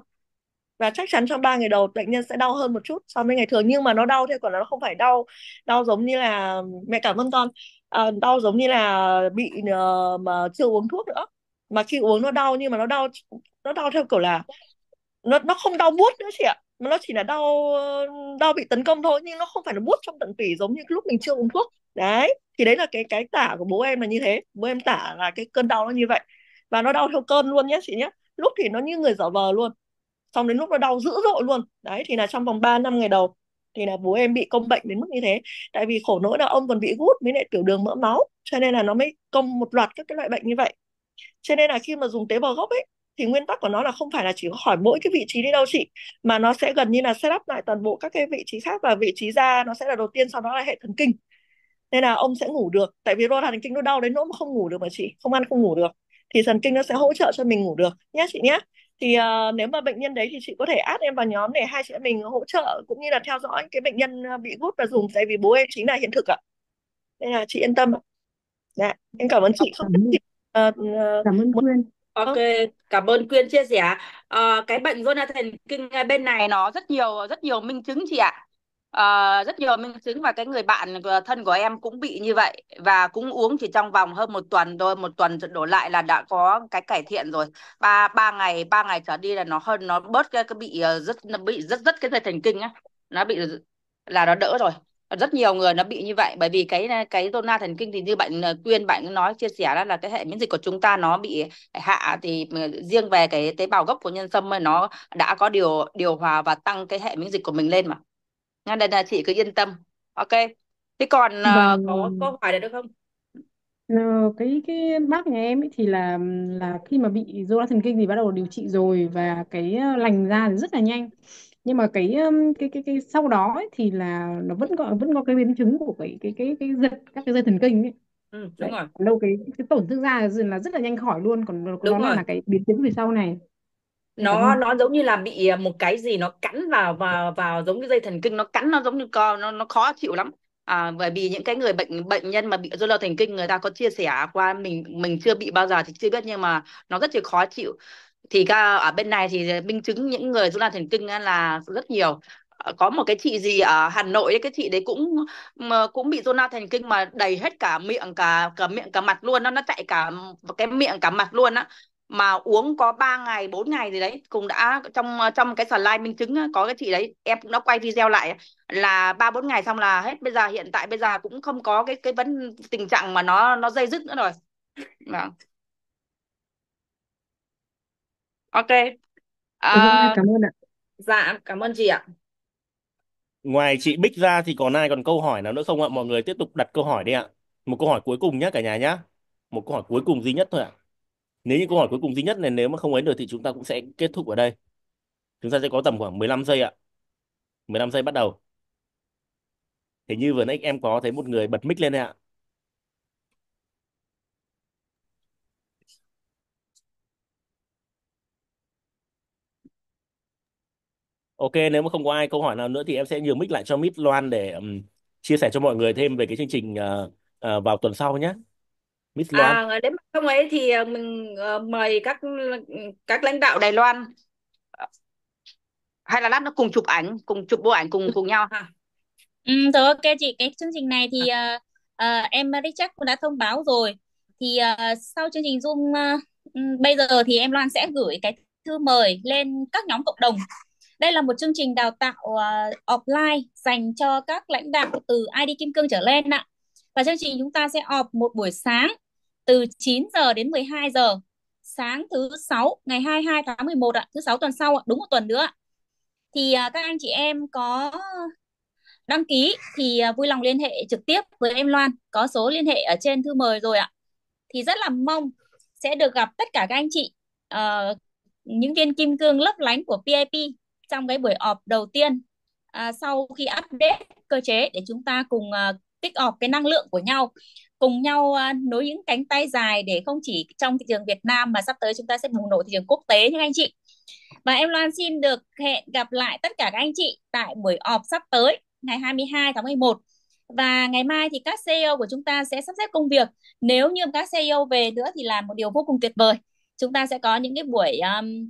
và chắc chắn trong ba ngày đầu bệnh nhân sẽ đau hơn một chút so với ngày thường nhưng mà nó đau thế còn nó không phải đau đau giống như là mẹ cảm ơn con à, đau giống như là bị uh, mà chưa uống thuốc nữa mà khi uống nó đau nhưng mà nó đau nó đau theo kiểu là nó nó không đau buốt nữa chị ạ mà nó chỉ là đau đau bị tấn công thôi nhưng nó không phải là buốt trong tận tủy giống như lúc mình chưa uống thuốc đấy thì đấy là cái cái tả của bố em là như thế bố em tả là cái cơn đau nó như vậy và nó đau theo cơn luôn nhé chị nhé lúc thì nó như người dở vờ luôn xong đến lúc nó đau dữ dội luôn đấy thì là trong vòng 3 năm ngày đầu thì là bố em bị công bệnh đến mức như thế tại vì khổ nỗi là ông còn bị gút với lại tiểu đường mỡ máu cho nên là nó mới công một loạt các cái loại bệnh như vậy cho nên là khi mà dùng tế bào gốc ấy thì nguyên tắc của nó là không phải là chỉ có khỏi mỗi cái vị trí đi đâu chị mà nó sẽ gần như là set up lại toàn bộ các cái vị trí khác và vị trí da nó sẽ là đầu tiên sau đó là hệ thần kinh nên là ông sẽ ngủ được tại vì rô thần kinh nó đau đến nỗi mà không ngủ được mà chị không ăn không ngủ được thì thần kinh nó sẽ hỗ trợ cho mình ngủ được nhé chị nhé thì uh, nếu mà bệnh nhân đấy thì chị có thể add em vào nhóm để hai chị em mình hỗ trợ cũng như là theo dõi cái bệnh nhân ờ, bị gút và dùng tại vì bố em chính là hiện thực ạ nên là chị yên tâm ạ dạ, em cảm ơn chị không biết uh, uh, cảm ơn Quyên ờ, Ok, cảm ơn Quyên chia sẻ. À, cái bệnh thần kinh bên này nó rất nhiều rất nhiều minh chứng chị ạ. À, rất nhiều minh chứng và cái người bạn thân của em cũng bị như vậy và cũng uống chỉ trong vòng hơn một tuần thôi một tuần đổ lại là đã có cái cải thiện rồi ba ba ngày ba ngày trở đi là nó hơn nó bớt cái, cái bị ờ, rất nó bị rất rất cái dây thần kinh á nó bị là nó đỡ rồi rất nhiều người nó bị như vậy bởi vì cái cái zona thần kinh thì như bạn ờ, quyên bạn nói chia sẻ đó là cái hệ miễn dịch của chúng ta nó bị hạ thì riêng về cái tế bào gốc của nhân sâm nó đã có điều điều hòa và tăng cái hệ miễn dịch của mình lên mà nên là chị cứ yên tâm ok thế còn uh, có câu hỏi được không Ờ, cái cái bác nhà em ấy thì là là khi mà bị rối loạn thần kinh thì bắt đầu điều trị rồi và cái ờ, lành ra thì rất là nhanh nhưng mà cái cái cái cái sau đó ấy, thì là nó vẫn có vẫn có cái biến chứng của cái cái cái cái giật các cái dây thần kinh ấy ừ, đúng Đấy. rồi Còn cái cái tổn thương da là rất là nhanh khỏi luôn còn nó đúng nó là cái biến chứng về sau này nó nó giống như là bị à, một cái gì nó cắn vào vào vào giống như dây thần kinh nó cắn nó giống như co nó nó khó chịu lắm à, bởi vì những cái người bệnh bệnh nhân mà bị rối loạn thần kinh người ta có chia sẻ qua mình mình chưa bị bao giờ thì chưa biết nhưng mà nó rất là khó chịu thì ở bên này thì minh chứng những người rối loạn thần kinh là rất nhiều ờ, có một cái chị gì ở Hà Nội cái chị đấy cũng cũng bị zona thần kinh mà đầy hết cả miệng cả cả miệng cả mặt luôn nó nó chạy cả cái miệng cả mặt luôn á mà uống có 3 ngày 4 ngày gì đấy cũng đã trong trong cái slide minh chứng có cái chị đấy em cũng đã quay video lại là ba bốn ngày xong là hết bây giờ hiện tại bây giờ cũng không có cái cái vấn tình trạng mà nó nó dây dứt nữa rồi vâng ok à, cảm ơn ạ dạ cảm ơn chị ạ ngoài chị Bích ra thì còn ai còn câu hỏi nào nữa không ạ mọi người tiếp tục đặt câu hỏi đi ạ một câu hỏi cuối cùng nhé cả nhà nhé một câu hỏi cuối cùng duy nhất thôi ạ nếu như câu hỏi cuối cùng duy nhất này nếu mà không ấy được thì chúng ta cũng sẽ kết thúc ở đây chúng ta sẽ có tầm khoảng 15 giây ạ 15 giây bắt đầu hình như vừa nãy em có thấy một người bật mic lên đấy ạ Ok, nếu mà không có ai câu hỏi nào nữa thì em sẽ nhường mic lại cho Mít Loan để um, chia sẻ cho mọi người thêm về cái chương trình uh, uh, vào tuần sau nhé. Miss à, Loan à, ờ, nếu mà không ấy thì ờ, mình ờ, mời các các lãnh đạo Đài Loan hay là lát nó cùng chụp ảnh cùng chụp bộ ảnh cùng cùng nhau ha à. ừ, rồi ok chị cái chương trình này thì uh, uh, em Richard cũng đã thông báo rồi thì uh, sau chương trình Zoom uh, bây giờ thì em Loan sẽ gửi cái thư mời lên các nhóm cộng đồng đây là một chương trình đào tạo uh, offline dành cho các lãnh đạo từ ID Kim Cương trở lên ạ. Và chương trình chúng ta sẽ họp một buổi sáng từ 9 giờ đến 12 giờ sáng thứ sáu ngày 22 tháng 11 ạ, thứ sáu tuần sau ạ, đúng một tuần nữa ạ. Thì à, các anh chị em có đăng ký thì à, vui lòng liên hệ trực tiếp với em Loan, có số liên hệ ở trên thư mời rồi ạ. Thì rất là mong sẽ được gặp tất cả các anh chị uh, những viên kim cương lấp lánh của PIP trong cái buổi họp đầu tiên uh, sau khi update cơ chế để chúng ta cùng uh, tích ọp cái năng lượng của nhau cùng nhau à, nối những cánh tay dài để không chỉ trong thị trường Việt Nam mà sắp tới chúng ta sẽ bùng nổ thị trường quốc tế nha anh chị. Và em Loan xin được hẹn gặp lại tất cả các anh chị tại buổi họp sắp tới ngày 22 tháng 11. Và ngày mai thì các CEO của chúng ta sẽ sắp xếp công việc. Nếu như các CEO về nữa thì là một điều vô cùng tuyệt vời. Chúng ta sẽ có những cái buổi um,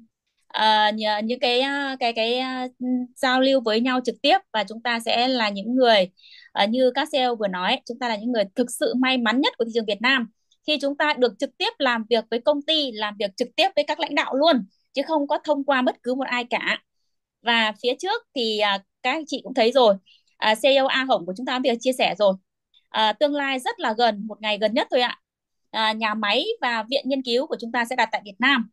uh, những cái ờ, cái cái uh, giao lưu với nhau trực tiếp và chúng ta sẽ là những người Ờ, như các CEO vừa nói chúng ta là những người thực sự may mắn nhất của thị trường Việt Nam khi chúng ta được trực tiếp làm việc với công ty làm việc trực tiếp với các lãnh đạo luôn chứ không có thông qua bất cứ một ai cả và phía trước thì à, các anh chị cũng thấy rồi à, CEO A Hồng của chúng ta vừa chia sẻ rồi ờ, tương lai rất là gần một ngày gần nhất thôi ạ ờ, nhà máy và viện nghiên cứu của chúng ta sẽ đặt tại Việt Nam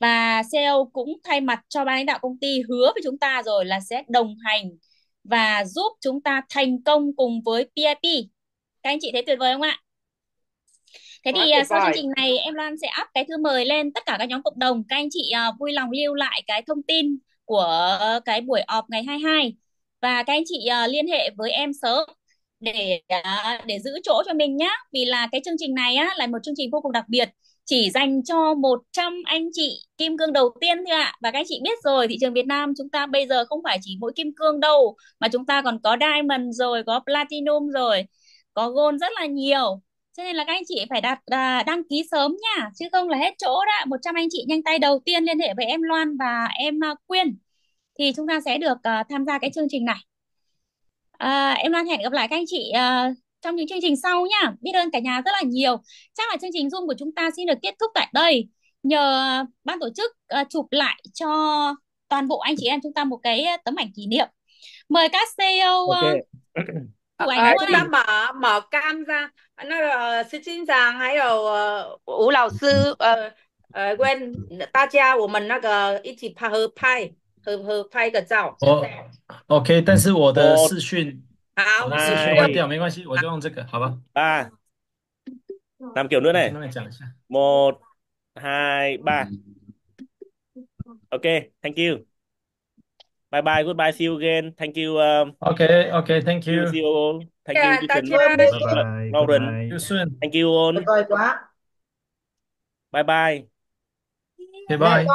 và CEO cũng thay mặt cho ban lãnh đạo công ty hứa với chúng ta rồi là sẽ đồng hành và giúp chúng ta thành công cùng với PIP. Các anh chị thấy tuyệt vời không ạ? Thế thì à, sau chương trình này em Loan sẽ up cái thư mời lên tất cả các nhóm cộng đồng. Các anh chị à, vui lòng lưu lại cái thông tin của cái buổi họp ngày 22 và các anh chị à, liên hệ với em sớm để để giữ chỗ cho mình nhé, vì là cái chương trình này á là một chương trình vô cùng đặc biệt chỉ dành cho 100 anh chị kim cương đầu tiên thôi ạ. Và các anh chị biết rồi, thị trường Việt Nam chúng ta bây giờ không phải chỉ mỗi kim cương đâu, mà chúng ta còn có diamond rồi, có platinum rồi, có gold rất là nhiều. Cho nên là các anh chị phải đặt à, đăng ký sớm nha, chứ không là hết chỗ đó. 100 anh chị nhanh tay đầu tiên liên hệ với em Loan và em à, Quyên thì chúng ta sẽ được uh, tham gia cái chương trình này. À, em Loan hẹn gặp lại các anh chị uh, trong những chương trình sau nha Biết ơn cả nhà rất là nhiều. Chắc là chương trình Zoom của chúng ta xin được kết thúc tại đây. Nhờ ban tổ chức uh, chụp lại cho toàn bộ anh chị em chúng ta một cái ờ, tấm ảnh kỷ niệm. Mời các CEO uh, ờ, okay. À, chúng ta mở mở cam ra nó là xin xin rằng hãy đầu ủ lão sư quên ta cha của mình nó cái một 一起拍合拍合合拍个照。哦，OK，但是我的视讯。好，我是哎，挂掉没关系，我就用这个，好吧？ba làm kiểu nữa này 那来讲一下。một hai ba ok thank you bye bye goodbye see you again thank you um, OK OK Thank you you. see you all thank you Yeah, Jason thank you. Bye bye. Good You soon. thank you all tuyệt vời quá bye bye Bye bye.